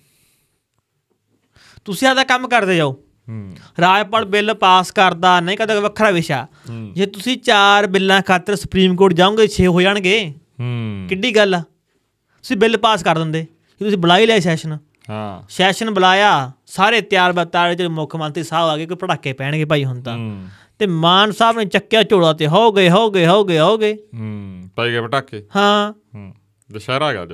ਤੁਸੀਂ ਆਦਾ ਕੰਮ ਕਰਦੇ ਜਾਓ ਹੂੰ ਰਾਜਪਾਲ ਬਿੱਲ ਪਾਸ ਕਰਦਾ ਨਹੀਂ ਕਦੇ ਵੱਖਰਾ ਵਿਸ਼ਾ ਜੇ ਤੁਸੀਂ ਚਾਰ ਬਿੱਲਾਂ ਖਾਤਰ ਸੁਪਰੀਮ ਕੋਰਟ ਜਾਓਗੇ 6 ਹੋ ਜਾਣਗੇ ਹੂੰ ਕਿੱਡੀ ਗੱਲ ਆ ਤੁਸੀਂ ਬਿੱਲ ਪਾਸ ਕਰ ਦਿੰਦੇ ਤੁਸੀਂ ਬੁਲਾ ਹੀ ਲਿਆ ਸੈਸ਼ਨ ਹਾਂ ਸੈਸ਼ਨ ਬੁਲਾਇਆ ਸਾਰੇ ਤਿਆਰ ਬਤਾਰ ਜਿਹੜੇ ਮੁੱਖ ਮੰਤਰੀ ਸਾਹਿਬ ਆ ਗਏ ਕੋਈ ਪੜਾਕੇ ਪੈਣਗੇ ਭਾਈ ਹੁਣ ਤਾਂ ਤੇ ਮਾਨ ਸਾਹਿਬ ਨੇ ਚੱਕਿਆ ਝੋਲਾ ਤੇ ਹੋ ਗਏ ਹੋ ਗਏ ਹੋ ਗਏ ਹੋ ਗਏ ਹੂੰ ਪੈ ਗਏ ਪਟਾਕੇ ਹਾਂ ਹੂੰ ਦੁਸ਼ਹਿਰਾ ਹੈਗਾ ਅੱਜ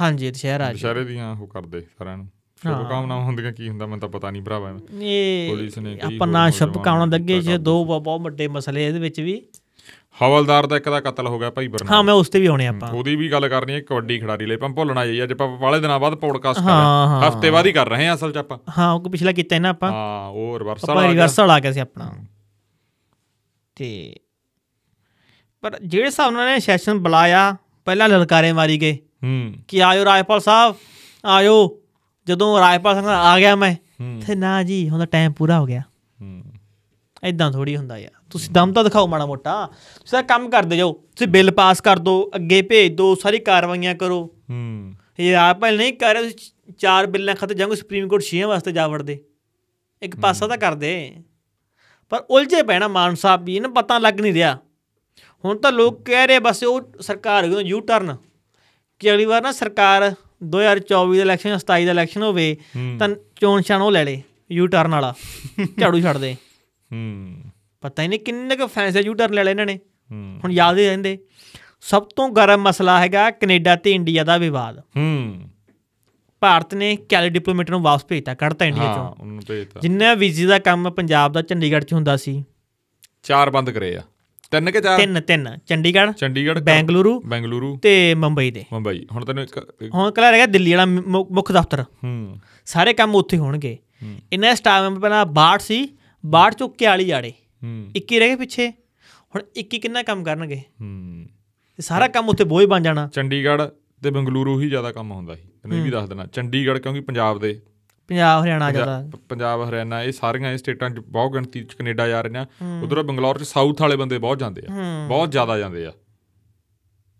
ਹਾਂਜੀ ਦੁਸ਼ਹਿਰਾ ਅੱਜ ਦੁਸ਼ਹਿਰੇ ਦੀਆਂ ਉਹ ਕਰਦੇ ਸਾਰਿਆਂ ਨੂੰ ਸ਼ੁਭ ਕਾਮਨਾਵਾਂ ਹੁੰਦੀਆਂ ਕੀ ਹੁੰਦਾ ਮੈਨੂੰ ਤਾਂ ਪਤਾ ਨਹੀਂ ਭਰਾਵਾ ਇਹ ਪੁਲਿਸ ਨੇ ਕੀ ਆਪਾਂ ਨਾ ਸ਼ੁਭ ਕਾਮਨਾ ਲੱਗੇ ਜੇ ਦੋ ਬਹੁਤ ਵੱਡੇ ਮਸਲੇ ਇਹਦੇ ਵਿੱਚ ਵੀ ਹਵਲਦਾਰ ਦਾ ਇੱਕ ਦਾ ਕਤਲ ਹੋ ਗਿਆ ਭਾਈ ਬਰਨਾ ਹਾਂ ਮੈਂ ਉਸ ਤੇ ਵੀ ਆਉਣੇ ਆਪਾਂ ਉਹਦੀ ਵੀ ਗੱਲ ਕਰਨੀ ਹੈ ਕਬੱਡੀ ਖਿਡਾਰੀ ਲਈ ਆਪਾਂ ਭੁੱਲਣਾ ਜਾਈਏ ਅੱਜ ਆਪਾਂ ਵਾਲੇ ਦਿਨਾਂ ਬਾਅਦ ਪੋਡਕਾਸਟ ਕਰ ਰਹੇ ਹਾਂ ਹਫਤੇ ਬਾਅਦ ਹੀ ਕਰ ਰਹੇ ਹਾਂ ਅਸਲ 'ਚ ਆਪਾਂ ਹਾਂ ਉਹ ਪਿਛਲਾ ਕੀਤਾ ਇਹਨਾਂ ਆਪਾਂ ਹਾਂ ਉਹ ਰਿਵਰਸਲ ਆ ਗਿਆ ਰਿਵਰਸਲ ਆ ਗਿਆ ਸੀ ਆਪਣਾ ਤੇ ਪਰ ਜਿਹੜੇ ਹਿਸਾਬ ਨਾਲ ਨੇ ਸੈਸ਼ਨ ਬੁਲਾਇਆ ਪਹਿਲਾਂ ਲਲਕਾਰੇ ਮਾਰੀ ਗਏ ਹੂੰ ਕਿ ਆਇਓ ਰਾਜਪਾਲ ਸਾਹਿਬ ਆਇਓ ਜਦੋਂ ਰਾਜਪਾਲ ਸਿੰਘ ਆ ਗਿਆ ਮੈਂ ਤੇ ਨਾ ਜੀ ਹੁਣ ਟਾਈਮ ਪੂਰਾ ਹੋ ਗਿਆ ਹੂੰ ਐਦਾਂ ਥੋੜੀ ਹੁੰਦਾ ਯਾਰ ਤੁਸੀਂ ਦਮ ਤਾਂ ਦਿਖਾਓ ਮਾੜਾ ਮੋਟਾ ਤੁਸੀਂ ਤਾਂ ਕੰਮ ਕਰਦੇ ਜਾਓ ਤੁਸੀਂ ਬਿੱਲ ਪਾਸ ਕਰ ਦਿਓ ਅੱਗੇ ਭੇਜ ਦਿਓ ਸਾਰੀ ਕਾਰਵਾਈਆਂ ਕਰੋ ਹੂੰ ਇਹ ਰਾਜਪਾਲ ਨਹੀਂ ਕਰ ਰਹੇ ਚਾਰ ਬਿੱਲਾਂ ਖਤ ਜਾਂਗੇ ਸੁਪਰੀਮ ਕੋਰਟ ਛੇ ਵਾਸਤੇ ਜਾ ਵੜਦੇ ਇੱਕ ਪਾਸਾ ਤਾਂ ਕਰਦੇ ਪਰ ਉਲਝੇ ਪੈਣਾ ਮਾਨ ਸਾਹਿਬ ਵੀ ਇਹਨਾਂ ਪਤਾ ਲੱਗ ਨਹੀਂ ਰਿਹਾ ਹੁਣ ਤਾਂ ਲੋਕ ਕਹਿ ਰਹੇ ਬਸ ਉਹ ਸਰਕਾਰ ਹੋ ਯੂ ਟਰਨ ਕਿ ਅਗਲੀ ਵਾਰ ਨਾ ਸਰਕਾਰ 2024 ਦਾ ਇਲੈਕਸ਼ਨ 27 ਦਾ ਇਲੈਕਸ਼ਨ ਹੋਵੇ ਤਾਂ ਚੋਣ ਛਾਣ ਉਹ ਲੈ ਲੇ ਯੂ ਟਰਨ ਵਾਲਾ ਝਾੜੂ ਛੱਡ ਦੇ ਹੂੰ ਪਤਾ ਹੀ ਨਹੀਂ ਕਿੰਨੇ ਕੁ ਫੈਸਲੇ ਯੂ ਟਰਨ ਲੈ ਲੈ ਇਹਨਾਂ ਨੇ ਹੁਣ ਯਾਦ ਹੀ ਰਹਿੰਦੇ ਸਭ ਤੋਂ ਗਰਮ ਮਸਲਾ ਹੈਗਾ ਕੈਨੇਡਾ ਤੇ ਇੰਡੀਆ ਦਾ ਵਿਵਾਦ ਹੂੰ ਭਾਰਤ ਨੇ ਕੈਲ ਡਿਪਲੋਮੇਟ ਨੂੰ ਵਾਪਸ ਭੇਜਤਾ ਕੱਢਤਾ ਇੰਡੀਆ ਚੋਂ ਹਾਂ ਉਹਨੂੰ ਭੇਜਤਾ ਜਿੰਨਾ ਵੀਜ਼ੇ ਦਾ ਕੰਮ ਪੰਜਾਬ ਦਾ ਚੰਡੀਗੜ੍ਹ 'ਚ ਹੁੰਦਾ ਸੀ ਚਾਰ ਬੰਦ ਕਰੇ ਆ ਤਿੰਨ ਕਿ ਚਾਰ ਤਿੰਨ ਤਿੰਨ ਚੰਡੀਗੜ੍ਹ ਚੰਡੀਗੜ੍ਹ ਬੈਂਗਲੁਰੂ ਬੈਂਗਲੁਰੂ ਤੇ ਮੁੰਬਈ ਦੇ ਮੁੰਬਈ ਹੁਣ ਤੈਨੂੰ ਇੱਕ ਹੁਣ ਕਲਾ ਰਹਿ ਗਿਆ ਦਿੱਲੀ ਵਾਲਾ ਮੁੱਖ ਦਫ਼ਤਰ ਹੂੰ ਸਾਰੇ ਕੰਮ ਉੱਥੇ ਹੋਣਗੇ ਇਹਨਾਂ ਸਟਾਫ ਮੈਂਬਰ ਪਹਿਲਾਂ 62 ਸੀ 62 ਚੋਂ 41 ਆੜੇ ਹੂੰ 21 ਰਹਿ ਗਏ ਪਿੱਛੇ ਹੁਣ 21 ਕਿੰਨਾ ਕੰਮ ਕਰਨਗੇ ਹੂੰ ਸਾਰਾ ਕੰਮ ਉੱਥੇ ਬੋਝ ਬਣ ਜਾਣਾ ਚੰਡੀਗੜ੍ਹ ਤੇ ਬੰਗਲੁਰੂ ਹੀ ਜ਼ਿਆਦਾ ਕੰਮ ਹੁੰਦਾ ਸੀ ਤੈਨੂੰ ਇਹ ਵੀ ਦੱਸ ਦੇਣਾ ਚੰਡੀਗੜ੍ਹ ਕਿਉਂਕਿ ਪੰਜਾਬ ਦੇ ਪੰਜਾਬ ਹਰਿਆਣਾ ਜ਼ਿਆਦਾ ਪੰਜਾਬ ਹਰਿਆਣਾ ਇਹ ਸਾਰੀਆਂ ਇਹ ਸਟੇਟਾਂ 'ਚ ਬਹੁਤ ਗਿਣਤੀ 'ਚ ਕੈਨੇਡਾ ਜਾ ਰਹੀਆਂ ਉਧਰੋਂ ਬੰਗਲੌਰ 'ਚ ਸਾਊਥ ਵਾਲੇ ਬੰਦੇ ਬਹੁਤ ਜਾਂਦੇ ਆ ਬਹੁਤ ਜ਼ਿਆਦਾ ਜਾਂਦੇ ਆ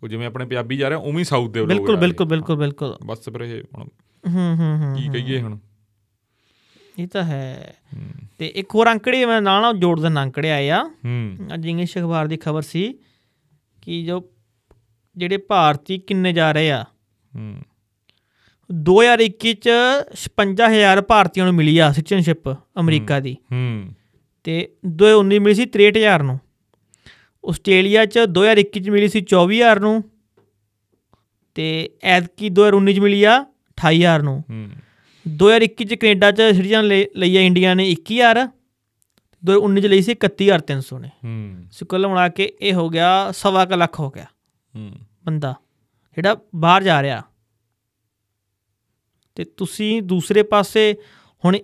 ਉਹ ਜਿਵੇਂ ਆਪਣੇ ਪੰਜਾਬੀ ਜਾ ਰਹੇ ਉਵੇਂ ਹੀ ਸਾਊਥ ਦੇ ਲੋਕ ਬਿਲਕੁਲ ਬਿਲਕੁਲ ਬਿਲਕੁਲ ਬਿਲਕੁਲ ਬਸ ਪਰ ਇਹ ਹੁਣ ਹੂੰ ਹੂੰ ਹੂੰ ਕੀ ਕਹੀਏ ਹੁਣ ਇਹ ਤਾਂ ਹੈ ਤੇ ਇੱਕ ਹੋਰ ਅੰਕੜੇ ਮੈਂ ਨਾਲ ਨਾਲ ਜੋੜ ਦਿੰਦਾ ਅੰਕੜੇ ਆਏ ਆ ਹੂੰ ਅੱਜ ਇੰਗਲਿਸ਼ ਅਖਬਾਰ ਦੀ ਖਬਰ ਸੀ ਕਿ ਜੋ ਜਿਹੜੇ ਭਾਰਤੀ ਕਿੰਨੇ ਜਾ ਰਹੇ ਆ ਹੂੰ 2021 ਚ 56000 ਭਾਰਤੀਆਂ ਨੂੰ ਮਿਲੀ ਆ ਸਿਟੀਜ਼ਨਸ਼ਿਪ ਅਮਰੀਕਾ ਦੀ ਹੂੰ ਤੇ 2019 ਮਿਲੀ ਸੀ 63000 ਨੂੰ ਆਸਟ੍ਰੇਲੀਆ ਚ 2021 ਚ ਮਿਲੀ ਸੀ 24000 ਨੂੰ ਤੇ ਐਤਕੀ 2019 ਚ ਮਿਲੀ ਆ 28000 ਨੂੰ ਹੂੰ 2021 ਚ ਕੈਨੇਡਾ ਚ ਸਿਟੀਜ਼ਨ ਲਈ ਆ ਇੰਡੀਆ ਨੇ 21000 2019 ਚ ਲਈ ਸੀ 31300 ਨੇ ਹੂੰ ਸੋ ਕੁੱਲ ਮਿਲਾ ਕੇ ਇਹ ਹੋ ਗਿਆ ਸਵਾ ਕ ਲੱਖ ਹੋ ਗਿਆ ਹੂੰ ਬੰਦਾ ਜਿਹੜਾ ਬਾਹਰ ਜਾ ਰਿਹਾ ਤੇ ਤੁਸੀਂ ਦੂਸਰੇ ਪਾਸੇ ਹੁਣ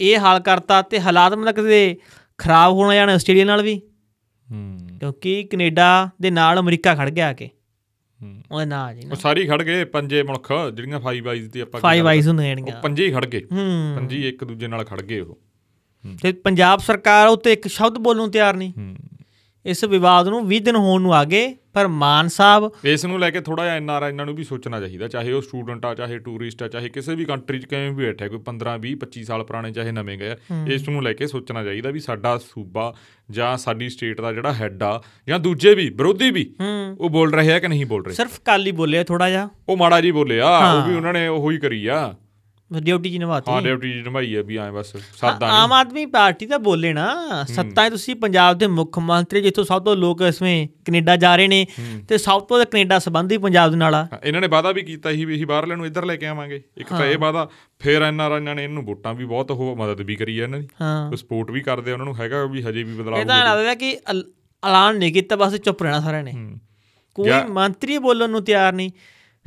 ਇਹ ਹਾਲ ਕਰਤਾ ਤੇ ਹਾਲਾਤ ਮਨ ਲੱਗਦੇ ਖਰਾਬ ਹੋਣਾ ਜਾਣ ਆਸਟ੍ਰੇਲੀਆ ਨਾਲ ਵੀ ਹੂੰ ਕਿਉਂਕਿ ਕੈਨੇਡਾ ਦੇ ਨਾਲ ਅਮਰੀਕਾ ਖੜ ਗਿਆ ਆ ਕੇ ਉਹ ਨਾ ਜੀ ਉਹ ਸਾਰੀ ਖੜ ਗਏ ਪੰਜੇ ਮੁਲਕ ਜਿਹੜੀਆਂ ਫਾਈਵ ਵਾਈਜ਼ ਦੀ ਆਪਾਂ ਫਾਈਵ ਵਾਈਜ਼ ਹੁੰਦੀਆਂ ਜਿਹੜੀਆਂ ਉਹ ਪੰਜੇ ਹੀ ਖੜ ਗਏ ਹੂੰ ਪੰਜੇ ਇੱਕ ਦੂਜੇ ਨਾਲ ਖੜ ਗਏ ਉਹ ਤੇ ਪੰਜਾਬ ਸਰਕਾਰ ਉੱਤੇ ਇੱਕ ਸ਼ਬਦ ਬੋਲਣ ਤਿਆਰ ਨਹੀਂ ਹੂੰ ਇਸ ਵਿਵਾਦ ਨੂੰ 20 ਦਿਨ ਹੋਣ ਨੂੰ ਆ ਗਏ ਪਰ ਮਾਨ ਸਾਹਿਬ ਇਸ ਨੂੰ ਲੈ ਕੇ ਥੋੜਾ ਜਿਹਾ ਐਨਆਰ ਇਹਨਾਂ ਨੂੰ ਵੀ ਸੋਚਣਾ ਚਾਹੀਦਾ ਚਾਹੇ ਉਹ ਸਟੂਡੈਂਟ ਆ ਚਾਹੇ ਟੂਰਿਸਟ ਆ ਚਾਹੇ ਕਿਸੇ ਵੀ ਕੰਟਰੀ 'ਚ ਕਿਵੇਂ ਵੀ ਬੈਠਾ ਕੋਈ 15 20 25 ਸਾਲ ਪੁਰਾਣੇ ਚਾਹੇ ਨਵੇਂ ਗਏ ਇਸ ਨੂੰ ਲੈ ਕੇ ਸੋਚਣਾ ਚਾਹੀਦਾ ਵੀ ਸਾਡਾ ਸੂਬਾ ਜਾਂ ਸਾਡੀ ਸਟੇਟ ਦਾ ਜਿਹੜਾ ਹੈੱਡ ਆ ਜਾਂ ਦੂਜੇ ਵੀ ਵਿਰੋਧੀ ਵੀ ਉਹ ਬੋਲ ਰਹੇ ਆ ਕਿ ਨਹੀਂ ਬੋਲ ਰਹੇ ਸਿਰਫ ਕਾਲੀ ਬੋਲੇ ਥੋੜਾ ਜਿਹਾ ਉਹ ਮਾੜਾ ਜੀ ਬੋਲੇ ਆ ਉਹ ਵੀ ਉਹਨਾਂ ਨੇ ਉਹੀ ਕਰੀ ਆ ਡਿਊਟੀ ਜੀ ਨਿਭਾਤੀ ਹਾਂ ਡਿਊਟੀ ਜੀ ਨਿਭਾਈ ਹੈ ਵੀ ਐ ਬਸ ਸਾਦਾ ਨਹੀਂ ਆਮ ਆਦਮੀ ਪਾਰਟੀ ਤਾਂ ਬੋਲੇ ਨਾ ਸੱਤਾਂ ਤੁਸੀਂ ਪੰਜਾਬ ਦੇ ਮੁੱਖ ਮੰਤਰੀ ਜਿੱਥੋਂ ਸਭ ਤੋਂ ਲੋਕ ਇਸਵੇਂ ਕੈਨੇਡਾ ਜਾ ਰਹੇ ਨੇ ਤੇ ਸਭ ਤੋਂ ਕੈਨੇਡਾ ਸੰਬੰਧੀ ਪੰਜਾਬ ਦੇ ਨਾਲ ਆ ਇਹਨਾਂ ਨੇ ਵਾਦਾ ਵੀ ਕੀਤਾ ਸੀ ਵੀ ਅਸੀਂ ਬਾਹਰਲੇ ਨੂੰ ਇੱਧਰ ਲੈ ਕੇ ਆਵਾਂਗੇ ਇੱਕ ਤਾਂ ਇਹ ਵਾਦਾ ਫਿਰ ਐਨ ਆਰ ਇਹਨਾਂ ਨੇ ਇਹਨੂੰ ਵੋਟਾਂ ਵੀ ਬਹੁਤ ਹੋ ਮਦਦ ਵੀ ਕਰੀ ਹੈ ਇਹਨਾਂ ਦੀ ਸਪੋਰਟ ਵੀ ਕਰਦੇ ਉਹਨਾਂ ਨੂੰ ਹੈਗਾ ਵੀ ਹਜੇ ਵੀ ਬਦਲਾਅ ਇਹਦਾ ਲੱਗਦਾ ਕਿ ਐਲਾਨ ਨਹੀਂ ਕੀਤਾ ਬਸ ਚੁੱਪ ਰਹਿਣਾ ਸਾਰਿਆਂ ਨੇ ਕੋਈ ਮੰਤਰੀ ਬੋਲਣ ਨੂੰ ਤਿਆਰ ਨਹੀਂ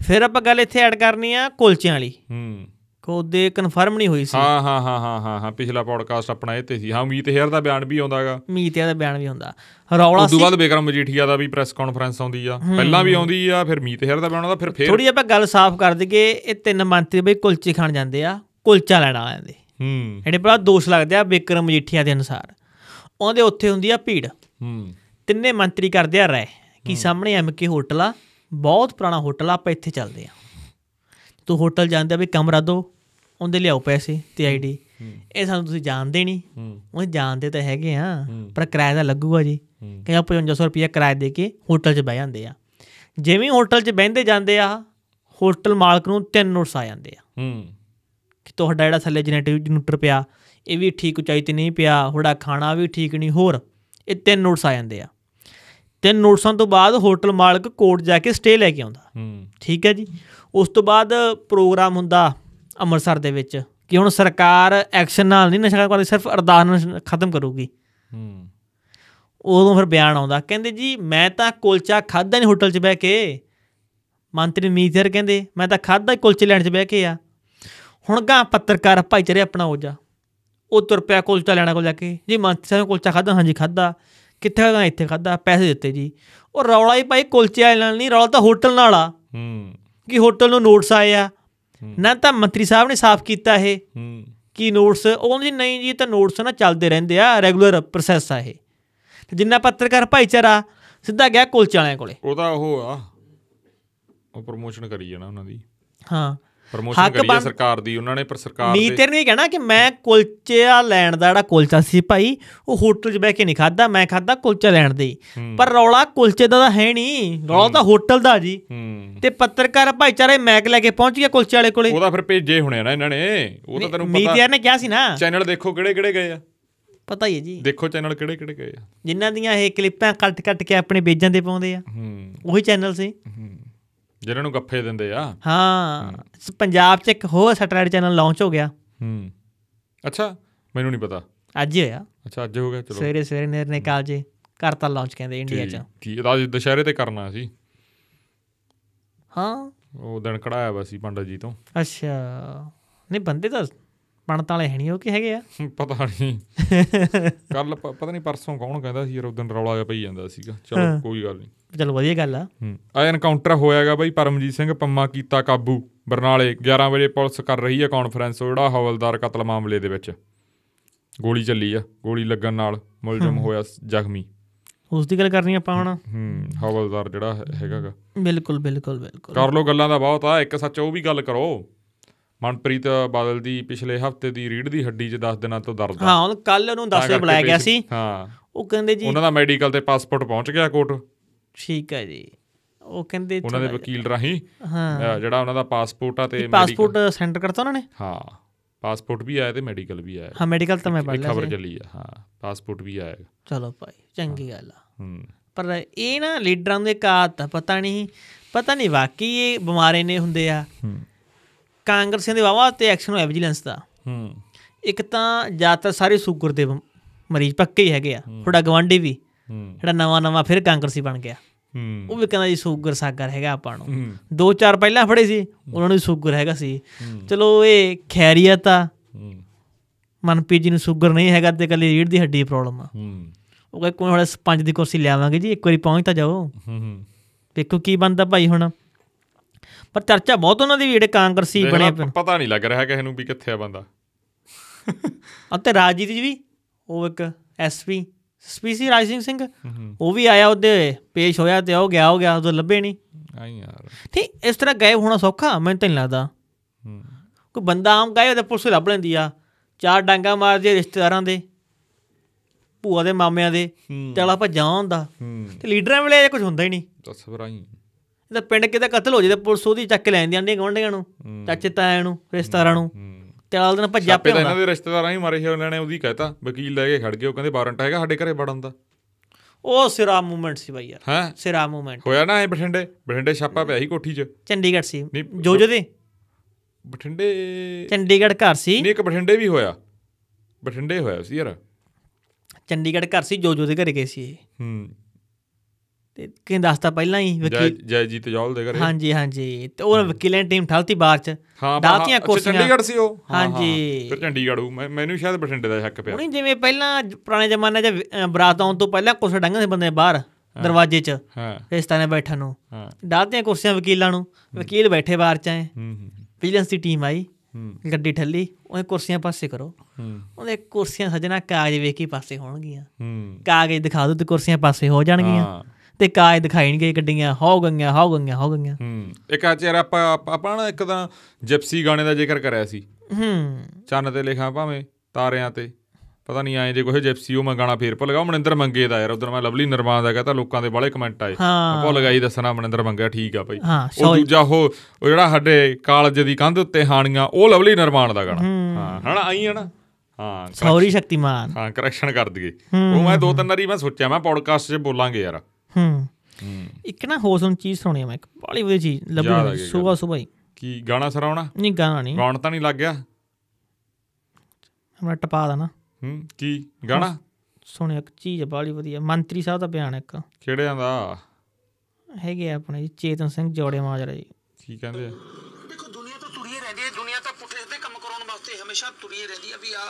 ਫਿਰ ਆਪਾਂ ਗੱਲ ਇੱਥੇ ਐਡ ਕਰਨੀ ਆ ਕੁਲਚਿਆਂ ਵਾਲੀ ਹੂੰ ਕੋਦੇ ਕਨਫਰਮ ਨਹੀਂ ਹੋਈ ਸੀ ਹਾਂ ਹਾਂ ਹਾਂ ਹਾਂ ਹਾਂ ਪਿਛਲਾ ਪੌਡਕਾਸਟ ਆਪਣਾ ਇਹ ਤੇ ਸੀ ਹਾਂ ਮੀਤ ਹੇਅਰ ਦਾ ਬਿਆਨ ਵੀ ਆਉਂਦਾਗਾ ਮੀਤ ਦਾ ਬਿਆਨ ਵੀ ਹੁੰਦਾ ਰੌਲਾ ਸੀ ਉਸ ਤੋਂ ਬਾਅਦ ਬੇਕਰਮ ਮਜੀਠੀਆ ਦਾ ਵੀ ਪ੍ਰੈਸ ਕਾਨਫਰੰਸ ਆਉਂਦੀ ਆ ਪਹਿਲਾਂ ਵੀ ਆਉਂਦੀ ਆ ਫਿਰ ਮੀਤ ਹੇਅਰ ਦਾ ਬਿਆਨ ਆਉਂਦਾ ਫਿਰ ਫੇਰ ਥੋੜੀ ਆਪਾਂ ਗੱਲ ਸਾਫ਼ ਕਰ ਦਈਏ ਇਹ ਤਿੰਨ ਮੰਤਰੀ ਬਈ ਕੁਲਚੇ ਖਾਣ ਜਾਂਦੇ ਆ ਕੁਲਚਾ ਲੈਣ ਆ ਜਾਂਦੇ ਹੂੰ ਇਹਨੇ ਬੜਾ ਦੋਸ਼ ਲੱਗਦੇ ਆ ਬੇਕਰਮ ਮਜੀਠੀਆ ਦੇ ਅਨੁਸਾਰ ਉਹਦੇ ਉੱਥੇ ਹੁੰਦੀ ਆ ਭੀੜ ਹੂੰ ਤਿੰਨੇ ਮੰਤਰੀ ਕਰਦੇ ਆ ਰਹਿ ਕਿ ਸਾਹਮਣੇ ਐਮਕੇ ਹੋਟਲ ਆ ਬਹੁਤ ਪੁਰਾਣਾ ਹੋਟਲ ਆ ਆਪਾਂ ਇੱਥੇ ਚੱਲਦੇ ਆ ਤੂੰ ਹੋਟਲ ਆ ਵੀ ਕਮਰਾ ਦੋ ਉਹਦੇ ਲਿਆਓ ਪੈਸੇ ਤੇ ਆਈਡੀ ਇਹ ਸਾਨੂੰ ਤੁਸੀਂ ਜਾਣਦੇ ਨਹੀਂ ਉਹ ਜਾਣਦੇ ਤਾਂ ਹੈਗੇ ਆ ਪਰ ਕਿਰਾਇਆ ਤਾਂ ਲੱਗੂਗਾ ਜੀ ਕਿ 5500 ਰੁਪਏ ਕਿਰਾਇਆ ਦੇ ਕੇ ਹੋਟਲ 'ਚ ਬਹਿ ਜਾਂਦੇ ਆ ਜਿਵੇਂ ਹੋਟਲ 'ਚ ਬਹਿੰਦੇ ਜਾਂਦੇ ਆ ਹੋਟਲ ਮਾਲਕ ਨੂੰ ਤਿੰਨ ਨੋਟਸ ਆ ਜਾਂਦੇ ਆ ਹੂੰ ਕਿ ਤੁਹਾਡਾ ਜਿਹੜਾ ਥੱਲੇ ਜਨਰੇਟਿਵ ਜਨਰੇਟਰ ਪਿਆ ਇਹ ਵੀ ਠੀਕ ਉਚਾਈ ਤੇ ਨਹੀਂ ਪਿਆ ਤੁਹਾਡਾ ਖਾਣਾ ਵੀ ਠੀਕ ਨਹੀਂ ਹੋਰ ਇਹ ਤਿੰਨ ਨੋਟਸ ਆ ਜਾਂਦੇ ਆ ਤਿੰਨ ਨੋਟਸਾਂ ਤੋਂ ਬਾਅਦ ਹੋਟਲ ਮਾਲਕ ਕੋਰਟ ਜਾ ਕੇ ਸਟੇ ਲੈ ਕੇ ਆਉਂਦਾ ਹੂੰ ਠੀਕ ਹੈ ਜੀ ਉਸ ਤੋਂ ਬਾਅਦ ਪ੍ਰੋਗਰਾਮ ਹੁੰਦਾ ਅੰਮ੍ਰਿਤਸਰ ਦੇ ਵਿੱਚ ਕਿ ਹੁਣ ਸਰਕਾਰ ਐਕਸ਼ਨ ਨਾਲ ਨਹੀਂ ਨਸ਼ਾ ਕਰਦੀ ਸਿਰਫ ਅਰਦਾਸ ਨਾਲ ਖਤਮ ਕਰੂਗੀ ਹੂੰ ਉਦੋਂ ਫਿਰ ਬਿਆਨ ਆਉਂਦਾ ਕਹਿੰਦੇ ਜੀ ਮੈਂ ਤਾਂ ਕੁਲਚਾ ਖਾਦਾ ਨਹੀਂ ਹੋਟਲ 'ਚ ਬਹਿ ਕੇ ਮੰਤਰੀ ਮੀਥਰ ਕਹਿੰਦੇ ਮੈਂ ਤਾਂ ਖਾਦਾ ਹੀ ਕੁਲਚੇ ਲੈਣ 'ਚ ਬਹਿ ਕੇ ਆ ਹੁਣ ਗਾਂ ਪੱਤਰਕਾਰ ਭਾਈਚਾਰੇ ਆਪਣਾ ਹੋ ਜਾ ਉਹ ਤੁਰ ਪਿਆ ਕੁਲਚਾ ਲੈਣਾ ਕੋਲ ਜਾ ਕੇ ਜੀ ਮੰਤਰੀ ਸਾਹਿਬ ਕੁਲਚਾ ਖਾਦਾ ਹਾਂਜੀ ਖਾਦਾ ਕਿੱਥੇ ਗਾਂ ਇੱਥੇ ਖਾਦਾ ਪੈਸੇ ਦਿੱਤੇ ਜੀ ਉਹ ਰੌਲਾ ਹੀ ਭਾਈ ਕੁਲਚੇ ਲੈਣ ਨਾਲ ਨਹੀਂ ਰੌਲਾ ਤਾਂ ਹੋਟਲ ਨਾਲ ਆ ਹੂੰ ਕਿ ਹੋਟਲ ਨੂੰ ਨੋਟਸ ਆਏ ਆ ਨਾ ਤਾਂ ਮੰਤਰੀ ਸਾਹਿਬ ਨੇ ਸਾਫ਼ ਕੀਤਾ ਇਹ ਕਿ ਨੋਟਸ ਉਹ ਜੀ ਨਹੀਂ ਜੀ ਤਾਂ ਨੋਟਸ ਨਾ ਚੱਲਦੇ ਰਹਿੰਦੇ ਆ ਰੈਗੂਲਰ ਪ੍ਰੋਸੈਸ ਆ ਇਹ ਜਿੰਨਾ ਪੱਤਰਕਾਰ ਭਾਈਚਾਰਾ ਸਿੱਧਾ ਗਿਆ ਕੁਲਚ ਵਾਲਿਆਂ ਕੋਲੇ ਉਹਦਾ ਉਹ ਆ ਉਹ ਪ੍ਰੋਮੋਸ਼ਨ ਕਰੀ ਜਾਣਾ ਉਹਨਾਂ ਦੀ ਹਾਂ ਪ੍ਰਮੋਸ਼ਨ ਕਰੀ ਸਰਕਾਰ ਦੀ ਉਹਨਾਂ ਨੇ ਪਰ ਸਰਕਾਰ ਦੇ ਨੂੰ ਨੇ ਕਹਿਣਾ ਕਿ ਮੈਂ ਕੁਲਚਾ ਲੈਣ ਦਾ ਜਿਹੜਾ ਕੁਲਚਾ ਸੀ ਭਾਈ ਉਹ ਹੋਟਲ 'ਚ ਬਹਿ ਕੇ ਨਹੀਂ ਖਾਦਾ ਮੈਂ ਖਾਦਾ ਕੁਲਚਾ ਲੈਣ ਦੇ ਪਰ ਰੌਲਾ ਕੁਲਚੇ ਦਾ ਤਾਂ ਹੈ ਨਹੀਂ ਰੌਲਾ ਤਾਂ ਹੋਟਲ ਦਾ ਜੀ ਤੇ ਪੱਤਰਕਾਰ ਭਾਈਚਾਰੇ ਮੈਕ ਲੈ ਕੇ ਪਹੁੰਚ ਗਿਆ ਕੁਲਚੇ ਵਾਲੇ ਕੋਲੇ ਉਹਦਾ ਫਿਰ ਭੇਜੇ ਹੋਣੇ ਨਾ ਇਹਨਾਂ ਨੇ ਉਹ ਤਾਂ ਤੈਨੂੰ ਪਤਾ ਮੀਟਰ ਨੇ ਕਿਹਾ ਸੀ ਨਾ ਚੈਨਲ ਦੇਖੋ ਕਿਹੜੇ ਕਿਹੜੇ ਗਏ ਆ ਪਤਾ ਹੀ ਹੈ ਜੀ ਦੇਖੋ ਚੈਨਲ ਕਿਹੜੇ ਕਿਹੜੇ ਗਏ ਆ ਜਿਨ੍ਹਾਂ ਦੀਆਂ ਇਹ ਕਲਿੱਪਾਂ ਕੱਟ ਕੱਟ ਕੇ ਆਪਣੇ ਵੇਜਾਂ ਦੇ ਪਾਉਂਦੇ ਆ ਹੂੰ ਉਹੀ ਚੈਨਲ ਸੀ ਹੂੰ ਜਿਹਨਾਂ ਨੂੰ ਗੱਫੇ ਦਿੰਦੇ ਆ ਹਾਂ ਪੰਜਾਬ 'ਚ ਇੱਕ ਹੋਰ ਸੈਟਲਾਈਟ ਚੈਨਲ ਲਾਂਚ ਹੋ ਗਿਆ ਹੂੰ ਅੱਛਾ ਮੈਨੂੰ ਨਹੀਂ ਪਤਾ ਅੱਜ ਹੀ ਹੋਇਆ ਅੱਛਾ ਅੱਜ ਹੋ ਗਿਆ ਚਲੋ ਸਵੇਰੇ ਸਵੇਰੇ ਨੇਰ ਨੇ ਜੀ ਕਰਤਾ ਲਾਂਚ ਕਹਿੰਦੇ ਇੰਡੀਆ 'ਚ ਕੀ ਰਾਜ ਦੁਸ਼ਹਿਰੇ ਤੇ ਕਰਨਾ ਸੀ ਹਾਂ ਉਹ ਦਿਨ ਕਢਾਇਆ ਵਾ ਸੀ ਪੰਡਾ ਜੀ ਤੋਂ ਅੱਛਾ ਨਹੀਂ ਬੰਦੇ ਤਾਂ ਬਣਤ ਵਾਲੇ ਹੈ ਨਹੀਂ ਉਹ ਕਿ ਹੈਗੇ ਆ ਪਤਾ ਨਹੀਂ ਕੱਲ ਪਤਾ ਨਹੀਂ ਪਰਸੋਂ ਕੌਣ ਕਹਿੰਦਾ ਸੀ ਯਾਰ ਉਹ ਦਿਨ ਰੌਲਾ ਜਿਹਾ ਪਈ ਜਾਂਦਾ ਸੀਗਾ ਚਲੋ ਕੋਈ ਗੱਲ ਨਹੀਂ ਚਲ ਵਧੀਆ ਗੱਲ ਆ ਆ ਐਨਕਾਊਂਟਰ ਹੋਇਆਗਾ ਬਾਈ ਪਰਮਜੀਤ ਸਿੰਘ ਪੰਮਾ ਕੀਤਾ ਕਾਬੂ ਬਰਨਾਲੇ 11 ਵਜੇ ਪੁਲਿਸ ਕਰ ਰਹੀ ਹੈ ਕਾਨਫਰੰਸ ਜਿਹੜਾ ਹਵਲਦਾਰ ਕਤਲ ਮਾਮਲੇ ਦੇ ਵਿੱਚ ਗੋਲੀ ਚੱਲੀ ਆ ਗੋਲੀ ਲੱਗਣ ਨਾਲ ਮੁਲਜ਼ਮ ਹੋਇਆ ਜ਼ਖਮੀ ਉਸ ਦੀ ਗੱਲ ਕਰਨੀ ਆਪਾਂ ਹੁਣ ਹੂੰ ਹਵਲਦਾਰ ਜਿਹੜਾ ਹੈਗਾਗਾ ਬਿਲਕੁਲ ਬਿਲਕੁਲ ਬਿਲਕੁਲ ਕਰ ਲੋ ਗੱਲਾਂ ਦਾ ਬਹੁਤ ਆ ਇੱਕ ਸੱਚ ਉਹ ਵੀ ਗੱਲ ਕਰੋ ਮਨਪ੍ਰੀਤ ਬਾਦਲ ਦੀ ਪਿਛਲੇ ਹਫਤੇ ਦੀ ਰੀੜ ਦੀ ਹੱਡੀ 'ਚ 10 ਦਿਨਾਂ ਤੋਂ ਦਰਦ ਆ ਹਾਂ ਕੱਲ ਉਹਨੂੰ ਦੱਸੇ ਬੁਲਾਇਆ ਗਿਆ ਸੀ ਹਾਂ ਉਹ ਕਹਿੰਦੇ ਜੀ ਉਹਨਾਂ ਦਾ ਮੈਡੀਕਲ ਤੇ ਪਾਸਪੋਰਟ ਪਹੁੰਚ ਗਿਆ ਕੋਰਟ ਠੀਕ ਹੈ ਜੀ ਉਹ ਕਹਿੰਦੇ ਉਹਨਾਂ ਦੇ ਵਕੀਲ ਰਾਹੀਂ ਹਾਂ ਜਿਹੜਾ ਉਹਨਾਂ ਦਾ ਪਾਸਪੋਰਟ ਆ ਤੇ ਪਾਸਪੋਰਟ ਸੈਂਟਰ ਕਰਤਾ ਉਹਨਾਂ ਨੇ ਹਾਂ ਪਾਸਪੋਰਟ ਵੀ ਆਇਆ ਤੇ ਮੈਡੀਕਲ ਵੀ ਆਇਆ ਹਾਂ ਮੈਡੀਕਲ ਤਾਂ ਮੈਂ ਪੜ੍ਹ ਲਿਆ ਖਬਰ ਚੱਲੀ ਆ ਹਾਂ ਪਾਸਪੋਰਟ ਵੀ ਆਇਆ ਚਲੋ ਭਾਈ ਚੰਗੀ ਗੱਲ ਆ ਹੂੰ ਪਰ ਇਹ ਨਾ ਲੀਡਰਾਂ ਦੇ ਕਾਤ ਪਤਾ ਨਹੀਂ ਪਤਾ ਨਹੀਂ ਵਾਕਈ ਇਹ ਬਿਮਾਰੇ ਨੇ ਹੁੰਦੇ ਆ ਹੂੰ ਕਾਂਗਰਸੀਆਂ ਦੇ ਵਾਵਾ ਤੇ ਐਕਸ਼ਨ ਹੋਇਆ ਵਿਜੀਲੈਂਸ ਦਾ ਹੂੰ ਇੱਕ ਤਾਂ ਜ਼ਿਆਦਾਤਰ ਸਾਰੇ ਸ਼ੂਗਰ ਦੇ ਮਰੀਜ਼ ਪੱਕੇ ਹੀ ਹੈਗੇ ਆ ਥੋੜਾ ਗਵਾਂਢੀ ਵੀ ਜਿਹੜਾ ਨਵਾਂ ਨਵਾਂ ਫਿਰ ਕਾਂਗਰਸੀ ਬਣ ਗਿਆ ਉਹ ਵੀ ਕਹਿੰਦਾ ਜੀ ਸ਼ੂਗਰ ਸਾਗਰ ਹੈਗਾ ਆਪਾਂ ਨੂੰ ਦੋ ਚਾਰ ਪਹਿਲਾਂ ਫੜੇ ਸੀ ਉਹਨਾਂ ਨੂੰ ਸ਼ੂਗਰ ਹੈਗਾ ਸੀ ਚਲੋ ਇਹ ਖੈਰੀਅਤ ਆ ਮਨਪੀ ਜੀ ਨੂੰ ਸ਼ੂਗਰ ਨਹੀਂ ਹੈਗਾ ਤੇ ਕੱਲੀ ਰੀੜ ਦੀ ਹੱਡੀ ਪ੍ਰੋਬਲਮ ਆ ਉਹ ਕਹਿੰਦਾ ਕੋਈ ਹੁਣ ਪੰਜ ਦੀ ਕੁਰਸੀ ਲਿਆਵਾਂਗੇ ਜੀ ਇੱਕ ਵਾਰੀ ਪਹੁੰਚ ਤਾਂ ਜਾਓ ਦੇਖੋ ਕੀ ਬੰਦਾ ਭਾਈ ਹੁਣ ਪਰ ਚਰਚਾ ਬਹੁਤ ਉਹਨਾਂ ਦੀ ਵੀ ਜਿਹੜੇ ਕਾਂਗਰਸੀ ਬਣੇ ਪਤਾ ਨਹੀਂ ਲੱਗ ਰਿਹਾ ਕਿਸੇ ਨੂੰ ਵੀ ਕਿੱਥੇ ਆ ਬੰਦਾ ਅਤੇ ਰਾਜੀਤ ਜੀ ਵੀ ਉਹ ਇੱਕ ਐਸਪੀ ਸਪੀਸੀ ਰਾਈਜ਼ਿੰਗ ਸਿੰਘ ਉਹ ਵੀ ਆਇਆ ਉਹਦੇ ਪੇਸ਼ ਹੋਇਆ ਤੇ ਉਹ ਗਿਆ ਹੋ ਗਿਆ ਉਹ ਲੱਭੇ ਨਹੀਂ ਆਈ ਯਾਰ ਠੀਕ ਇਸ ਤਰ੍ਹਾਂ ਗਾਇਬ ਹੋਣਾ ਸੌਖਾ ਮੈਨੂੰ ਤਾਂ ਨਹੀਂ ਲੱਗਦਾ ਕੋਈ ਬੰਦਾ ਆਮ ਗਾਇਬ ਤੇ ਪੁਲਿਸ ਲੱਭ ਲੈਂਦੀ ਆ ਚਾਰ ਡਾਂਗਾ ਮਾਰ ਜੇ ਰਿਸ਼ਤੇਦਾਰਾਂ ਦੇ ਭੂਆ ਦੇ ਮਾਮਿਆਂ ਦੇ ਚਲਾ ਭੱਜਾ ਹੁੰਦਾ ਤੇ ਲੀਡਰਾਂ ਵੇਲੇ ਕੁਝ ਹੁੰਦਾ ਹੀ ਨਹੀਂ ਦੱਸ ਫਰਾਈ ਇਹਦਾ ਪਿੰਡ ਕਿਤੇ ਕਤਲ ਹੋ ਜੇ ਤੇ ਪੁਲਿਸ ਉਹਦੀ ਚੱਕ ਲੈਂਦੀ ਆਂਦੀ ਗਵੰਡੀਆਂ ਨੂੰ ਚਾਚੇ ਤਾਇਆਂ ਨੂੰ ਰਿਸ਼ਤੇਦਾਰਾਂ ਨੂੰ ਚਾਲ ਦਿਨ ਭੱਜਿਆ ਪਿਆ ਹੁੰਦਾ ਇਹਨਾਂ ਦੇ ਰਿਸ਼ਤੇਦਾਰਾਂ ਹੀ ਮਾਰੇ ਹੋਏ ਲੈਣੇ ਨੇ ਉਹਦੀ ਕਹਤਾ ਵਕੀਲ ਲੈ ਕੇ ਖੜ ਗਏ ਉਹ ਕਹਿੰਦੇ ਵਾਰੰਟ ਹੈਗਾ ਸਾਡੇ ਘਰੇ ਵੜਨ ਦਾ ਉਹ ਸਿਰਾ ਮੂਵਮੈਂਟ ਸੀ ਬਾਈ ਯਾਰ ਹਾਂ ਸਿਰਾ ਮੂਵਮੈਂਟ ਹੋਇਆ ਨਾ ਇਹ ਬਠਿੰਡੇ ਬਠਿੰਡੇ ਛਾਪਾ ਪਿਆ ਸੀ ਕੋਠੀ 'ਚ ਚੰਡੀਗੜ੍ਹ ਸੀ ਜੋ ਜੋ ਦੇ ਬਠਿੰਡੇ ਚੰਡੀਗੜ੍ਹ ਘਰ ਸੀ ਨਹੀਂ ਇੱਕ ਬਠਿੰਡੇ ਵੀ ਹੋਇਆ ਬਠਿੰਡੇ ਹੋਇਆ ਸੀ ਯਾਰ ਚੰਡੀਗੜ੍ਹ ਘਰ ਸੀ ਜੋ ਜੋ ਦੇ ਘਰੇ ਗਏ ਸੀ ਹੂੰ ਤੇ ਕਿ ਦੱਸਤਾ ਪਹਿਲਾਂ ਹੀ ਵਕੀਲ ਜੈ ਤੇ ਜੌਲ ਦੇ ਘਰੇ ਹਾਂਜੀ ਹਾਂਜੀ ਤੇ ਉਹ ਵਕੀਲਾਂ ਦੀ ਟੀਮ ਠਲਤੀ ਬਾਹਰ ਚ ਦਾਤੀਆਂ ਕੁਰਸੀਆਂ ਚੰਡੀਗੜ੍ਹ ਸੀ ਉਹ ਹਾਂਜੀ ਫਿਰ ਚੰਡੀਗੜ੍ਹ ਮੈਨੂੰ ਸ਼ਾਇਦ ਬਠਿੰਡੇ ਦਾ ਸ਼ੱਕ ਪਿਆ ਨਹੀਂ ਜਿਵੇਂ ਪਹਿਲਾਂ ਪੁਰਾਣੇ ਜ਼ਮਾਨੇ 'ਚ ਬਰਾਤ ਆਉਣ ਤੋਂ ਪਹਿਲਾਂ ਡੰਗਾਂ ਡੰਗਦੇ ਬੰਦੇ ਬਾਹਰ ਦਰਵਾਜ਼ੇ 'ਚ ਰਿਸ਼ਤਾਨੇ ਬੈਠਣ ਨੂੰ ਦਾਤੀਆਂ ਕੁਰਸੀਆਂ ਵਕੀਲਾਂ ਨੂੰ ਵਕੀਲ ਬੈਠੇ ਬਾਹਰ ਚ ਆਏ ਪੀਲੈਂਸ ਦੀ ਟੀਮ ਆਈ ਗੱਡੀ ਠੱਲੀ ਉਹਨੇ ਕੁਰਸੀਆਂ ਪਾਸੇ ਕਰੋ ਉਹਦੇ ਕੁਰਸੀਆਂ ਸਜਣਾ ਕਾਗਜ਼ ਵੇਖੀ ਕੇ ਪਾਸੇ ਹੋਣਗੀਆਂ ਕਾਗਜ਼ ਦਿਖਾ ਦੋ ਤੇ ਕੁਰਸੀਆਂ ਪਾਸੇ ਹੋ ਜਾਣਗੀਆਂ ਤੇ ਕਾਇ ਦਿਖਾਈਣਗੇ ਗੱਡੀਆਂ ਹੋ ਗਈਆਂ ਹੋ ਗਈਆਂ ਹੋ ਗਈਆਂ ਹੂੰ ਇੱਕ ਆ ਆਪਾਂ ਆਪਾਂ ਨਾ ਇੱਕ ਤਾਂ ਜਿਪਸੀ ਗਾਣੇ ਦਾ ਜ਼ਿਕਰ ਕਰਿਆ ਸੀ ਹੂੰ ਚੰਨ ਤੇ ਲਿਖਾਂ ਭਾਵੇਂ ਤਾਰਿਆਂ ਤੇ ਪਤਾ ਨਹੀਂ ਆਏ ਜੇ ਕੋਈ ਜਿਪਸੀ ਉਹ ਮੈਂ ਗਾਣਾ ਫੇਰ ਭੁੱਲ ਗਿਆ ਮਨਿੰਦਰ ਮੰਗੇ ਦਾ ਯਾਰ ਉਧਰ ਮੈਂ ਲਵਲੀ ਨਰਮਾਨ ਦਾ ਕਹਤਾ ਲੋਕਾਂ ਦੇ ਬਾਲੇ ਕਮੈਂਟ ਆਏ ਭੁੱਲ ਗਿਆ ਜੀ ਦੱਸਣਾ ਮਨਿੰਦਰ ਮੰਗਾ ਠੀਕ ਆ ਭਾਈ ਉਹ ਦੂਜਾ ਉਹ ਉਹ ਜਿਹੜਾ ਸਾਡੇ ਕਾਲਜ ਦੀ ਕੰਧ ਉੱਤੇ ਹਾਣੀਆਂ ਉਹ ਲਵਲੀ ਨਰਮਾਨ ਦਾ ਗਾਣਾ ਹਾਂ ਹਣਾ ਆਈ ਹਨਾ ਹਾਂ ਸੌਰੀ ਸ਼ਕਤੀਮਾਨ ਹਾਂ ਕਰੈਕਸ਼ਨ ਕਰ ਦਈਏ ਉਹ ਮੈਂ ਦੋ ਤਿੰਨ ਵਾਰੀ ਮੈਂ ਸੋਚਿਆ ਮੈਂ ਪੋਡਕਾਸਟ 'ਚ ਬੋਲਾਂਗੇ ਯਾਰ ਹੂੰ ਇੱਕ ਨਾ ਹੋਸਮ ਚੀਜ਼ ਸੁਣੀ ਮੈਂ ਇੱਕ ਬਾਲੀ ਵਧੀਆ ਚੀਜ਼ ਲੱਭੀ ਸਵੇਰ ਸਵੇਰ ਹੀ ਕੀ ਗਾਣਾ ਸਰਾਉਣਾ ਨਹੀਂ ਗਾਣਾ ਨਹੀਂ ਗਾਉਣ ਤਾਂ ਨਹੀਂ ਲੱਗ ਗਿਆ ਹਮਰਾ ਟਪਾ ਦਾ ਨਾ ਹੂੰ ਕੀ ਗਾਣਾ ਸੁਣਿਆ ਇੱਕ ਚੀਜ਼ ਬਾਲੀ ਵਧੀਆ ਮੰਤਰੀ ਸਾਹਿਬ ਦਾ ਬਿਆਨ ਇੱਕ ਕਿਹੜਿਆਂ ਦਾ ਹੈਗੇ ਆਪਣੇ ਚੇਤਨ ਸਿੰਘ ਜੋੜੇ ਮਾਜਰਾ ਜੀ ਕੀ ਕਹਿੰਦੇ ਆ ਦੇਖੋ ਦੁਨੀਆ ਤਾਂ ਤੁਰੀ ਰਹਿੰਦੀ ਹੈ ਦੁਨੀਆ ਤਾਂ ਪੁੱਠੇ ਦੇ ਕੰਮ ਕਰਾਉਣ ਵਾਸਤੇ ਹਮੇਸ਼ਾ ਤੁਰੀ ਰਹਿੰਦੀ ਹੈ ਵੀ ਆ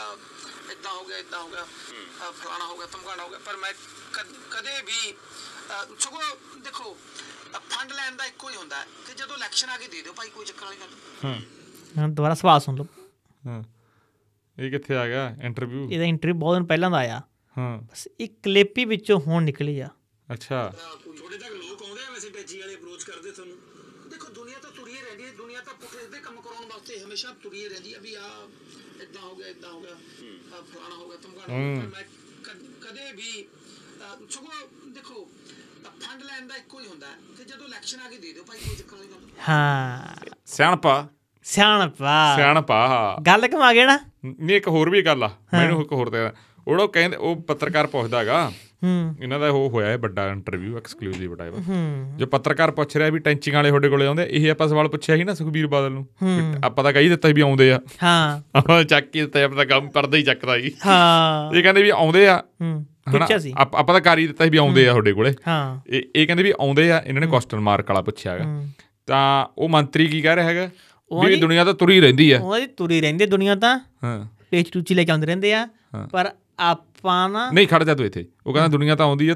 ਇਦਾਂ ਹੋ ਗਿਆ ਇਦਾਂ ਹੋ ਗਿਆ ਫਲਾਣਾ ਹੋ ਗਿਆ ਧਮਕਾਣਾ ਹੋ ਗਿਆ ਪਰ ਮੈਂ ਕਦੇ ਵੀ ਸਗੋਂ ਦੇਖੋ ਫੰਡ ਲੈਣ ਦਾ ਇੱਕੋ ਹੀ ਹੁੰਦਾ ਕਿ ਜਦੋਂ ਇਲੈਕਸ਼ਨ ਆ ਕੇ ਦੇ ਦਿਓ ਭਾਈ ਕੋਈ ਚੱਕਰ ਵਾਲੀ ਗੱਲ ਹਾਂ ਹਾਂ ਦੁਬਾਰਾ ਸਵਾਲ ਸੁਣ ਲਓ ਹਾਂ ਇਹ ਕਿੱਥੇ ਆ ਗਿਆ ਇੰਟਰਵਿਊ ਇਹਦਾ ਇੰਟਰਵਿਊ ਬਹੁਤ ਦਿਨ ਪਹਿਲਾਂ ਦਾ ਆਇਆ ਹਾਂ ਬਸ ਇੱਕ ਕਲਿੱਪ ਹੀ ਵਿੱਚੋਂ ਹੁਣ ਨਿਕਲੀ ਆ ਅੱਛਾ ਥੋੜੇ ਤੱਕ ਲੋਕ ਆਉਂਦੇ ਆ ਵੈਸੇ ਟੈਚੀ ਵਾਲੇ ਅਪਰੋਚ ਕਰਦੇ ਤੁਹਾਨੂੰ ਦੇਖੋ ਦੁਨੀਆ ਤਾਂ ਤੁਰੀ ਰਹਿੰਦੀ ਹੈ ਦੁਨੀਆ ਤਾਂ ਪੁੱਠੇ ਦੇ ਕੰਮ ਕਰਾਉਣ ਵਾਸਤੇ ਹਮੇਸ਼ਾ ਤੁਰੀ ਰਹਿੰਦੀ ਹੈ ਵੀ ਆ ਇਦਾਂ ਹੋ ਗਿਆ ਇਦਾਂ ਹੋ ਗਿਆ ਪੁਰਾਣਾ ਹੋ ਗਿਆ ਤੁਮਕਾ ਮੈਂ ਕਦੇ ਵੀ ਸਗੋਂ ਦੇਖੋ ਫੰਡ ਲੈਣ ਦਾ ਇੱਕੋ ਹੀ ਹੁੰਦਾ ਤੇ ਜਦੋਂ ਇਲੈਕਸ਼ਨ ਆ ਕੇ ਦੇ ਦਿਓ ਭਾਈ ਕੋਈ ਚੱਕਰ ਨਹੀਂ ਗੱਲ ਹਾਂ ਸਿਆਣਪਾ ਸਿਆਣਪਾ ਸਿਆਣਪਾ ਗੱਲ ਕਮਾ ਗਿਆ ਨਾ ਨਹੀਂ ਇੱਕ ਹੋਰ ਵੀ ਗੱਲ ਆ ਮੈਨੂੰ ਇੱਕ ਹੋਰ ਤੇ ਉਹੜਾ ਕਹਿੰਦੇ ਉਹ ਪੱਤਰਕਾਰ ਪੁੱਛਦਾਗਾ ਹੂੰ ਇਹਨਾਂ ਦਾ ਉਹ ਹੋਇਆ ਹੈ ਵੱਡਾ ਇੰਟਰਵਿਊ ਐਕਸਕਲੂਸਿਵ ਟਾਈਪ ਜੋ ਪੱਤਰਕਾਰ ਪੁੱਛ ਰਿਹਾ ਵੀ ਟੈਂਚਿੰਗ ਵਾਲੇ ਤੁਹਾਡੇ ਕੋਲੇ ਆਉਂਦੇ ਇਹ ਆਪਾਂ ਸਵਾਲ ਪੁੱਛਿਆ ਸੀ ਨਾ ਸੁਖਬੀਰ ਬਾਦਲ ਨੂੰ ਆਪਾਂ ਤਾਂ ਕਹੀ ਦਿੱਤਾ ਵੀ ਆਉਂਦੇ ਆ ਹਾਂ ਆਪਾਂ ਚੱਕ ਕੇ ਦਿੱਤਾ ਆਪਾਂ ਤਾਂ ਕੰਮ ਪਰਦਾ ਹੀ ਚੱਕਦਾ ਜੀ ਹਾਂ ਇਹ ਕਹਿੰਦੇ ਵੀ ਆਉਂਦੇ ਆ ਪੁੱਛਿਆ ਸੀ ਆਪਾਂ ਤਾਂ ਕਰੀ ਦਿੱਤਾ ਸੀ ਵੀ ਆਉਂਦੇ ਆ ਤੁਹਾਡੇ ਕੋਲੇ ਹਾਂ ਇਹ ਇਹ ਕਹਿੰਦੇ ਵੀ ਆਉਂਦੇ ਆ ਇਹਨਾਂ ਨੇ ਕੁਐਸਚਨ ਮਾਰਕ ਵਾਲਾ ਪੁੱਛਿਆ ਹੈਗਾ ਤਾਂ ਉਹ ਮੰਤਰੀ ਕੀ ਕਹਿ ਰਿਹਾ ਹੈਗਾ ਵੀ ਦੁਨੀਆ ਤਾਂ ਤੁਰੀ ਰਹਿੰਦੀ ਆ ਉਹ ਤੁਰੀ ਰਹਿੰਦੀ ਦੁਨੀਆ ਤਾਂ ਹਾਂ ਪੇਚ ਟੂਚੀ ਲੈ ਕੇ ਆਉਂਦੇ ਰਹਿੰਦੇ ਆ ਪਰ ਆਪ ਪਾਣਾ ਨਹੀਂ ਖੜ ਜਾ ਤੂੰ ਇੱਥੇ ਉਹ ਕਹਿੰਦਾ ਦੁਨੀਆ ਤਾਂ ਆਉਂਦੀ ਐ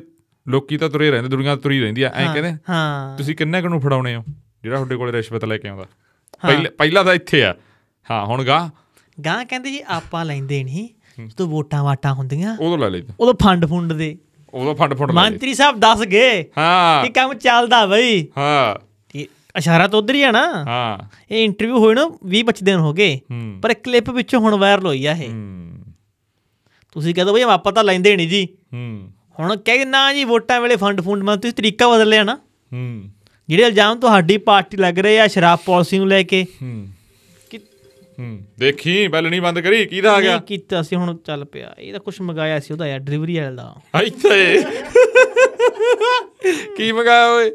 ਲੋਕੀ ਤਾਂ ਤੁਰੇ ਰਹਿੰਦੇ ਦੁਨੀਆ ਤੁਰੀ ਰਹਿੰਦੀ ਆ ਐਂ ਕਹਿੰਦੇ ਹਾਂ ਤੁਸੀਂ ਕਿੰਨੇ ਕਿਨੂੰ ਫੜਾਉਣੇ ਹੋ ਜਿਹੜਾ ਤੁਹਾਡੇ ਕੋਲੇ ਰਿਸ਼ਵਤ ਲੈ ਕੇ ਆਉਂਦਾ ਪਹਿਲਾਂ ਪਹਿਲਾਂ ਤਾਂ ਇੱਥੇ ਆ ਹਾਂ ਹੁਣ ਗਾ ਗਾ ਕਹਿੰਦੇ ਜੀ ਆਪਾਂ ਲੈਂਦੇ ਨਹੀਂ ਜਦੋਂ ਵੋਟਾਂ ਵਾਟਾਂ ਹੁੰਦੀਆਂ ਉਦੋਂ ਲੈ ਲੈਂਦੇ ਉਦੋਂ ਫੰਡ ਫੁੰਡ ਦੇ ਉਦੋਂ ਫੰਡ ਫੁੰਡ ਲੈ ਮੰਤਰੀ ਸਾਹਿਬ ਦੱਸ ਗਏ ਹਾਂ ਕਿ ਕੰਮ ਚੱਲਦਾ ਬਈ ਹਾਂ ਇਸ਼ਾਰਾ ਤਾਂ ਉਧਰ ਹੀ ਆ ਨਾ ਹਾਂ ਇਹ ਇੰਟਰਵਿਊ ਹੋਇਆ ਨਾ 20 25 ਦਿਨ ਹੋ ਗਏ ਪਰ ਕਲਿੱਪ ਵਿੱਚੋਂ ਹੁਣ ਵਾਇਰਲ ਹੋਈ ਆ ਇਹ ਤੁਸੀਂ ਕਹਦੇ ਬਈ ਆਪਾਂ ਤਾਂ ਲੈਂਦੇ ਨਹੀਂ ਜੀ ਹੂੰ ਹੁਣ ਕਹੇ ਨਾ ਜੀ ਵੋਟਾਂ ਵੇਲੇ ਫੰਡ ਫੁੰਡ ਮੈਂ ਤੁਸੀਂ ਤਰੀਕਾ ਬਦਲ ਲਿਆ ਨਾ ਹੂੰ ਜਿਹੜੇ ਇਲਜ਼ਾਮ ਤੁਹਾਡੀ ਪਾਰਟੀ ਲੱਗ ਰਹੇ ਆ ਸ਼ਰਾਬ ਪਾਲਿਸੀ ਨੂੰ ਲੈ ਕੇ ਹੂੰ ਕਿ ਹੂੰ ਦੇਖੀ ਬੈਲ ਨਹੀਂ ਬੰਦ ਕਰੀ ਦਾ ਆ ਗਿਆ ਕੀਤਾ ਸੀ ਹੁਣ ਚੱਲ ਪਿਆ ਇਹ ਤਾਂ ਕੁਝ ਮੰਗਾਇਆ ਸੀ ਉਹਦਾ ਯਾਰ ਡਿਲੀਵਰੀ ਵਾਲੇ ਦਾ ਇੱਥੇ ਕੀ ਮੰਗਾਇਆ ਓਏ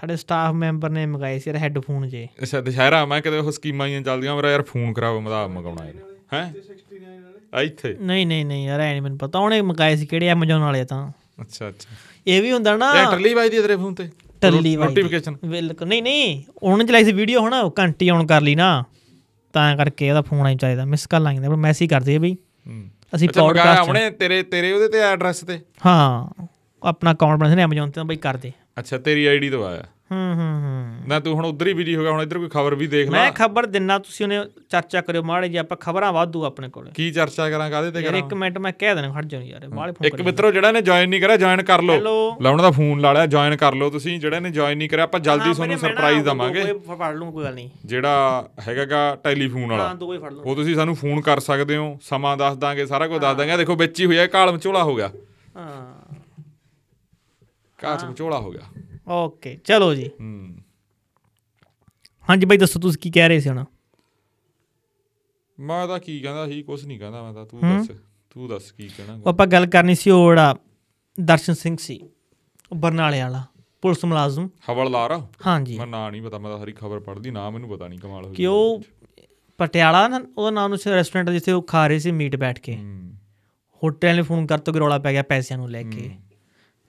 ਸਾਡੇ ਸਟਾਫ ਮੈਂਬਰ ਨੇ ਮੰਗਾਏ ਸੀ ਯਾਰ ਹੈੱਡਫੋਨ ਜੇ ਅੱਛਾ ਦਸ਼ਹਿਰਾ ਮੈਂ ਕਿਤੇ ਉਹ ਸਕੀਮਾਂ ਹੀ ਚੱਲਦੀਆਂ ਮੇਰਾ ਯਾਰ ਫੋਨ ਖਰਾਬ ਮਦਾ ਮੰਗਾਉਣਾ ਹੈ ਹੈ ਆ ਇੱਥੇ ਨਹੀਂ ਨਹੀਂ ਨਹੀਂ ਯਾਰ ਐ ਨਹੀਂ ਮੈਨੂੰ ਪਤਾ ਉਹਨੇ ਮਗਾਏ ਸੀ ਕਿਹੜੇ ਐਮਾਜ਼ਨ ਵਾਲੇ ਤਾਂ ਅੱਛਾ ਅੱਛਾ ਇਹ ਵੀ ਹੁੰਦਾ ਨਾ ਟੱਲੀ ਵਾਈ ਦੀ ਤੇਰੇ ਫੋਨ ਤੇ ਟੱਲੀ ਵਾਈ ਨੋਟੀਫਿਕੇਸ਼ਨ ਬਿਲਕੁਲ ਨਹੀਂ ਨਹੀਂ ਉਹਨਾਂ ਚਲਾਈ ਸੀ ਵੀਡੀਓ ਹਨਾ ਘੰਟੀ ਆਨ ਕਰ ਲਈ ਨਾ ਤਾਂ ਕਰਕੇ ਉਹਦਾ ਫੋਨ ਆਈ ਚਾਹੀਦਾ ਮਿਸ ਕਰ ਲਾਂਗੇ ਪਰ ਮੈਸੇਜ ਕਰਦੇ ਬਈ ਅਸੀਂ ਪੌਡਕਾਸਟ ਆਪਣੇ ਤੇਰੇ ਤੇਰੇ ਉਹਦੇ ਤੇ ਐਡਰੈਸ ਤੇ ਹਾਂ ਆਪਣਾ ਅਕਾਊਂਟ ਬਣਾਇਆ ਸੀ ਐਮਾਜ਼ਨ ਤੇ ਬਈ ਕਰਦੇ ਅੱਛਾ ਤੇਰੀ ਆਈਡੀ ਦਵਾਇਆ ਹੂੰ ਹੂੰ ਮੈਂ ਤੂੰ ਹੁਣ ਉਧਰ ਹੀ ਬਿਜੀ ਹੋ ਗਿਆ ਹੁਣ ਇਧਰ ਕੋਈ ਖਬਰ ਵੀ ਦੇਖ ਲੈ ਮੈਂ ਖਬਰ ਦਿੰਨਾ ਤੁਸੀਂ ਉਹਨੇ ਚਰਚਾ ਕਰਿਓ ਮਾੜੇ ਜੀ ਆਪਾਂ ਖਬਰਾਂ ਵਾਧੂ ਆਪਣੇ ਕੋਲ ਕੀ ਚਰਚਾ ਕਰਾਂ ਕਾਦੇ ਤੇ ਕਰਾਂ ਯਾਰ ਮਿੰਟ ਮੈਂ ਕਹਿ ਦੇਣਾ ਖੜ ਜਾਓ ਯਾਰ ਮਾੜੇ ਫੋਨ ਇੱਕ ਮਿੱਤਰੋ ਜਿਹੜਾ ਨੇ ਜੁਆਇਨ ਨਹੀਂ ਕਰਿਆ ਜੁਆਇਨ ਕਰ ਲਓ ਲਾਉਣ ਦਾ ਫੋਨ ਲਾ ਲਿਆ ਜੁਆਇਨ ਕਰ ਲਓ ਤੁਸੀਂ ਜਿਹੜਾ ਨੇ ਜੁਆਇਨ ਨਹੀਂ ਕਰਿਆ ਆਪਾਂ ਜਲਦੀ ਤੁਹਾਨੂੰ ਸਰਪ੍ਰਾਈਜ਼ ਦਵਾਂਗੇ ਕੋਈ ਫੜ ਲੂੰ ਕੋਈ ਗੱਲ ਨਹੀਂ ਜਿਹੜਾ ਹੈਗਾਗਾ ਟੈਲੀਫੋਨ ਵਾਲਾ ਹਾਂ ਫੜ ਉਹ ਤੁਸੀਂ ਸਾਨੂੰ ਫੋਨ ਕਰ ਸਕਦੇ ਹੋ ਸਮਾਂ ਦੱਸ ਦਾਂਗੇ ਸਾਰਾ ਕੁਝ ਦੱਸ ਦਾਂਗੇ ਦੇਖੋ ਵਿੱਚ ਹੀ ਹੋਇਆ ਕਾਲਮ ਝੋਲਾ ਹੋ ਗਿਆ ਹਾਂ ਕਾਲਮ ਝੋਲਾ ਹੋ ਗਿਆ ਓਕੇ ਚਲੋ ਜੀ ਹਾਂ ਹਾਂਜੀ ਬਾਈ ਦੱਸੋ ਤੁਸੀਂ ਕੀ ਕਹਿ ਰਹੇ ਸੀ ਹੁਣ ਮੈਂ ਤਾਂ ਕੀ ਕਹਿੰਦਾ ਸੀ ਕੁਝ ਨਹੀਂ ਕਹਿੰਦਾ ਮੈਂ ਤਾਂ ਤੂੰ ਦੱਸ ਤੂੰ ਦੱਸ ਕੀ ਕਹਿਣਾ ਆਪਾਂ ਗੱਲ ਕਰਨੀ ਸੀ ਉਹ ਜਿਹੜਾ ਦਰਸ਼ਨ ਸਿੰਘ ਸੀ ਬਰਨਾਲੇ ਵਾਲਾ ਪੁਲਿਸ ਮੁਲਾਜ਼ਮ ਹਵਲਦਾਰ ਹਾਂਜੀ ਮੈਂ ਨਾਂ ਨਹੀਂ ਪਤਾ ਮੈਂ ਤਾਂ ਹਰੀ ਖਬਰ ਪੜ੍ਹਦੀ ਨਾਂ ਮੈਨੂੰ ਪਤਾ ਨਹੀਂ ਕਮਾਲ ਹੋਈ ਕਿ ਉਹ ਪਟਿਆਲਾ ਉਹ ਨਾਂ ਨੂੰ ਰੈਸਟੋਰੈਂਟ ਜਿੱਥੇ ਉਹ ਖਾ ਰਹੇ ਸੀ ਮੀਟ ਬੈਠ ਕੇ ਹੋਟਲ ਨੇ ਫੋਨ ਕਰਤੋ ਕਿ ਰੋਲਾ ਪੈ ਗਿਆ ਪੈਸਿਆਂ ਨੂੰ ਲੈ ਕੇ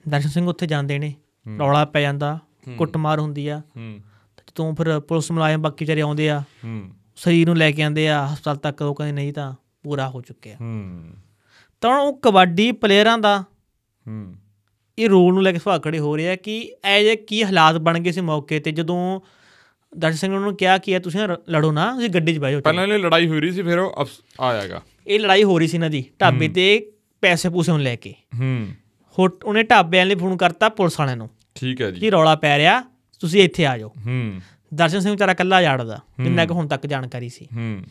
ਦਰਸ਼ਨ ਸਿੰਘ ਉੱਥੇ ਜਾਂਦੇ ਨੇ ਰੌਲਾ ਪੈ ਜਾਂਦਾ ਕੁੱਟਮਾਰ ਹੁੰਦੀ ਆ ਹੂੰ ਜਦੋਂ ਫਿਰ ਪੁਲਿਸ ਮੁਲਾਜ਼ਮ ਬਾਕੀ ਚਾਰੇ ਆਉਂਦੇ ਆ ਹੂੰ ਸਰੀਰ ਨੂੰ ਲੈ ਕੇ ਆਉਂਦੇ ਆ ਹਸਪਤਾਲ ਤੱਕ ਉਹ ਕਹਿੰਦੇ ਨਹੀਂ ਤਾਂ ਪੂਰਾ ਹੋ ਚੁੱਕਿਆ ਤਾਂ ਉਹ ਕਬੱਡੀ ਪਲੇਅਰਾਂ ਦਾ ਹੂੰ ਇਹ ਰੋਲ ਨੂੰ ਲੈ ਕੇ ਸਵਾਲ ਖੜੇ ਹੋ ਰਿਹਾ ਕਿ ਐ ਜੇ ਕੀ ਹਾਲਾਤ ਬਣ ਗਏ ਸੀ ਮੌਕੇ ਤੇ ਜਦੋਂ ਦਰਸ਼ਨ ਸਿੰਘ ਨੂੰ ਕਿਹਾ ਕਿ ਤੁਸੀਂ ਲੜੋ ਨਾ ਤੁਸੀਂ ਗੱਡੀ 'ਚ ਬਹਿ ਜਾਓ ਪਹਿਲਾਂ ਇਹ ਲੜਾਈ ਹੋ ਰਹੀ ਸੀ ਫਿਰ ਉਹ ਆ ਜਾਏਗਾ ਇਹ ਲੜਾਈ ਹੋ ਰਹੀ ਸੀ ਇਹਨਾਂ ਦੀ ਢਾਬੇ ਤੇ ਪੈਸੇ ਪੂਸੇ ਨੂੰ ਲੈ ਕੇ ਹੂੰ ਉਹਨੇ ਢਾਬਿਆਂ ਲਈ ਫੋਨ ਕਰਤਾ ਪੁਲਿਸ ਵਾਲਿਆਂ ਨੂੰ ਠੀਕ ਹੈ ਜੀ ਕੀ ਰੌਲਾ ਪੈ ਰਿਹਾ ਤੁਸੀਂ ਇੱਥੇ ਆ ਜਾਓ ਹੂੰ ਦਰਸ਼ਨ ਸਿੰਘ ਵਿਚਾਰਾ ਕੱਲਾ ਜਾੜਦਾ ਜਿੰਨਾ ਕਿ ਹੁਣ ਤੱਕ ਜਾਣਕਾਰੀ ਸੀ ਹੂੰ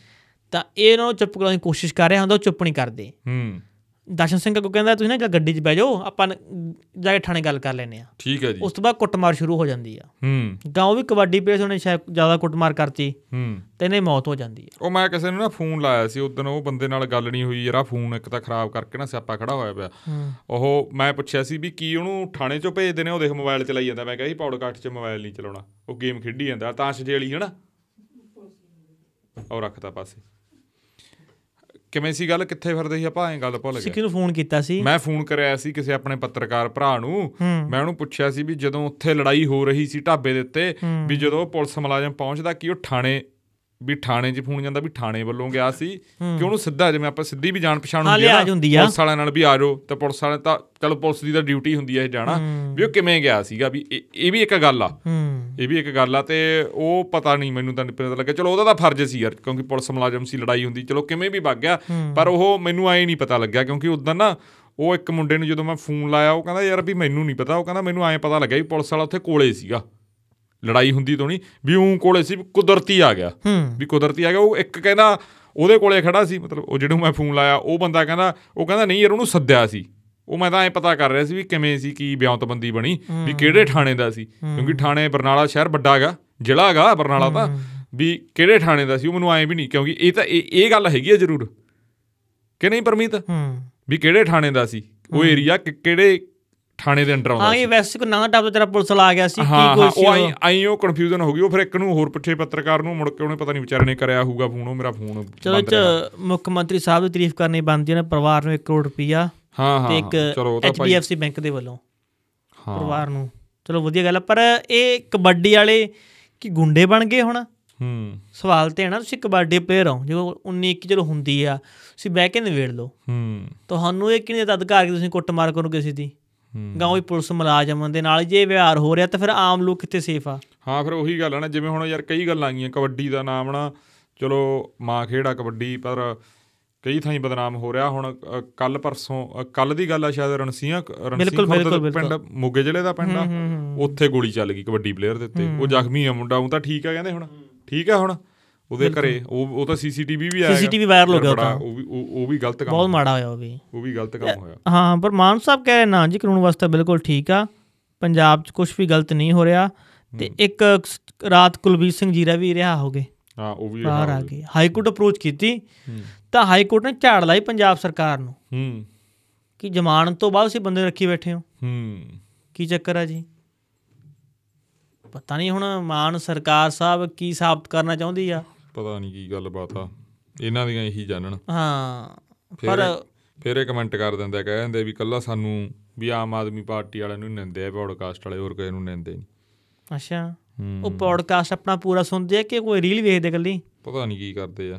ਤਾਂ ਇਹਨਾਂ ਨੂੰ ਚੁੱਪ ਕਰਾਉਣ ਦੀ ਕੋਸ਼ਿਸ਼ ਕਰ ਰਿਹਾ ਹੁੰਦਾ ਉਹ ਚੁੱਪ ਨਹੀਂ ਕਰਦੇ ਹੂੰ ਦਰਸ਼ਨ ਸਿੰਘ ਕੋ ਕਹਿੰਦਾ ਤੁਸੀਂ ਨਾ ਗੱਡੀ 'ਚ ਬਹਿ ਜਾਓ ਆਪਾਂ ਜਾ ਕੇ ਥਾਣੇ ਗੱਲ ਕਰ ਲੈਨੇ ਆ ਠੀਕ ਹੈ ਜੀ ਉਸ ਤੋਂ ਬਾਅਦ ਕੁੱਟਮਾਰ ਸ਼ੁਰੂ ਹੋ ਜਾਂਦੀ ਆ ਹੂੰ ਗਾਉਂ ਵੀ ਕਬੱਡੀ ਪੇਸ ਉਹਨੇ ਸ਼ਾਇਦ ਜ਼ਿਆਦਾ ਕੁੱਟਮਾਰ ਕਰਤੀ ਹੂੰ ਤੇ ਇਹਨੇ ਮੌਤ ਹੋ ਜਾਂਦੀ ਆ ਉਹ ਮੈਂ ਕਿਸੇ ਨੂੰ ਨਾ ਫੋਨ ਲਾਇਆ ਸੀ ਉਸ ਦਿਨ ਉਹ ਬੰਦੇ ਨਾਲ ਗੱਲ ਨਹੀਂ ਹੋਈ ਯਾਰ ਆ ਫੋਨ ਇੱਕ ਤਾਂ ਖਰਾਬ ਕਰਕੇ ਨਾ ਸਿਆਪਾ ਖੜਾ ਹੋਇਆ ਪਿਆ ਉਹ ਮੈਂ ਪੁੱਛਿਆ ਸੀ ਵੀ ਕੀ ਉਹਨੂੰ ਥਾਣੇ 'ਚੋਂ ਭੇਜਦੇ ਨੇ ਉਹ ਦੇਖ ਮੋਬਾਈਲ ਚਲਾਈ ਜਾਂਦਾ ਮੈਂ ਕਿਹਾ ਜੀ ਪੌਡਕਾਸਟ 'ਚ ਮੋਬਾਈਲ ਨਹੀਂ ਚਲਾਉਣਾ ਉਹ ਗੇਮ ਖੇਡੀ ਜਾਂਦਾ ਤਾਂ ਸ਼ਜੇਲੀ ਹਨਾ ਉਹ ਰੱਖਤਾ ਪਾਸੇ ਕਿਵੇਂ ਸੀ ਗੱਲ ਕਿੱਥੇ ਫਿਰਦੇ ਸੀ ਆਪਾਂ ਐਂ ਗੱਲ ਭੁੱਲ ਗਏ ਸੀ ਕਿਹਨੂੰ ਫੋਨ ਕੀਤਾ ਸੀ ਮੈਂ ਫੋਨ ਕਰਿਆ ਸੀ ਕਿਸੇ ਆਪਣੇ ਪੱਤਰਕਾਰ ਭਰਾ ਨੂੰ ਮੈਂ ਉਹਨੂੰ ਪੁੱਛਿਆ ਸੀ ਵੀ ਜਦੋਂ ਉੱਥੇ ਲੜਾਈ ਹੋ ਰਹੀ ਸੀ ਢਾਬੇ ਦੇ ਉੱਤੇ ਵੀ ਜਦੋਂ ਪੁਲਿਸ ਮੁਲਾਜ਼ਮ ਪਹੁੰਚਦਾ ਕਿ ਉਹ ਥਾਣੇ ਵੀ ਥਾਣੇ 'ਚ ਫੋਨ ਜਾਂਦਾ ਵੀ ਥਾਣੇ ਵੱਲੋਂ ਗਿਆ ਸੀ ਕਿ ਉਹਨੂੰ ਸਿੱਧਾ ਜਿਵੇਂ ਆਪਾਂ ਸਿੱਧੀ ਵੀ ਜਾਣ ਪਛਾਣ ਹੁੰਦੀ ਆ ਪੁਲਿਸ ਵਾਲਿਆਂ ਨਾਲ ਵੀ ਆ ਜਾਓ ਤਾਂ ਪੁਲਿਸ ਵਾਲੇ ਤਾਂ ਚਲੋ ਪੁਲਿਸ ਦੀ ਤਾਂ ਡਿਊਟੀ ਹੁੰਦੀ ਹੈ ਇਹ ਜਾਣਾ ਵੀ ਉਹ ਕਿਵੇਂ ਗਿਆ ਸੀਗਾ ਵੀ ਇਹ ਵੀ ਇੱਕ ਗੱਲ ਆ ਇਹ ਵੀ ਇੱਕ ਗੱਲ ਆ ਤੇ ਉਹ ਪਤਾ ਨਹੀਂ ਮੈਨੂੰ ਤਾਂ ਪਤਾ ਲੱਗਿਆ ਚਲੋ ਉਹਦਾ ਤਾਂ ਫਰਜ਼ ਸੀ ਯਾਰ ਕਿਉਂਕਿ ਪੁਲਿਸ ਮੁਲਾਜ਼ਮ ਸੀ ਲੜਾਈ ਹੁੰਦੀ ਚਲੋ ਕਿਵੇਂ ਵੀ ਵਗ ਗਿਆ ਪਰ ਉਹ ਮੈਨੂੰ ਆਏ ਨਹੀਂ ਪਤਾ ਲੱਗਿਆ ਕਿਉਂਕਿ ਉਦੋਂ ਨਾ ਉਹ ਇੱਕ ਮੁੰਡੇ ਨੂੰ ਜਦੋਂ ਮੈਂ ਫੋਨ ਲਾਇਆ ਉਹ ਕਹਿੰਦਾ ਯਾਰ ਵੀ ਮੈਨੂੰ ਨਹੀਂ ਪਤਾ ਉਹ ਕਹਿੰਦਾ ਮੈਨੂੰ ਐਂ ਪਤਾ ਲੱਗਿਆ ਵੀ ਪੁਲਿਸ ਵਾਲਾ ਉੱਥੇ ਕੋਲੇ ਸੀਗਾ ਲੜਾਈ ਹੁੰਦੀ ਤੋਂ ਨਹੀਂ ਵੀ ਉਹ ਕੋਲੇ ਸੀ ਕੁਦਰਤੀ ਆ ਗਿਆ ਵੀ ਕੁਦਰਤੀ ਆ ਗਿਆ ਉਹ ਇੱਕ ਕਹਿੰਦਾ ਉਹਦੇ ਕੋਲੇ ਖੜਾ ਸੀ ਮਤਲਬ ਉਹ ਜਿਹੜੂ ਮੈਂ ਫੋਨ ਲਾਇਆ ਉਹ ਬੰਦਾ ਕਹਿੰਦਾ ਉਹ ਕਹਿੰਦਾ ਨਹੀਂ ਯਾਰ ਉਹਨੂੰ ਸੱਦਿਆ ਸੀ ਉਹ ਮੈਂ ਤਾਂ ਐ ਪਤਾ ਕਰ ਰਿਹਾ ਸੀ ਵੀ ਕਿਵੇਂ ਸੀ ਕੀ ਵਿਉਂਤਬੰਦੀ ਬਣੀ ਵੀ ਕਿਹੜੇ ਥਾਣੇ ਦਾ ਸੀ ਕਿਉਂਕਿ ਥਾਣੇ ਬਰਨਾਲਾ ਸ਼ਹਿਰ ਵੱਡਾ ਹੈਗਾ ਜ਼ਿਲ੍ਹਾ ਹੈਗਾ ਬਰਨਾਲਾ ਤਾਂ ਵੀ ਕਿਹੜੇ ਥਾਣੇ ਦਾ ਸੀ ਉਹ ਮੈਨੂੰ ਐ ਵੀ ਨਹੀਂ ਕਿਉਂਕਿ ਇਹ ਤਾਂ ਇਹ ਗੱਲ ਹੈਗੀ ਆ ਜ਼ਰੂਰ ਕਿ ਨਹੀਂ ਪਰਮੀਤ ਵੀ ਕਿਹੜੇ ਥਾਣੇ ਦਾ ਸੀ ਉਹ ਏਰੀਆ ਕਿਹੜੇ ਥਾਣੇ ਦੇ ਅੰਦਰ ਆਉਂਦਾ ਹਾਂ ਇਹ ਵੈਸੇ ਕੋ ਨਾਂ ਟੱਪ ਤੇਰਾ ਪੁਲਿਸ ਲਾ ਗਿਆ ਸੀ ਕੀ ਕੋਈ ਸੀ ਉਹ ਆਈ ਉਹ ਕਨਫਿਊਜ਼ਨ ਹੋ ਗਈ ਉਹ ਫਿਰ ਇੱਕ ਨੂੰ ਹੋਰ ਪਿੱਛੇ ਪੱਤਰਕਾਰ ਨੂੰ ਮੁੜ ਕੇ ਉਹਨੇ ਪਤਾ ਨਹੀਂ ਵਿਚਾਰੇ ਨੇ ਕਰਿਆ ਹੋਊਗਾ ਫੋਨ ਉਹ ਮੇਰਾ ਫੋਨ ਚਲੋ ਚ ਮੁੱਖ ਮੰਤਰੀ ਸਾਹਿਬ ਦੀ ਤਾਰੀਫ ਕਰਨੀ ਜੀ ਨੇ ਪਰਿਵਾਰ ਨੂੰ 1 ਕਰੋੜ ਰੁਪਇਆ ਹਾਂ ਹਾਂ ਤੇ ਇੱਕ ਐਚਡੀਐਫਸੀ ਬੈਂਕ ਦੇ ਵੱਲੋਂ ਹਾਂ ਪਰਿਵਾਰ ਨੂੰ ਚਲੋ ਵਧੀਆ ਗੱਲ ਪਰ ਇਹ ਕਬੱਡੀ ਵਾਲੇ ਕੀ ਗੁੰਡੇ ਬਣ ਗਏ ਹੁਣ ਹੂੰ ਸਵਾਲ ਤੇ ਹੈ ਨਾ ਤੁਸੀਂ ਕਬੱਡੀ ਪਲੇਅਰ ਹੋ ਜੇ 19 21 ਚਲੋ ਹੁੰਦੀ ਆ ਤੁਸੀਂ ਬਹਿ ਕੇ ਨਿਵੇੜ ਲਓ ਹੂੰ ਤੁਹਾਨੂੰ ਇਹ ਕਿਹਨੇ ਅਧਿਕਾਰ ਕਿ ਤੁਸੀਂ ਕੁੱਟਮਾਰ ਕਿਸੇ ਦੀ ਗਾਉਂ ਵੀ ਪੁਲਿਸ ਮੁਲਾਜ਼ਮ ਦੇ ਨਾਲ ਜੇ ਵਿਹਾਰ ਹੋ ਰਿਹਾ ਤਾਂ ਫਿਰ ਆਮ ਲੋਕ ਕਿੱਥੇ ਸੇਫ ਆ ਹਾਂ ਫਿਰ ਉਹੀ ਗੱਲ ਹੈ ਨਾ ਜਿਵੇਂ ਹੁਣ ਯਾਰ ਕਈ ਗੱਲਾਂ ਆਈਆਂ ਕਬੱਡੀ ਦਾ ਨਾਮ ਨਾ ਚਲੋ ਮਾਂ ਖੇੜਾ ਕਬੱਡੀ ਪਰ ਕਈ ਥਾਈਂ ਬਦਨਾਮ ਹੋ ਰਿਹਾ ਹੁਣ ਕੱਲ ਪਰਸੋਂ ਕੱਲ ਦੀ ਗੱਲ ਆ ਸ਼ਾਇਦ ਰਣਸੀਆਂ ਰਣਸੀਆਂ ਪਿੰਡ ਮੁੱਗੇ ਜ਼ਿਲ੍ਹੇ ਦਾ ਪਿੰਡ ਆ ਉੱਥੇ ਗੋਲੀ ਚੱਲ ਗਈ ਕਬੱਡੀ ਪਲੇਅਰ ਦੇ ਉੱਤੇ ਉਹ ਜ਼ਖਮੀ ਆ ਮੁੰਡਾ ਉਹ ਤਾਂ ਠੀਕ ਆ ਕਹਿੰਦੇ ਹੁਣ ਠੀਕ ਆ ਹੁਣ ਉਹਦੇ ਘਰੇ ਉਹ ਉਹ ਤਾਂ ਸੀਸੀਟੀਵੀ ਵੀ ਆਇਆ ਸੀਸੀਟੀਵੀ ਵਾਇਰਲ ਹੋ ਗਿਆ ਤਾਂ ਉਹ ਵੀ ਉਹ ਵੀ ਗਲਤ ਕੰਮ ਬਹੁਤ ਮਾੜਾ ਹੋਇਆ ਉਹ ਵੀ ਉਹ ਵੀ ਗਲਤ ਕੰਮ ਹੋਇਆ ਹਾਂ ਪਰ ਮਾਨ ਸਾਹਿਬ ਕਹਿ ਰਹੇ ਨਾ ਜੀ ਕਾਨੂੰਨ ਵਾਸਤੇ ਬਿਲਕੁਲ ਠੀਕ ਆ ਪੰਜਾਬ 'ਚ ਕੁਝ ਵੀ ਗਲਤ ਨਹੀਂ ਹੋ ਰਿਹਾ ਤੇ ਇੱਕ ਰਾਤ ਕੁਲਵੀਰ ਸਿੰਘ ਜੀਰਾ ਵੀ ਰਿਹਾ ਹੋਗੇ ਹਾਂ ਉਹ ਵੀ ਬਾਹਰ ਆ ਗਏ ਹਾਈ ਕੋਰਟ ਅਪਰੋਚ ਕੀਤੀ ਤਾਂ ਹਾਈ ਕੋਰਟ ਨੇ ਝਾੜ ਲਾਈ ਪੰਜਾਬ ਸਰਕਾਰ ਨੂੰ ਹੂੰ ਕਿ ਜ਼ਮਾਨਤ ਤੋਂ ਬਾਅਦ ਸੀ ਬੰਦੇ ਰੱਖੀ ਬੈਠੇ ਹੋ ਹੂੰ ਕੀ ਚੱਕਰ ਆ ਜੀ ਪਤਾ ਨਹੀਂ ਹੁਣ ਮਾਨ ਸਰਕਾਰ ਸਾਹਿਬ ਕੀ ਸਾਬਤ ਕਰਨਾ ਚਾਹੁੰਦੀ ਆ ਪਤਾ ਨਹੀਂ ਕੀ ਗੱਲਬਾਤ ਆ ਇਹਨਾਂ ਦੀਆਂ ਇਹੀ ਜਾਣਨ ਹਾਂ ਪਰ ਫਿਰ ਇਹ ਕਮੈਂਟ ਕਰ ਦਿੰਦੇ ਕਹਿ ਦਿੰਦੇ ਵੀ ਕੱਲਾ ਸਾਨੂੰ ਵੀ ਆਮ ਆਦਮੀ ਪਾਰਟੀ ਵਾਲਿਆਂ ਨੂੰ ਨਿੰਦੇ ਆ ਪੌਡਕਾਸਟ ਵਾਲੇ ਹੋਰ ਕਿਸੇ ਨੂੰ ਨਿੰਦੇ ਨਹੀਂ ਅੱਛਾ ਉਹ ਪੌਡਕਾਸਟ ਆਪਣਾ ਪੂਰਾ ਸੁਣਦੇ ਆ ਕਿ ਕੋਈ ਰੀਲ ਵੇਖਦੇ ਕੱਲੀ ਪਤਾ ਨਹੀਂ ਕੀ ਕਰਦੇ ਆ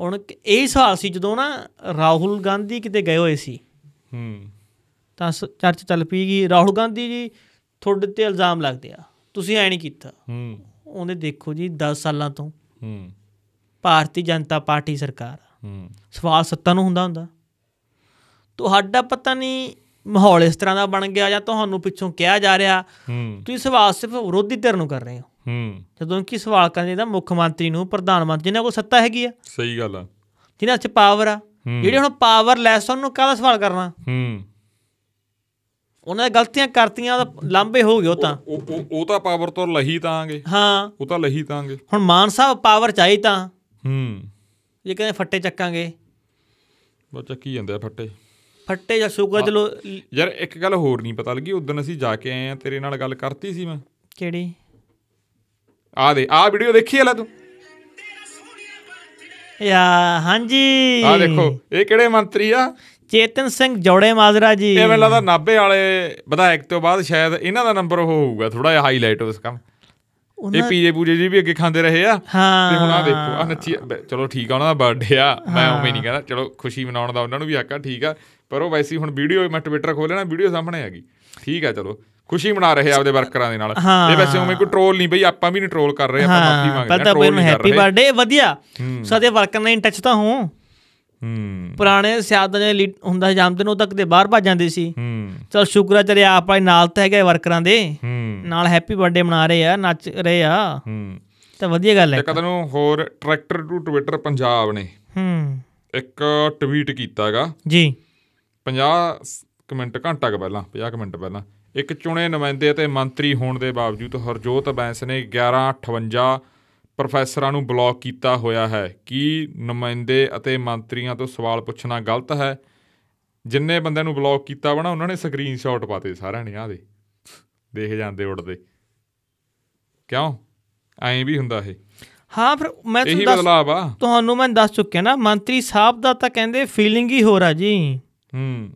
ਹੁਣ ਇਹ ਸਾਲ ਸੀ ਜਦੋਂ ਨਾ ਰਾਹੁਲ ਗਾਂਧੀ ਕਿਤੇ ਗਏ ਹੋਏ ਸੀ ਹੂੰ ਤਾਂ ਚਰਚ ਚੱਲ ਪਈ ਗਈ ਰਾਹੁਲ ਗਾਂਧੀ ਜੀ ਤੁਹਾਡੇ ਤੇ ਇਲਜ਼ਾਮ ਲੱਗਦੇ ਆ ਤੁਸੀਂ ਐ ਨਹੀਂ ਕੀਤਾ ਹੂੰ ਉਹਨੇ ਦੇਖੋ ਜੀ 10 ਸਾਲਾਂ ਤੋਂ ਹੂੰ ਭਾਰਤੀ ਜਨਤਾ ਪਾਰਟੀ ਸਰਕਾਰ ਹੂੰ ਸਵਾਲ ਸੱਤਾ ਨੂੰ ਹੁੰਦਾ ਹੁੰਦਾ ਤੁਹਾਡਾ ਪਤਾ ਨਹੀਂ ਮਾਹੌਲ ਇਸ ਤਰ੍ਹਾਂ ਦਾ ਬਣ ਗਿਆ ਜਾਂ ਤੁਹਾਨੂੰ ਪਿੱਛੋਂ ਕਿਹਾ ਜਾ ਰਿਹਾ ਤੁਸੀਂ ਸਵਾਲ ਸਿਰਫ ਵਿਰੋਧੀ ਧਿਰ ਨੂੰ ਕਰ ਰਹੇ ਹੋ ਹੂੰ ਜਦੋਂ ਕਿ ਸਵਾਲ ਕਰਨੇ ਦਾ ਮੁੱਖ ਮੰਤਰੀ ਨੂੰ ਪ੍ਰਧਾਨ ਮੰਤਰੀ ਜਿਹਨਾਂ ਕੋਲ ਸੱਤਾ ਹੈਗੀ ਆ ਸਹੀ ਗੱਲ ਆ ਜਿਹਨਾਂ 'ਚ ਪਾਵਰ ਆ ਜਿਹੜੇ ਹੁਣ ਪਾਵਰ ਲੈਸ ਉਹਨੂੰ ਨੂੰ ਕਾਹਦਾ ਸਵਾਲ ਕਰਨਾ ਹੂੰ ਉਹਨਾਂ ਨੇ ਗਲਤੀਆਂ ਕਰਤੀਆਂ ਦਾ ਲਾਂਬੇ ਹੋ ਉਹ ਤਾਂ ਉਹ ਤਾਂ ਪਾਵਰ ਤੋਂ ਲਹੀ ਤਾਂਗੇ ਹਾਂ ਉਹ ਤਾਂ ਲਹੀ ਤਾਂਗੇ ਹੁਣ ਮਾਨ ਸਾਹਿਬ ਪਾਵਰ ਚਾਹੀ ਤਾਂ ਹੂੰ ਜੇ ਕਹਿੰਦੇ ਫੱਟੇ ਚੱਕਾਂਗੇ ਬਸ ਚੱਕੀ ਜਾਂਦੇ ਆ ਫੱਟੇ ਫੱਟੇ ਜਾਂ ਸ਼ੂਗਰ ਚਲੋ ਯਾਰ ਇੱਕ ਗੱਲ ਹੋਰ ਨਹੀਂ ਪਤਾ ਲੱਗੀ ਦਿਨ ਅਸੀਂ ਜਾ ਕੇ ਆਏ ਆ ਤੇਰੇ ਨਾਲ ਗੱਲ ਕਰਤੀ ਸੀ ਮੈਂ ਕਿਹੜੀ ਆ ਦੇ ਆ ਵੀਡੀਓ ਦੇਖੀ ਹਲਾ ਤੂੰ ਯਾ ਹਾਂਜੀ ਆ ਦੇਖੋ ਇਹ ਕਿਹੜੇ ਮੰਤਰੀ ਆ ਚੇਤਨ ਸਿੰਘ ਜੋੜੇ ਮਾਜ਼ਰਾ ਜੀ ਇਹ ਮੈਨੂੰ ਲੱਗਦਾ ਨਾਬੇ ਵਾਲੇ ਵਿਧਾਇਕ ਤੋਂ ਬਾਅਦ ਸ਼ਾਇਦ ਇਹਨਾਂ ਦਾ ਨੰਬਰ ਉਹ ਹੋਊਗਾ ਥੋੜਾ ਜਿਹਾ ਹਾਈਲਾਈਟ ਉਸ ਕੰਮ ਇਹ ਪੀਜੇ ਪੂਜੇ ਜੀ ਵੀ ਅੱਗੇ ਖਾਂਦੇ ਰਹੇ ਆ ਹਾਂ ਤੇ ਹੁਣ ਆ ਦੇਖੋ ਆ ਨੱਚੀ ਚਲੋ ਠੀਕ ਆ ਉਹਨਾਂ ਦਾ ਬਰਥਡੇ ਆ ਮੈਂ ਉਵੇਂ ਨਹੀਂ ਕਹਿੰਦਾ ਚਲੋ ਖੁਸ਼ੀ ਮਨਾਉਣ ਦਾ ਉਹਨਾਂ ਨੂੰ ਵੀ ਆਕਾ ਠੀਕ ਆ ਪਰ ਉਹ ਵੈਸੀ ਹੁਣ ਵੀਡੀਓ ਮੈਂ ਟਵਿੱਟਰ ਖੋਲ ਲੈਣਾ ਵੀਡੀਓ ਸਾਹਮਣੇ ਆ ਗਈ ਠੀਕ ਆ ਚਲੋ ਖੁਸ਼ੀ ਮਨਾ ਰਹੇ ਆਪਦੇ ਵਰਕਰਾਂ ਦੇ ਨਾਲ ਇਹ ਵੈਸੇ ਉਵੇਂ ਕੋਈ ਟ੍ਰੋਲ ਨਹੀਂ ਬਈ ਆਪਾਂ ਵੀ ਨਹੀਂ ਟ੍ਰੋਲ ਕਰ ਰਹੇ ਆਪਾਂ ਮਾਫੀ ਮੰਗਦੇ ਆ ਟ੍ਰੋਲ ਨਹੀਂ ਕਰ ਰਹੇ ਹੈਪੀ ਬਰਥਡੇ ਵਧੀਆ ਸਾਡੇ ਵਰਕਰਾਂ ਨਾਲ ਇਨ ਟੱਚ ਤਾਂ ਹੋ ਹੂੰ ਪੁਰਾਣੇ ਸਿਆਦਾਂ ਦੇ ਹੁੰਦਾ ਜਾਂਦੇ ਉਹ ਤੱਕ ਦੇ ਬਾਹਰ ਭੱਜ ਜਾਂਦੇ ਸੀ ਹੂੰ ਚਲ ਸ਼ੁਕਰ ਆ ਆਪ ਵਾਲੇ ਨਾਲ ਤਾਂ ਹੈਗੇ ਵਰਕਰਾਂ ਦੇ ਹੂੰ ਨਾਲ ਹੈਪੀ ਬਰਥਡੇ ਮਨਾ ਰਹੇ ਆ ਨੱਚ ਰਹੇ ਆ ਹੂੰ ਤਾਂ ਵਧੀਆ ਗੱਲ ਹੈ ਇੱਕ ਤੈਨੂੰ ਹੋਰ ਟਰੈਕਟਰ ਟੂ ਟਵਿੱਟਰ ਪੰਜਾਬ ਨੇ ਹੂੰ ਇੱਕ ਟਵੀਟ ਕੀਤਾਗਾ ਜੀ 50 ਮਿੰਟ ਘੰਟਾ ਕ ਪਹਿਲਾਂ 50 ਮਿੰਟ ਪਹਿਲਾਂ ਇੱਕ ਚੁਣੇ ਨੁਮਾਇੰਦੇ ਅਤੇ ਮੰਤਰੀ ਹੋਣ ਦੇ ਬਾਵਜੂਦ ਹਰਜੋਤ ਬੈਂਸ ਨੇ 1158 ਪ੍ਰੋਫੈਸਰਾਂ ਨੂੰ ਬਲੌਕ ਕੀਤਾ ਹੋਇਆ ਹੈ ਕੀ ਨੁਮਾਇੰਦੇ ਅਤੇ ਮੰਤਰੀਆਂ ਤੋਂ ਸਵਾਲ ਪੁੱਛਣਾ ਗਲਤ ਹੈ ਜਿੰਨੇ ਬੰਦਿਆਂ ਨੂੰ ਬਲੌਕ ਕੀਤਾ ਬਣਾ ਉਹਨਾਂ ਨੇ ਸਕਰੀਨਸ਼ਾਟ ਪਾਤੇ ਸਾਰਿਆਂ ਨੇ ਆਦੇ ਦੇਖ ਜਾਂਦੇ ਉੜਦੇ ਕਿਉਂ ਐਂ ਵੀ ਹੁੰਦਾ ਇਹ ਹਾਂ ਫਿਰ ਮੈਂ ਤੁਹਾਨੂੰ ਦੱਸ ਤੁਹਾਨੂੰ ਮੈਂ ਦੱਸ ਚੁੱਕਿਆ ਨਾ ਮੰਤਰੀ ਸਾਹਿਬ ਦਾ ਤਾਂ ਕਹਿੰਦੇ ਫੀਲਿੰਗ ਹੀ ਹੋਰ ਆ ਜੀ ਹੂੰ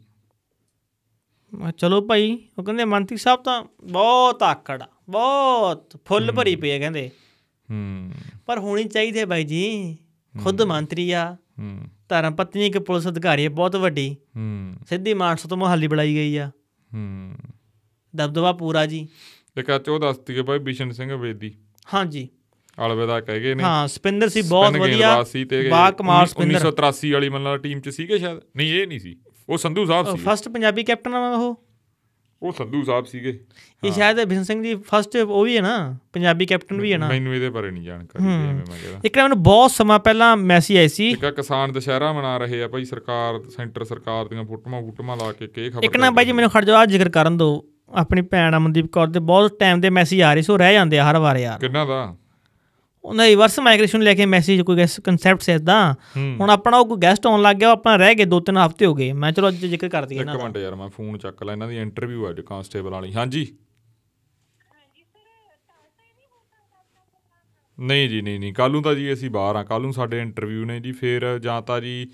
ਮੈਂ ਚਲੋ ਭਾਈ ਉਹ ਕਹਿੰਦੇ ਮੰਤਰੀ ਸਾਹਿਬ ਤਾਂ ਬਹੁਤ ਆਕੜ ਬਹੁਤ ਫੁੱਲ ਭਰੀ ਪਈ ਹੈ ਕਹਿੰਦੇ ਪਰ ਹੋਣੀ ਚਾਹੀਦੀ ਹੈ ਬਾਈ ਜੀ ਖੁਦ ਮੰਤਰੀ ਆ ਧਰਮ ਪਤਨੀ ਇੱਕ ਪੁਲਿਸ ਅਧਿਕਾਰੀ ਹੈ ਬਹੁਤ ਵੱਡੀ ਸਿੱਧੀ ਮਾਨਸਾ ਤੋਂ ਮੁਹੱਲੀ ਬੁਲਾਈ ਗਈ ਆ ਦਬਦਬਾ ਪੂਰਾ ਜੀ ਇੱਕ ਆ ਚੋ ਦੱਸ ਦਈਏ ਭਾਈ ਬਿਸ਼ਨ ਸਿੰਘ ਵੇਦੀ ਹਾਂਜੀ ਜੀ ਦਾ ਕਹਿ ਗਏ ਨੇ ਹਾਂ ਸਪਿੰਦਰ ਸੀ ਬਹੁਤ ਵਧੀਆ ਬਾ ਕਮਾਲ ਸਪਿੰਦਰ 1983 ਵਾਲੀ ਮੰਨ ਲਾ ਟੀਮ ਚ ਸੀਗੇ ਸ਼ਾਇਦ ਨਹੀਂ ਇਹ ਨਹੀਂ ਸੀ ਉਹ ਸੰਧੂ ਸਾਹਿਬ ਸੀ ਫਸਟ ਪੰਜਾਬੀ ਕੈਪਟਨ ਆ ਉਹ ਉਹ ਸੰਧੂ ਸਾਹਿਬ ਸੀਗੇ ਇਹ ਸ਼ਾਇਦ ਬਿਸ਼ਨ ਸਿੰਘ ਜੀ ਫਸਟ ਉਹ ਵੀ ਹੈ ਨਾ ਪੰਜਾਬੀ ਕੈਪਟਨ ਵੀ ਹੈ ਨਾ ਮੈਨੂੰ ਇਹਦੇ ਬਾਰੇ ਨਹੀਂ ਜਾਣਕਾਰੀ ਜਿਵੇਂ ਮੈਂ ਕਿਹਾ ਇੱਕ ਮੈਨੂੰ ਬਹੁਤ ਸਮਾਂ ਪਹਿਲਾਂ ਮੈਸੇਜ ਆਈ ਸੀ ਇੱਕ ਕਿਸਾਨ ਦੁਸ਼ਹਿਰਾ ਮਨਾ ਰਹੇ ਆ ਭਾਈ ਸਰਕਾਰ ਸੈਂਟਰ ਸਰਕਾਰ ਦੀਆਂ ਫੋਟੋਆਂ ਫੋਟੋਆਂ ਲਾ ਕੇ ਕੀ ਖਬਰ ਇੱਕ ਨਾ ਭਾਈ ਜੀ ਮੈਨੂੰ ਖੜ ਜਾ ਜ਼ਿਕਰ ਕਰਨ ਦੋ ਆਪਣੀ ਭੈਣ ਅਮਨਦੀਪ ਕੌਰ ਦੇ ਬਹੁਤ ਟਾਈਮ ਦੇ ਮੈਸੇਜ ਆ ਰਹੇ ਸੋ ਰਹਿ ਜਾਂਦੇ ਆ ਹਰ ਵਾਰ ਯਾਰ ਕਿੰਨਾ ਦਾ ਉਹਨਾਂ ਰਿਵਰਸ ਮਾਈਗ੍ਰੇਸ਼ਨ ਲੈ ਕੇ ਮੈਸੇਜ ਕੋਈ ਗੈਸ ਕਨਸੈਪਟਸ ਦਾ ਹੁਣ ਆਪਣਾ ਉਹ ਕੋਈ ਗੈਸਟ ਆਉਣ ਲੱਗ ਗਿਆ ਆਪਣਾ ਰਹਿ ਗਏ ਦੋ ਤਿੰਨ ਹਫ਼ਤੇ ਹੋ ਗਏ ਮੈਂ ਚਲੋ ਅੱਜ ਜ਼ਿਕਰ ਕਰ ਦਈਏ ਨਾ ਇੱਕ ਮਿੰਟ ਯਾਰ ਮੈਂ ਫੋਨ ਚੱਕ ਲਾ ਇਹਨਾਂ ਦੀ ਇੰਟਰਵਿਊ ਜੋ ਕਾਂਸਟੇਬਲ ਵਾਲੀ ਹਾਂਜੀ ਨਹੀਂ ਜੀ ਨਹੀਂ ਨਹੀਂ ਕੱਲ ਨੂੰ ਤਾਂ ਜੀ ਅਸੀਂ ਬਾਹਰ ਆ ਕੱਲ ਨੂੰ ਸਾਡੇ ਇੰਟਰਵਿਊ ਨੇ ਜੀ ਫੇਰ ਜਾਂ ਤਾਂ ਜੀ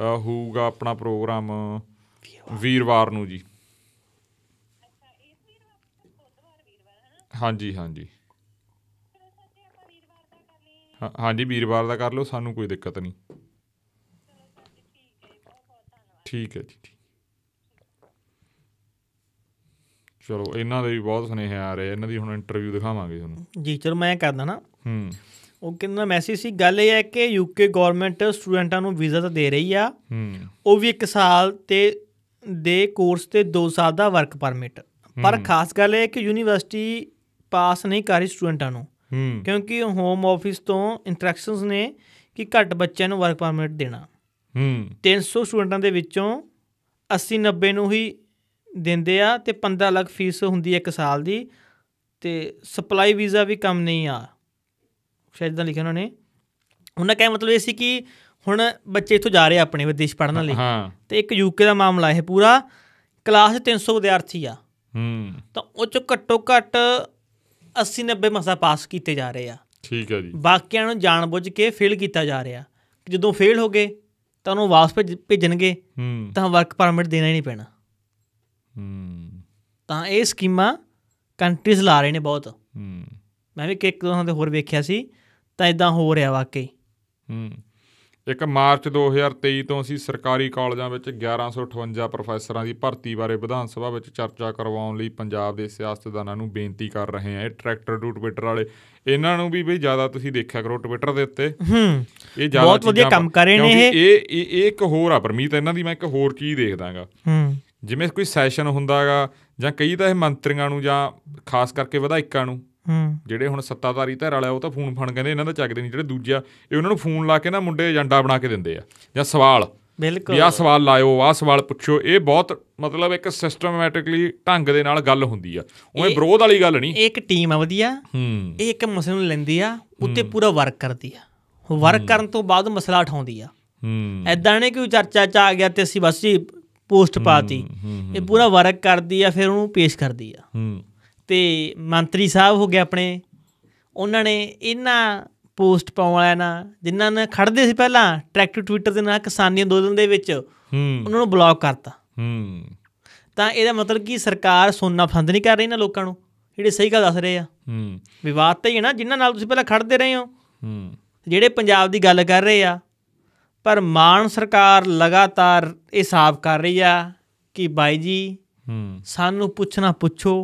ਹੋਊਗਾ ਆਪਣਾ ਪ੍ਰੋਗਰਾਮ ਵੀਰਵਾਰ ਨੂੰ ਜੀ ਹਾਂਜੀ ਹਾਂਜੀ ਹਾਂਜੀ ਵੀਰਵਾਰ ਦਾ ਕਰ ਲਓ ਸਾਨੂੰ ਕੋਈ ਦਿੱਕਤ ਨਹੀਂ ਠੀਕ ਹੈ ਜੀ ਠੀਕ ਚਲੋ ਇਹਨਾਂ ਦੇ ਵੀ ਬਹੁਤ ਸੁਨੇਹੇ ਆ ਰਹੇ ਇਹਨਾਂ ਦੀ ਹੁਣ ਇੰਟਰਵਿਊ ਦਿਖਾਵਾਂਗੇ ਤੁਹਾਨੂੰ ਜੀ ਚਲੋ ਮੈਂ ਕਰਦਾ ਨਾ ਹੂੰ ਉਹ ਕਿੰਨਾ ਮੈਸੇਜ ਸੀ ਗੱਲ ਇਹ ਹੈ ਕਿ ਯੂਕੇ ਗਵਰਨਮੈਂਟ ਸਟੂਡੈਂਟਾਂ ਨੂੰ ਵੀਜ਼ਾ ਤਾਂ ਦੇ ਰਹੀ ਆ ਹੂੰ ਉਹ ਵੀ 1 ਸਾਲ ਤੇ ਦੇ ਕੋਰਸ ਤੇ 2 ਸਾਲ ਦਾ ਵਰਕ ਪਰਮਿਟ ਪਰ ਖਾਸ ਗੱਲ ਇਹ ਹੈ ਕਿ ਯੂਨੀਵਰਸਿਟੀ ਪਾਸ ਨਹੀਂ ਕਰ ਰਹੀ ਸਟੂਡੈਂਟਾਂ ਨੂੰ ਕਿਉਂਕਿ ਹੋਮ ਆਫਿਸ ਤੋਂ ਇੰਟਰੈਕਸ਼ਨਸ ਨੇ ਕਿ ਘੱਟ ਬੱਚਿਆਂ ਨੂੰ ਵਰਕ ਪਰਮਿਟ ਦੇਣਾ ਹੂੰ 300 ਸਟੂਡੈਂਟਾਂ ਦੇ ਵਿੱਚੋਂ 80 90 ਨੂੰ ਹੀ ਦਿੰਦੇ ਆ ਤੇ 15 ਲੱਖ ਫੀਸ ਹੁੰਦੀ ਹੈ ਇੱਕ ਸਾਲ ਦੀ ਤੇ ਸਪਲਾਈ ਵੀਜ਼ਾ ਵੀ ਕੰਮ ਨਹੀਂ ਆ ਸ਼ਾਇਦ ਤਾਂ ਲਿਖਿਆ ਉਹਨਾਂ ਨੇ ਉਹਨਾਂ ਕਹਿ ਮਤਲਬ ਇਹ ਸੀ ਕਿ ਹੁਣ ਬੱਚੇ ਇੱਥੋਂ ਜਾ ਰਹੇ ਆਪਣੇ ਵਿਦੇਸ਼ ਪੜਨ ਲਈ ਤੇ ਇੱਕ ਯੂਕੇ ਦਾ ਮਾਮਲਾ ਇਹ ਪੂਰਾ ਕਲਾਸ 300 ਵਿਦਿਆਰਥੀ ਆ ਹੂੰ ਤਾਂ ਉਹ ਚ ਘੱਟੋ ਘੱਟ 80 90 ਮਸਾ ਪਾਸ ਕੀਤੇ ਜਾ ਰਹੇ ਆ ਠੀਕ ਹੈ ਜੀ ਬਾਕੀਆਂ ਨੂੰ ਜਾਣਬੁੱਝ ਕੇ ਫੇਲ ਕੀਤਾ ਜਾ ਰਿਹਾ ਜਦੋਂ ਫੇਲ ਹੋ ਗਏ ਤਾਂ ਉਹਨੂੰ ਵਾਪਸ ਭੇਜਣਗੇ ਤਾਂ ਵਰਕ ਪਰਮਿਟ ਦੇਣਾ ਹੀ ਨਹੀਂ ਪੈਣਾ ਤਾਂ ਇਹ ਸਕੀਮਾਂ ਕੰਟਰੀਜ਼ ਲਾ ਰਹੇ ਨੇ ਬਹੁਤ ਮੈਂ ਵੀ ਇੱਕ ਦੋ ਥਾਂ ਤੇ ਹੋਰ ਵੇਖਿਆ ਸੀ ਤਾਂ ਇਦਾਂ ਹੋ ਰਿਹਾ ਵਾਕਈ ਹੂੰ ਇੱਕ ਮਾਰਚ 2023 ਤੋਂ ਅਸੀਂ ਸਰਕਾਰੀ ਕਾਲਜਾਂ ਵਿੱਚ 1158 ਪ੍ਰੋਫੈਸਰਾਂ ਦੀ ਭਰਤੀ ਬਾਰੇ ਵਿਧਾਨ ਸਭਾ ਵਿੱਚ ਚਰਚਾ ਕਰਵਾਉਣ ਲਈ ਪੰਜਾਬ ਦੇ ਸਿਆਸਤਦਾਨਾਂ ਨੂੰ ਬੇਨਤੀ ਕਰ ਰਹੇ ਹਾਂ ਇਹ ਟਰੈਕਟਰ ਟੂ ਟਵਿੱਟਰ ਵਾਲੇ ਇਹਨਾਂ ਨੂੰ ਵੀ ਬਈ ਜ਼ਿਆਦਾ ਤੁਸੀਂ ਦੇਖਿਆ ਕਰੋ ਟਵਿੱਟਰ ਦੇ ਉੱਤੇ ਹੂੰ ਇਹ ਜ਼ਿਆਦਾ ਬਹੁਤ ਵਧੀਆ ਕੰਮ ਕਰ ਰਹੇ ਨੇ ਇਹ ਇਹ ਇੱਕ ਹੋਰ ਆ ਪਰਮੀਤ ਇਹਨਾਂ ਦੀ ਮੈਂ ਇੱਕ ਹੋਰ ਚੀਜ਼ ਦੇਖਦਾਗਾ ਹੂੰ ਜਿਵੇਂ ਕੋਈ ਸੈਸ਼ਨ ਹੁੰਦਾਗਾ ਜਾਂ ਕਈ ਤਾਂ ਇਹ ਮੰਤਰੀਆਂ ਨੂੰ ਜਾਂ ਖਾਸ ਕਰਕੇ ਵਿਧਾਇਕਾਂ ਨੂੰ ਜਿਹੜੇ ਹੁਣ ਸੱਤਾਧਾਰੀ ਧਿਰ ਵਾਲਾ ਉਹ ਤਾਂ ਫੋਨ ਫਣ ਕਹਿੰਦੇ ਇਹਨਾਂ ਦਾ ਚੱਕਦੇ ਨਹੀਂ ਜਿਹੜੇ ਦੂਜਾ ਇਹ ਉਹਨਾਂ ਨੂੰ ਫੋਨ ਲਾ ਕੇ ਨਾ ਮੁੰਡੇ ਏਜੰਡਾ ਬਣਾ ਕੇ ਦਿੰਦੇ ਆ ਜਾਂ ਸਵਾਲ ਬਿਲਕੁਲ ਵੀ ਆ ਸਵਾਲ ਲਾਇਓ ਆ ਸਵਾਲ ਪੁੱਛੋ ਇਹ ਬਹੁਤ ਮਤਲਬ ਇੱਕ ਸਿਸਟਮੈਟਿਕਲੀ ਢੰਗ ਦੇ ਨਾਲ ਗੱਲ ਹੁੰਦੀ ਆ ਉਵੇਂ ਵਿਰੋਧ ਵਾਲੀ ਗੱਲ ਨਹੀਂ ਇੱਕ ਟੀਮ ਆ ਵਧੀਆ ਹੂੰ ਇਹ ਇੱਕ ਮਸਲੇ ਨੂੰ ਲੈਂਦੀ ਆ ਉੱਤੇ ਪੂਰਾ ਵਰਕ ਕਰਦੀ ਆ ਵਰਕ ਕਰਨ ਤੋਂ ਬਾਅਦ ਮਸਲਾ ਉਠਾਉਂਦੀ ਆ ਹੂੰ ਐਦਾਂ ਨਹੀਂ ਕਿ ਚਰਚਾ ਚ ਆ ਗਿਆ ਤੇ ਅਸੀਂ ਬਸ ਜੀ ਪੋਸਟ ਪਾਤੀ ਇਹ ਪੂਰਾ ਵਰਕ ਕਰਦੀ ਆ ਫਿਰ ਉਹਨੂੰ ਪੇਸ਼ ਕਰਦੀ ਆ ਹੂੰ ਤੇ ਮੰਤਰੀ ਸਾਹਿਬ ਹੋ ਗਏ ਆਪਣੇ ਉਹਨਾਂ ਨੇ ਇਹਨਾਂ ਪੋਸਟ ਪਾਉਣ ਵਾਲਿਆਂ ਨਾਲ ਜਿਨ੍ਹਾਂ ਨੇ ਖੜਦੇ ਸੀ ਪਹਿਲਾਂ ਟਰੈਕਟਰ ਟਵਿੱਟਰ ਦੇ ਨਾਲ ਕਿਸਾਨੀ ਅੰਦੋਲਨ ਦੇ ਵਿੱਚ ਹੂੰ ਉਹਨਾਂ ਨੂੰ ਬਲੌਕ ਕਰਤਾ ਹੂੰ ਤਾਂ ਇਹਦਾ ਮਤਲਬ ਕੀ ਸਰਕਾਰ ਸੁਣਨਾ ਫੰਦ ਨਹੀਂ ਕਰ ਰਹੀ ਨਾ ਲੋਕਾਂ ਨੂੰ ਜਿਹੜੇ ਸਹੀ ਗੱਲ ਦੱਸ ਰਹੇ ਆ ਹੂੰ ਵਿਵਾਦ ਤਾਂ ਹੀ ਹੈ ਨਾ ਜਿਨ੍ਹਾਂ ਨਾਲ ਤੁਸੀਂ ਪਹਿਲਾਂ ਖੜਦੇ ਰਹੇ ਹੋ ਹੂੰ ਜਿਹੜੇ ਪੰਜਾਬ ਦੀ ਗੱਲ ਕਰ ਰਹੇ ਆ ਪਰ ਮਾਨ ਸਰਕਾਰ ਲਗਾਤਾਰ ਇਹ ਸਾਫ਼ ਕਰ ਰਹੀ ਆ ਕਿ ਬਾਈ ਜੀ ਹੂੰ ਸਾਨੂੰ ਪੁੱਛਣਾ ਪੁੱਛੋ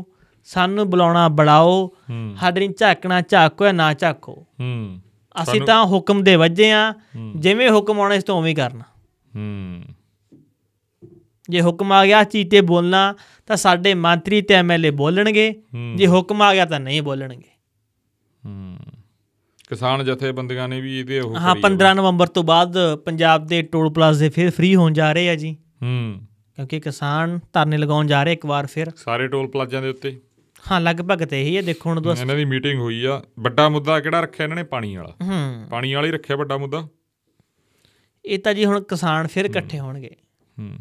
ਸਾਨੂੰ ਬੁਲਾਉਣਾ ਬੁਲਾਓ ਸਾਡੇ ਨੂੰ ਝਾਕਣਾ ਝਾਕੋ ਨਾ ਝਾਕੋ ਹੂੰ ਅਸੀਂ ਤਾਂ ਹੁਕਮ ਦੇ ਵਜੇ ਆ ਜਿਵੇਂ ਹੁਕਮ ਆਉਣਾ ਇਸ ਤੋਂ ਉਵੇਂ ਕਰਨਾ ਹੂੰ ਜੇ ਹੁਕਮ ਆ ਗਿਆ ਚੀਤੇ ਬੋਲਣਾ ਤਾਂ ਸਾਡੇ ਮੰਤਰੀ ਤੇ ਐਮਐਲਏ ਬੋਲਣਗੇ ਜੇ ਹੁਕਮ ਆ ਗਿਆ ਤਾਂ ਨਹੀਂ ਬੋਲਣਗੇ ਹੂੰ ਕਿਸਾਨ ਜਥੇਬੰਦੀਆਂ ਨੇ ਵੀ ਇਹਦੇ ਉਹ ਹਾਂ 15 ਨਵੰਬਰ ਤੋਂ ਬਾਅਦ ਪੰਜਾਬ ਦੇ ਟੋਲ ਪਲਾਜ਼ੇ ਫਿਰ ਫ੍ਰੀ ਹੋਣ ਜਾ ਰਹੇ ਆ ਜੀ ਹੂੰ ਕਿਉਂਕਿ ਕਿਸਾਨ ਧਰਨੇ ਲਗਾਉਣ ਜਾ ਰਹੇ ਇੱਕ ਵਾਰ ਫਿਰ ਸਾਰੇ ਟੋਲ ਪਲਾਜ਼ਿਆਂ ਦੇ ਉੱਤੇ ਹਾਂ ਲਗਭਗ ਤੇ ਇਹੀ ਹੈ ਦੇਖੋ ਹੁਣ ਦੋਸਤ ਇਹਨਾਂ ਦੀ ਮੀਟਿੰਗ ਹੋਈ ਆ ਵੱਡਾ ਮੁੱਦਾ ਕਿਹੜਾ ਰੱਖਿਆ ਇਹਨਾਂ ਨੇ ਪਾਣੀ ਵਾਲਾ ਹੂੰ ਪਾਣੀ ਵਾਲਾ ਹੀ ਰੱਖਿਆ ਵੱਡਾ ਮੁੱਦਾ ਇਹ ਤਾਂ ਜੀ ਹੁਣ ਕਿਸਾਨ ਫਿਰ ਇਕੱਠੇ ਹੋਣਗੇ ਹੂੰ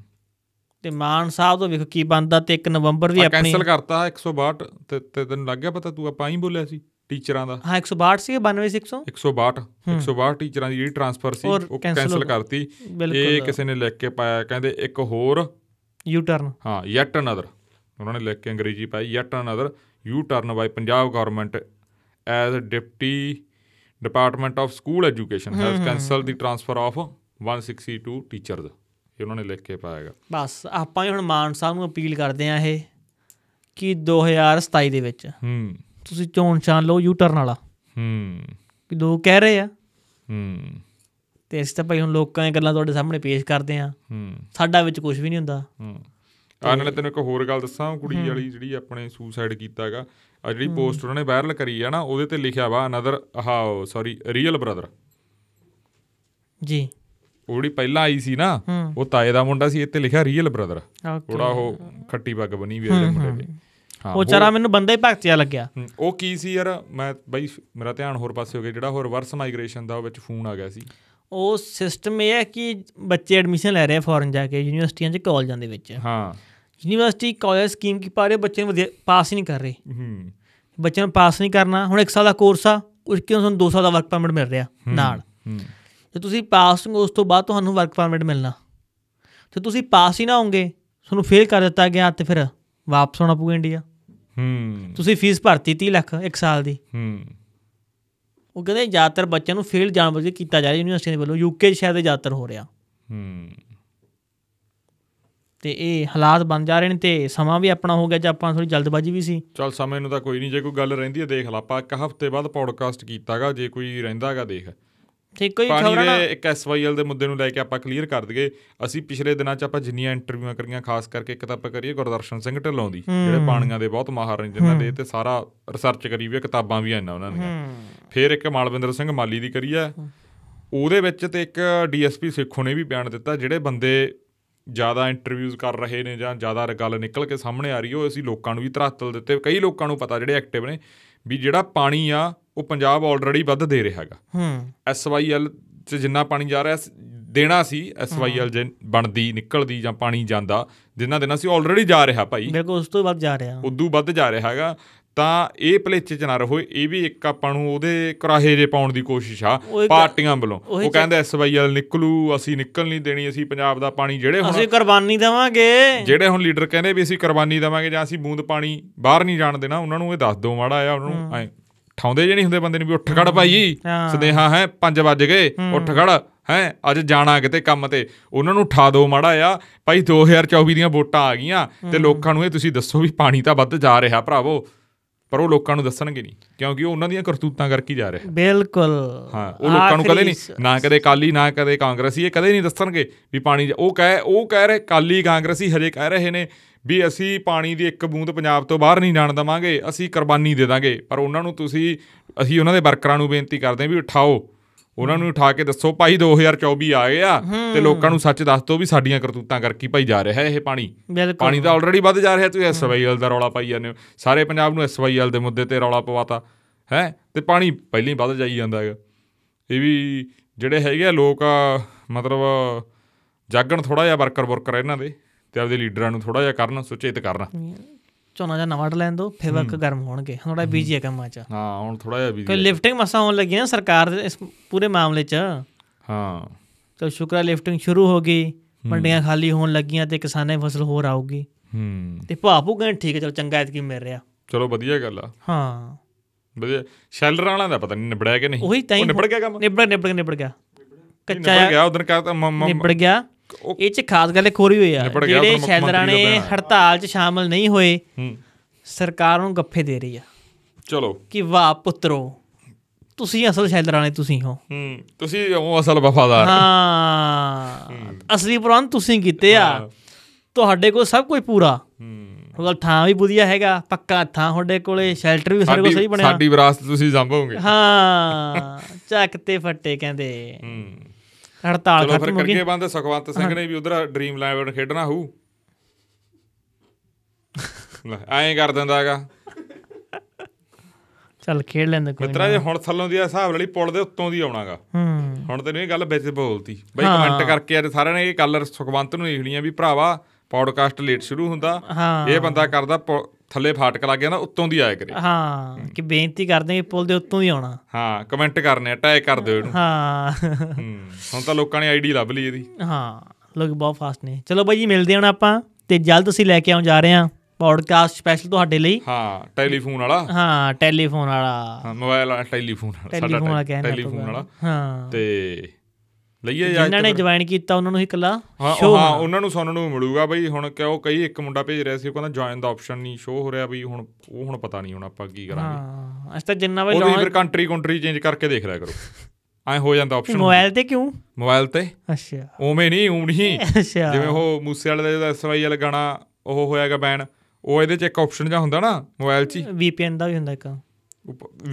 ਤੇ ਮਾਨ ਸਾਹਿਬ ਤੋਂ ਵੇਖੋ ਕੀ ਬੰਦਾ ਤੇ 1 ਨਵੰਬਰ ਵੀ ਆਪਣੀ ਕੈਨਸਲ ਕਰਤਾ 162 ਤੇ ਤੈਨੂੰ ਲੱਗ ਗਿਆ ਪਤਾ ਤੂੰ ਆਪਾਂ ਹੀ ਬੋਲਿਆ ਸੀ ਟੀਚਰਾਂ ਦਾ ਹਾਂ 162 ਸੀ 92 100 162 162 ਟੀਚਰਾਂ ਦੀ ਜਿਹੜੀ ਟ੍ਰਾਂਸਫਰ ਸੀ ਉਹ ਕੈਨਸਲ ਕਰਤੀ ਇਹ ਕਿਸੇ ਨੇ ਲਿਖ ਕੇ ਪਾਇਆ ਕਹਿੰਦੇ ਇੱਕ ਹੋਰ ਯੂ ਟਰਨ ਹਾਂ ਯੈਟ ਅਨਦਰ ਉਹਨਾਂ ਨੇ ਲਿਖ ਕੇ ਅੰਗਰੇਜ਼ੀ ਪਾਈ yet another U turn by Punjab government as deputy department of school education has cancel the transfer of 162 teachers ਇਹ ਉਹਨਾਂ ਨੇ ਲਿਖ ਕੇ ਪਾਇਆਗਾ ਬਸ ਆਪਾਂ ਹੀ ਹੁਣ ਮਾਨ ਸਾਹਿਬ ਨੂੰ ਅਪੀਲ ਕਰਦੇ ਆ ਇਹ ਕਿ 2027 ਦੇ ਵਿੱਚ ਹੂੰ ਤੁਸੀਂ ਚੋਣ ਛਾਣ ਲਓ ਯੂ ਟਰਨ ਵਾਲਾ ਹੂੰ ਕਿ ਲੋਕ ਕਹਿ ਰਹੇ ਆ ਹੂੰ ਤੇ ਅਸੀਂ ਤਾਂ ਭਾਈ ਹੁਣ ਲੋਕਾਂ ਦੀਆਂ ਗੱਲਾਂ ਤੁਹਾਡੇ ਸਾਹਮਣੇ ਪੇਸ਼ ਕਰਦੇ ਆ ਹੂੰ ਸਾਡਾ ਵਿੱਚ ਕੁਝ ਵੀ ਨਹੀਂ ਹੁੰਦਾ ਹੂੰ ਆ ਨਾਲੇ ਤੈਨੂੰ ਇੱਕ ਹੋਰ ਗੱਲ ਦੱਸਾਂ ਕੁੜੀ ਵਾਲੀ ਜਿਹੜੀ ਆਪਣੇ ਸੁਸਾਈਡ ਕੀਤਾਗਾ ਆ ਜਿਹੜੀ ਪੋਸਟ ਉਹਨਾਂ ਨੇ ਵਾਇਰਲ ਕਰੀ ਆ ਨਾ ਉਹਦੇ ਤੇ ਲਿਖਿਆ ਵਾ ਅਨਦਰ ਆਹ ਸੌਰੀ ਰੀਅਲ ਬ੍ਰਦਰ ਜੀ ਉਹ ਪਹਿਲਾਂ ਆਈ ਸੀ ਨਾ ਉਹ ਤਾਏ ਦਾ ਮੁੰਡਾ ਸੀ ਇੱਥੇ ਲਿਖਿਆ ਰੀਅਲ ਬ੍ਰਦਰ ਥੋੜਾ ਉਹ ਖੱਟੀ ਪੱਗ ਬਣੀ ਵੀ ਉਹਦੇ ਮੁੰਡੇ ਹਾਂ ਉਹ ਚਾਰਾ ਮੈਨੂੰ ਬੰਦਾ ਹੀ ਭਗਤਿਆ ਲੱਗਿਆ ਉਹ ਕੀ ਸੀ ਯਾਰ ਮੈਂ ਬਾਈ ਮੇਰਾ ਧਿਆਨ ਹੋਰ ਪਾਸੇ ਹੋ ਗਿਆ ਜਿਹੜਾ ਹੋਰ ਵਰਸ ਮਾਈਗ੍ਰੇਸ਼ਨ ਦਾ ਉਹ ਵਿੱਚ ਫੋਨ ਆ ਗਿਆ ਸੀ ਉਹ ਸਿਸਟਮ ਇਹ ਹੈ ਕਿ ਬੱਚੇ ਐਡਮਿਸ਼ਨ ਲੈ ਰਹੇ ਆ ਫੋਰਨ ਜਾ ਕੇ ਯੂਨੀਵਰਸਿਟੀਆਂ 'ਚ ਕਾਲਜਾਂ ਦੇ ਵਿੱਚ ਹਾਂ ਯੂਨੀਵਰਸਿਟੀ ਕਾਲਜ ਸਕੀਮ ਕੀ ਪਾ ਰਹੇ ਬੱਚੇ ਨੂੰ ਪਾਸ ਹੀ ਨਹੀਂ ਕਰ ਰਹੇ ਹੂੰ ਬੱਚਿਆਂ ਨੂੰ ਪਾਸ ਨਹੀਂ ਕਰਨਾ ਹੁਣ 1 ਸਾਲ ਦਾ ਕੋਰਸ ਆ ਉਸ ਕਿਉਂ ਤੁਹਾਨੂੰ 2 ਸਾਲ ਦਾ ਵਰਕ ਪਰਮਿਟ ਮਿਲ ਰਿਹਾ ਨਾਲ ਜੇ ਤੁਸੀਂ ਪਾਸ ਹੋ ਉਸ ਤੋਂ ਬਾਅਦ ਤੁਹਾਨੂੰ ਵਰਕ ਪਰਮਿਟ ਮਿਲਣਾ ਤੇ ਤੁਸੀਂ ਪਾਸ ਹੀ ਨਾ ਹੋਗੇ ਤੁਹਾਨੂੰ ਫੇਲ ਕਰ ਦਿੱਤਾ ਗਿਆ ਤੇ ਫਿਰ ਵਾਪਸ ਆਉਣਾ ਪਊਗਾ ਇੰਡੀਆ ਹੂੰ ਤੁਸੀਂ ਫੀਸ ਭਰਤੀ 30 ਲੱਖ 1 ਸਾਲ ਦੀ ਹੂੰ ਉਹ ਕਹਿੰਦੇ ਜ਼ਿਆਦਾਤਰ ਬੱਚਿਆਂ ਨੂੰ ਫੇਲ ਜਾਣਬੁੱਝ ਕੇ ਕੀਤਾ ਜਾ ਰਿਹਾ ਯੂਨੀਵਰਸਿਟੀ ਦੇ ਵੱਲੋਂ ਯੂਕੇ ਸ਼ਾਇਦ ਜ਼ਿਆਦਾਤਰ ਹੋ ਰਿਹਾ ਹੂੰ ਤੇ ਇਹ ਹਾਲਾਤ ਬਣ ਜਾ ਰਹੇ ਨੇ ਤੇ ਸਮਾਂ ਵੀ ਆਪਣਾ ਹੋ ਗਿਆ ਜੇ ਆਪਾਂ ਥੋੜੀ ਜਲਦਬਾਜ਼ੀ ਵੀ ਸੀ ਚਲ ਸਮੇਂ ਨੂੰ ਤਾਂ ਕੋਈ ਨਹੀਂ ਜੇ ਕੋਈ ਗੱਲ ਰਹਿੰਦੀ ਹੈ ਦੇਖ ਲਾ ਆਪਾਂ ਇੱਕ ਹਫ਼ਤੇ ਬਾਅਦ ਪੌਡਕਾਸਟ ਕੀਤਾਗਾ ਜੇ ਕੋਈ ਰਹਿੰਦਾਗਾ ਦੇਖ ਠੀਕ ਕੋਈ ਖਬਰ ਨਾ ਇੱਕ ਐਸਵਾਈਐਲ ਦੇ ਮੁੱਦੇ ਨੂੰ ਲੈ ਕੇ ਆਪਾਂ ਕਲੀਅਰ ਕਰ ਦਈਏ ਅਸੀਂ ਪਿਛਲੇ ਦਿਨਾਂ 'ਚ ਆਪਾਂ ਜਿੰਨੀਆਂ ਇੰਟਰਵਿਊਆਂ ਕਰੀਆਂ ਖਾਸ ਕਰਕੇ ਇੱਕ ਤਾਂ ਆਪਾਂ ਕਰੀਏ ਗੁਰਦਰਸ਼ਨ ਸਿੰਘ ਢਿੱਲੋਂ ਦੀ ਜਿਹੜੇ ਪਾਣੀਆਂ ਦੇ ਬਹੁਤ ਮਾਹਰ ਨੇ ਜਿਨ੍ਹਾਂ ਦੇ ਤੇ ਸਾਰਾ ਰਿਸਰਚ ਕਰੀ ਵੀ ਕਿਤਾਬਾਂ ਵੀ ਆਈਆਂ ਉਹਨਾਂ ਦੀਆਂ ਫਿਰ ਇੱਕ ਮਾਲਵਿੰਦਰ ਸਿੰਘ ਮਾਲੀ ਦੀ ਕਰੀ ਆ ਉਹਦੇ ਵਿੱਚ ਤੇ ਇੱਕ ਡੀਐਸਪੀ ਸੇਖੋਂ ਨੇ ਵੀ ਬਿਆਨ ਦਿੱਤਾ ਜਿਹੜੇ ਬੰਦੇ ਜ਼ਿਆਦਾ ਇੰਟਰਵਿਊਜ਼ ਕਰ ਰਹੇ ਨੇ ਜਾਂ ਜ਼ਿਆਦਾ ਗੱਲ ਨਿਕਲ ਕੇ ਸਾਹਮਣੇ ਆ ਰਹੀ ਹੋ ਅਸੀਂ ਲੋਕਾਂ ਨੂੰ ਵੀ ਧਰਾਤਲ ਦਿੱਤੇ ਕਈ ਲੋਕਾਂ ਨੂੰ ਪਤਾ ਜਿਹੜੇ ਐਕਟਿਵ ਨੇ ਵੀ ਜਿਹੜਾ ਪਾਣੀ ਆ ਉਹ ਪੰਜਾਬ ਆਲਰੇਡੀ ਵੱਧ ਦੇ ਰਿਹਾ ਹੈਗਾ ਹੂੰ ਐਸਵਾਈਐਲ ਚ ਜਿੰਨਾ ਪਾਣੀ ਜਾ ਰਿਹਾ ਦੇਣਾ ਸੀ ਐਸਵਾਈਐਲ ਜੇ ਬਣਦੀ ਨਿਕਲਦੀ ਜਾਂ ਪਾਣੀ ਜਾਂਦਾ ਜਿੰਨਾ ਦੇਣਾ ਸੀ ਆਲਰੇਡੀ ਜਾ ਰਿਹਾ ਭਾਈ ਬਿਲਕੁਲ ਉਸ ਤੋਂ ਵੱਧ ਜਾ ਰਿਹਾ ਉਦੋਂ ਵੱਧ ਜਾ ਰਿਹਾ ਹੈਗਾ ਤਾਂ ਇਹ ਭਲੇਚੇ ਚ ਨਾ ਰਹੋ ਇਹ ਵੀ ਇੱਕ ਆਪਾਂ ਨੂੰ ਉਹਦੇ ਕਰਾਹੇ ਜੇ ਪਾਉਣ ਦੀ ਕੋਸ਼ਿਸ਼ ਆ ਪਾਰਟੀਆਂ ਵੱਲੋਂ ਉਹ ਕਹਿੰਦੇ ਐਸਵਾਈ ਵਾਲ ਨਿਕਲੂ ਅਸੀਂ ਨਿਕਲ ਨਹੀਂ ਦੇਣੀ ਅਸੀਂ ਪੰਜਾਬ ਦਾ ਪਾਣੀ ਜਿਹੜੇ ਹੁਣ ਅਸੀਂ ਕੁਰਬਾਨੀ ਦੇਵਾਂਗੇ ਜਿਹੜੇ ਹੁਣ ਲੀਡਰ ਕਹਿੰਦੇ ਵੀ ਅਸੀਂ ਕੁਰਬਾਨੀ ਦੇਵਾਂਗੇ ਜਾਂ ਅਸੀਂ ਬੂੰਦ ਪਾਣੀ ਬਾਹਰ ਨਹੀਂ ਜਾਣ ਦੇਣਾ ਉਹਨਾਂ ਨੂੰ ਇਹ ਦੱਸ ਦਿਓ ਮਾੜਾ ਆ ਉਹਨਾਂ ਨੂੰ ਐ ਠਾਉਂਦੇ ਜੇ ਨਹੀਂ ਹੁੰਦੇ ਬੰਦੇ ਨੂੰ ਵੀ ਉੱਠ ਖੜ ਪਾਈ ਸੁਨੇਹਾ ਹੈ 5 ਵਜ ਗਏ ਉੱਠ ਖੜ ਹੈ ਅੱਜ ਜਾਣਾ ਕਿਤੇ ਕੰਮ ਤੇ ਉਹਨਾਂ ਨੂੰ ਠਾ ਦੋ ਮਾੜਾ ਆ ਭਾਈ 2024 ਦੀਆਂ ਵੋਟਾਂ ਆ ਗਈਆਂ ਤੇ ਲੋਕਾਂ ਨੂੰ ਇਹ ਤੁਸੀਂ ਦੱਸੋ ਵੀ ਪਾਣੀ ਤਾਂ ਵੱਧ ਜਾ ਰਿਹਾ ਭਰਾਵੋ ਪਰ ਉਹ ਲੋਕਾਂ ਨੂੰ ਦੱਸਣਗੇ ਨਹੀਂ ਕਿਉਂਕਿ ਉਹ ਉਹਨਾਂ ਦੀਆਂ ਕਰਤੂਤਾਂ ਕਰਕੇ ਜਾ ਰਿਹਾ ਬਿਲਕੁਲ ਹਾਂ ਉਹ ਲੋਕਾਂ ਨੂੰ ਕਦੇ ਨਹੀਂ ਨਾ ਕਦੇ ਕਾਲੀ ਨਾ ਕਦੇ ਕਾਂਗਰਸੀ ਇਹ ਕਦੇ ਨਹੀਂ ਦੱਸਣਗੇ ਵੀ ਪਾਣੀ ਉਹ ਕਹਿ ਉਹ ਕਹਿ ਰਹੇ ਕਾਲੀ ਕਾਂਗਰਸੀ ਹਜੇ ਕਹਿ ਰਹੇ ਨੇ ਵੀ ਅਸੀਂ ਪਾਣੀ ਦੀ ਇੱਕ ਬੂੰਦ ਪੰਜਾਬ ਤੋਂ ਬਾਹਰ ਨਹੀਂ ਜਾਣ ਦਵਾਂਗੇ ਅਸੀਂ ਕੁਰਬਾਨੀ ਦੇ ਦਾਂਗੇ ਪਰ ਉਹਨਾਂ ਨੂੰ ਤੁਸੀਂ ਅਸੀਂ ਉਹਨਾਂ ਦੇ ਵਰਕਰਾਂ ਨੂੰ ਬੇਨਤੀ ਕਰਦੇ ਹਾਂ ਵੀ ਉਠਾਓ ਉਹਨਾਂ ਨੂੰ ਉਠਾ ਕੇ ਦੱਸੋ ਭਾਈ 2024 ਆ ਗਿਆ ਤੇ ਲੋਕਾਂ ਨੂੰ ਸੱਚ ਦੱਸ ਦੋ ਵੀ ਸਾਡੀਆਂ ਕਰਤੂਤਾਂ ਕਰਕੇ ਭਾਈ ਜਾ ਰਿਹਾ ਇਹ ਪਾਣੀ ਪਾਣੀ ਤਾਂ ਆਲਰੇਡੀ ਵੱਧ ਜਾ ਰਿਹਾ ਤੁਸੀਂ ਐਸਵਾਈਐਲ ਦਾ ਰੌਲਾ ਪਾਈ ਜਾਂਦੇ ਹੋ ਸਾਰੇ ਪੰਜਾਬ ਨੂੰ ਐਸਵਾਈਐਲ ਦੇ ਮੁੱਦੇ ਤੇ ਰੌਲਾ ਪਵਾਤਾ ਹੈ ਤੇ ਪਾਣੀ ਪਹਿਲਾਂ ਹੀ ਵੱਧ ਜਾਈ ਜਾਂਦਾ ਹੈਗਾ ਇਹ ਵੀ ਜਿਹੜੇ ਹੈਗੇ ਆ ਲੋਕ ਮਤਲਬ ਜਾਗਣ ਥੋੜਾ ਜਿਹਾ ਵਰਕਰ ਵਰਕਰ ਇਹਨਾਂ ਦੇ ਤੇ ਆਪਦੇ ਲੀਡਰਾਂ ਨੂੰ ਥੋੜਾ ਜਿਹਾ ਕਰਨ ਸੁਚੇਤ ਕਰਨਾ ਝੋਨਾ ਜਾਂ ਨਵਾਂ ਡ ਲੈਣ ਦੋ ਫਿਰ ਵਕ ਗਰਮ ਹੋਣਗੇ ਥੋੜਾ ਬੀਜੀ ਹੈ ਕੰਮਾਂ 'ਚ ਹਾਂ ਹੁਣ ਥੋੜਾ ਜਿਹਾ ਬੀਜੀ ਕੋਈ ਲਿਫਟਿੰਗ ਮਸਾ ਹੋਣ ਲੱਗੀਆਂ ਸਰਕਾਰ ਦੇ ਇਸ ਪੂਰੇ ਮਾਮਲੇ 'ਚ ਹਾਂ ਚਲ ਸ਼ੁਕਰਾ ਲਿਫਟਿੰਗ ਸ਼ੁਰੂ ਹੋ ਗਈ ਮੰਡੀਆਂ ਖਾਲੀ ਹੋਣ ਲੱਗੀਆਂ ਤੇ ਕਿਸਾਨਾਂ ਦੀ ਫਸਲ ਹੋਰ ਆਊਗੀ ਹੂੰ ਤੇ ਭਾਪੂ ਕਹਿੰਦੇ ਠੀਕ ਹੈ ਚਲ ਚੰਗਾ ਐਤਕੀ ਮਿਲ ਰਿਹਾ ਚਲੋ ਵਧੀਆ ਗੱਲ ਆ ਹਾਂ ਵਧੀਆ ਸ਼ੈਲਰ ਵਾਲਾ ਦਾ ਪਤਾ ਨਹੀਂ ਨਿਬੜਿਆ ਕਿ ਨਹੀਂ ਉਹ ਨਿਬੜ ਗਿਆ ਕੰਮ ਨਿਬੜ ਨਿਬੜ ਨਿਬੜ ਗਿਆ ਕੱਚਾ ਨਿਬੜ ਗਿਆ ਉਦੋਂ ਕਾ ਨਿਬੜ ਗਿਆ ਇਹ ਚ ਖਾਸ ਗੱਲ ਇੱਕ ਹੋਰ ਹੋਈ ਆ ਜਿਹੜੇ ਸ਼ੈਲਰਾਂ ਨੇ ਹੜਤਾਲ 'ਚ ਸ਼ਾਮਲ ਨਹੀਂ ਹੋਏ ਸਰਕਾਰ ਨੂੰ ਗੱਫੇ ਦੇ ਰਹੀ ਆ ਚਲੋ ਕਿ ਵਾਹ ਪੁੱਤਰੋ ਤੁਸੀਂ ਅਸਲ ਸ਼ੈਲਰਾਂ ਨੇ ਤੁਸੀਂ ਹੋ ਹੂੰ ਤੁਸੀਂ ਉਹ ਅਸਲ ਵਫਾਦਾਰ ਹਾਂ ਅਸਲੀ ਪ੍ਰਾਨ ਤੁਸੀਂ ਕੀਤੇ ਆ ਤੁਹਾਡੇ ਕੋਲ ਸਭ ਕੁਝ ਪੂਰਾ ਹੂੰ ਉਹ ਥਾਂ ਵੀ ਵਧੀਆ ਹੈਗਾ ਪੱਕਾ ਥਾਂ ਤੁਹਾਡੇ ਕੋਲੇ ਸ਼ੈਲਟਰ ਵੀ ਸਾਰੇ ਕੋਲ ਸਹੀ ਬਣਿਆ ਸਾਡੀ ਵਿਰਾਸਤ ਤੁਸੀਂ ਸੰਭੋਗੇ ਹਾਂ ਚੱਕ ਤੇ ਫੱਟੇ ਕਹਿੰਦੇ ਹੂੰ ਹੜਤਾਲ ਖਤਮ ਹੋ ਗਈ ਚਲੋ ਫਿਰ ਕਰਕੇ ਬੰਦ ਸੁਖਵੰਤ ਸਿੰਘ ਨੇ ਵੀ ਉਧਰ ਡ੍ਰੀਮ ਇਲੈਵਨ ਖੇਡਣਾ ਹੋਊ ਐਂ ਕਰ ਦਿੰਦਾਗਾ ਚੱਲ ਖੇਡ ਲੈਂਦੇ ਕੋਈ ਮਿੱਤਰਾ ਜੇ ਹੁਣ ਥੱਲੋਂ ਦੀ ਹਿਸਾਬ ਲਈ ਪੁਲ ਦੇ ਉੱਤੋਂ ਦੀ ਆਉਣਾਗਾ ਹੂੰ ਹੁਣ ਤੇ ਨਹੀਂ ਗੱਲ ਵਿੱਚ ਬੋਲਤੀ ਬਈ ਕਮੈਂਟ ਕਰਕੇ ਅੱਜ ਸਾਰਿਆਂ ਨੇ ਇਹ ਕਲਰ ਸੁਖਵੰਤ ਨੂੰ ਲਿਖਣੀ ਆ ਵੀ ਭਰਾਵਾ ਪੌਡਕਾਸਟ ਲੇਟ ਸ਼ੁਰੂ ਹੁੰਦਾ ਇਹ ਬੰਦਾ ਕਰਦਾ ਥੱਲੇ ਫਾਟਕ ਲੱਗ ਗਿਆ ਨਾ ਉੱਤੋਂ ਦੀ ਆਇਆ ਕਰੇ ਹਾਂ ਕਿ ਬੇਨਤੀ ਕਰਦੇ ਆ ਪੁਲ ਦੇ ਉੱਤੋਂ ਦੀ ਆਉਣਾ ਹਾਂ ਕਮੈਂਟ ਕਰਨੇ ਆ ਟੈਗ ਕਰ ਦਿਓ ਇਹਨੂੰ ਹਾਂ ਹੁਣ ਤਾਂ ਲੋਕਾਂ ਨੇ ਆਈਡੀ ਲੱਭ ਲਈ ਇਹਦੀ ਹਾਂ ਲੋਕ ਬਹੁਤ ਫਾਸਟ ਨੇ ਚਲੋ ਬਾਈ ਜੀ ਮਿਲਦੇ ਹਾਂ ਆਪਾਂ ਤੇ ਜਲਦ ਅਸੀਂ ਲੈ ਕੇ ਆਉਂ ਜਾ ਰਹੇ ਹਾਂ ਪੌਡਕਾਸਟ ਸਪੈਸ਼ਲ ਤੁਹਾਡੇ ਲਈ ਹਾਂ ਟੈਲੀਫੋਨ ਵਾਲਾ ਹਾਂ ਟੈਲੀਫੋਨ ਵਾਲਾ ਹਾਂ ਮੋਬਾਈਲ ਟੈਲੀਫੋਨ ਵਾਲਾ ਸਾਡਾ ਟੈਲੀਫੋਨ ਵਾਲਾ ਹਾਂ ਤੇ ਲਈਏ ਜਾਂ ਜਿਨ੍ਹਾਂ ਨੇ ਜੁਆਇਨ ਕੀਤਾ ਉਹਨਾਂ ਨੂੰ ਹੀ ਕੱਲਾ ਸ਼ੋਅ ਹਾਂ ਉਹਨਾਂ ਨੂੰ ਸੁਣਨ ਨੂੰ ਮਿਲੂਗਾ ਬਈ ਹੁਣ ਕਿਉਂ ਕਈ ਇੱਕ ਮੁੰਡਾ ਭੇਜ ਰਿਹਾ ਸੀ ਉਹ ਕਹਿੰਦਾ ਜੁਆਇਨ ਦਾ ਆਪਸ਼ਨ ਨਹੀਂ ਸ਼ੋਅ ਹੋ ਰਿਹਾ ਬਈ ਹੁਣ ਉਹ ਹੁਣ ਪਤਾ ਨਹੀਂ ਹੁਣ ਆਪਾਂ ਕੀ ਕਰਾਂਗੇ ਹਾਂ ਅਸ ਤਾਂ ਜਿੰਨਾ ਵੀ ਉਹਦੀ ਫਿਰ ਕੰਟਰੀ ਕੰਟਰੀ ਚੇਂਜ ਕਰਕੇ ਦੇਖ ਲਿਆ ਕਰੋ ਐ ਹੋ ਜਾਂਦਾ ਆਪਸ਼ਨ ਮੋਬਾਈਲ ਤੇ ਕਿਉਂ ਮੋਬਾਈਲ ਤੇ ਅੱਛਾ ਉਵੇਂ ਨਹੀਂ ਨਹੀਂ ਅੱਛਾ ਜਿਵੇਂ ਉਹ ਮੂਸੇ ਵਾਲੇ ਦਾ ਐਸਵਾਈ ਵਾਲਾ ਗਾਣਾ ਉਹ ਹੋਇਆਗਾ ਬੈਨ ਉਹ ਇਹਦੇ ਚ ਇੱਕ ਆਪਸ਼ਨ ਜਾਂ ਹੁੰਦਾ ਨਾ ਮੋਬਾਈਲ 'ਚ ਵੀਪੀਐਨ ਦਾ ਵੀ ਹੁੰਦਾ ਇੱਕ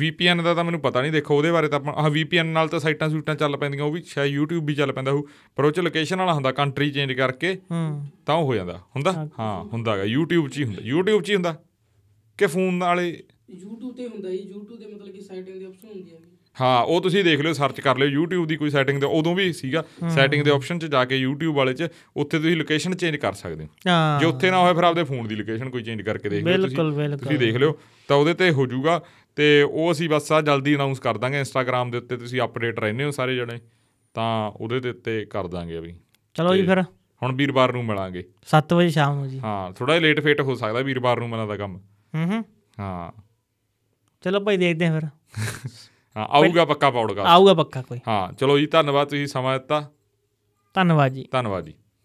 VPN ਦਾ ਤਾਂ ਮੈਨੂੰ ਪਤਾ ਨਹੀਂ ਦੇਖੋ ਉਹਦੇ ਬਾਰੇ ਤਾਂ ਆਪਾਂ ਆਹ VPN ਨਾਲ ਤਾਂ ਸਾਈਟਾਂ ਸੂਟਾਂ ਚੱਲ ਪੈਂਦੀਆਂ ਉਹ ਵੀ ਸ਼ਾਇਦ YouTube ਵੀ ਚੱਲ ਪੈਂਦਾ ਹੋ ਪਰ ਉਹ ਚ ਲੋਕੇਸ਼ਨ ਵਾਲਾ ਹੁੰਦਾ ਕੰਟਰੀ ਚੇਂਜ ਕਰਕੇ ਹੂੰ ਤਾਂ ਉਹ ਹੋ ਜਾਂਦਾ ਹੁੰਦਾ ਹਾਂ ਹੁੰਦਾਗਾ YouTube 'ਚ ਹੀ ਹੁੰਦਾ YouTube 'ਚ ਹੀ ਹੁੰਦਾ ਕਿ ਫੋਨ ਵਾਲੇ YouTube ਤੇ ਹੁੰਦਾ ਹੀ YouTube ਦੇ ਮਤਲਬ ਕਿ ਸੈਟਿੰਗ ਦੇ ਆਪਸ਼ਨ ਹੁੰਦੀ ਹੈ ਹਾਂ ਉਹ ਤੁਸੀਂ ਦੇਖ ਲਿਓ ਸਰਚ ਕਰ ਲਿਓ YouTube ਦੀ ਕੋਈ ਸੈਟਿੰਗ ਤੇ ਉਦੋਂ ਵੀ ਸੀਗਾ ਸੈਟਿੰਗ ਦੇ ਆਪਸ਼ਨ 'ਚ ਜਾ ਕੇ YouTube ਵਾਲੇ 'ਚ ਉੱਥੇ ਤੁਸੀਂ ਲੋਕੇਸ਼ਨ ਚੇਂਜ ਕਰ ਸਕਦੇ ਹੋ ਜੇ ਉੱਥੇ ਨਾ ਹੋਏ ਫਿਰ ਆਪਦੇ ਫੋਨ ਦੀ ਲੋਕੇਸ਼ਨ ਕੋਈ ਚੇਂਜ ਕਰਕੇ ਦੇਖ ਲਿਓ ਤੁਸੀਂ ਤੁਸੀਂ ਦੇਖ ਲਿਓ ਤਾਂ ਉਹਦੇ ਤੇ ਹੋ ਜਾਊਗਾ ਤੇ ਉਹ ਅਸੀਂ ਬਸ ਆ ਜਲਦੀ ਅਨਾਉਂਸ ਕਰ ਦਾਂਗੇ ਇੰਸਟਾਗ੍ਰam ਦੇ ਉੱਤੇ ਤੁਸੀਂ ਅਪਡੇਟ ਰਹਿੰਦੇ ਹੋ ਸਾਰੇ ਜਣੇ ਤਾਂ ਉਹਦੇ ਦੇ ਉੱਤੇ ਕਰ ਦਾਂਗੇ ਵੀ ਚਲੋ ਜੀ ਫਿਰ ਹੁਣ ਵੀਰਵਾਰ ਨੂੰ ਮਿਲਾਂਗੇ 7 ਵਜੇ ਸ਼ਾਮ ਨੂੰ ਜੀ ਹਾਂ ਥੋੜਾ ਜਿਹਾ ਲੇਟ ਫੇਟ ਹੋ ਸਕਦਾ ਵੀਰਵਾਰ ਨੂੰ ਦਾ ਕੰਮ ਹੂੰ ਹੂੰ ਹਾਂ ਚਲੋ ਭਾਈ ਦੇਖਦੇ ਹਾਂ ਫਿਰ ਹਾਂ ਆਊਗਾ ਪੱਕਾ ਪੌਡਕਾਸਟ ਆਊਗਾ ਪੱਕਾ ਕੋਈ ਹਾਂ ਚਲੋ ਜੀ ਧੰਨਵਾਦ ਤੁਸੀਂ ਸਮਾਂ ਦਿੱਤਾ ਧੰਨਵਾਦ ਜੀ ਧੰਨਵਾਦ ਜੀ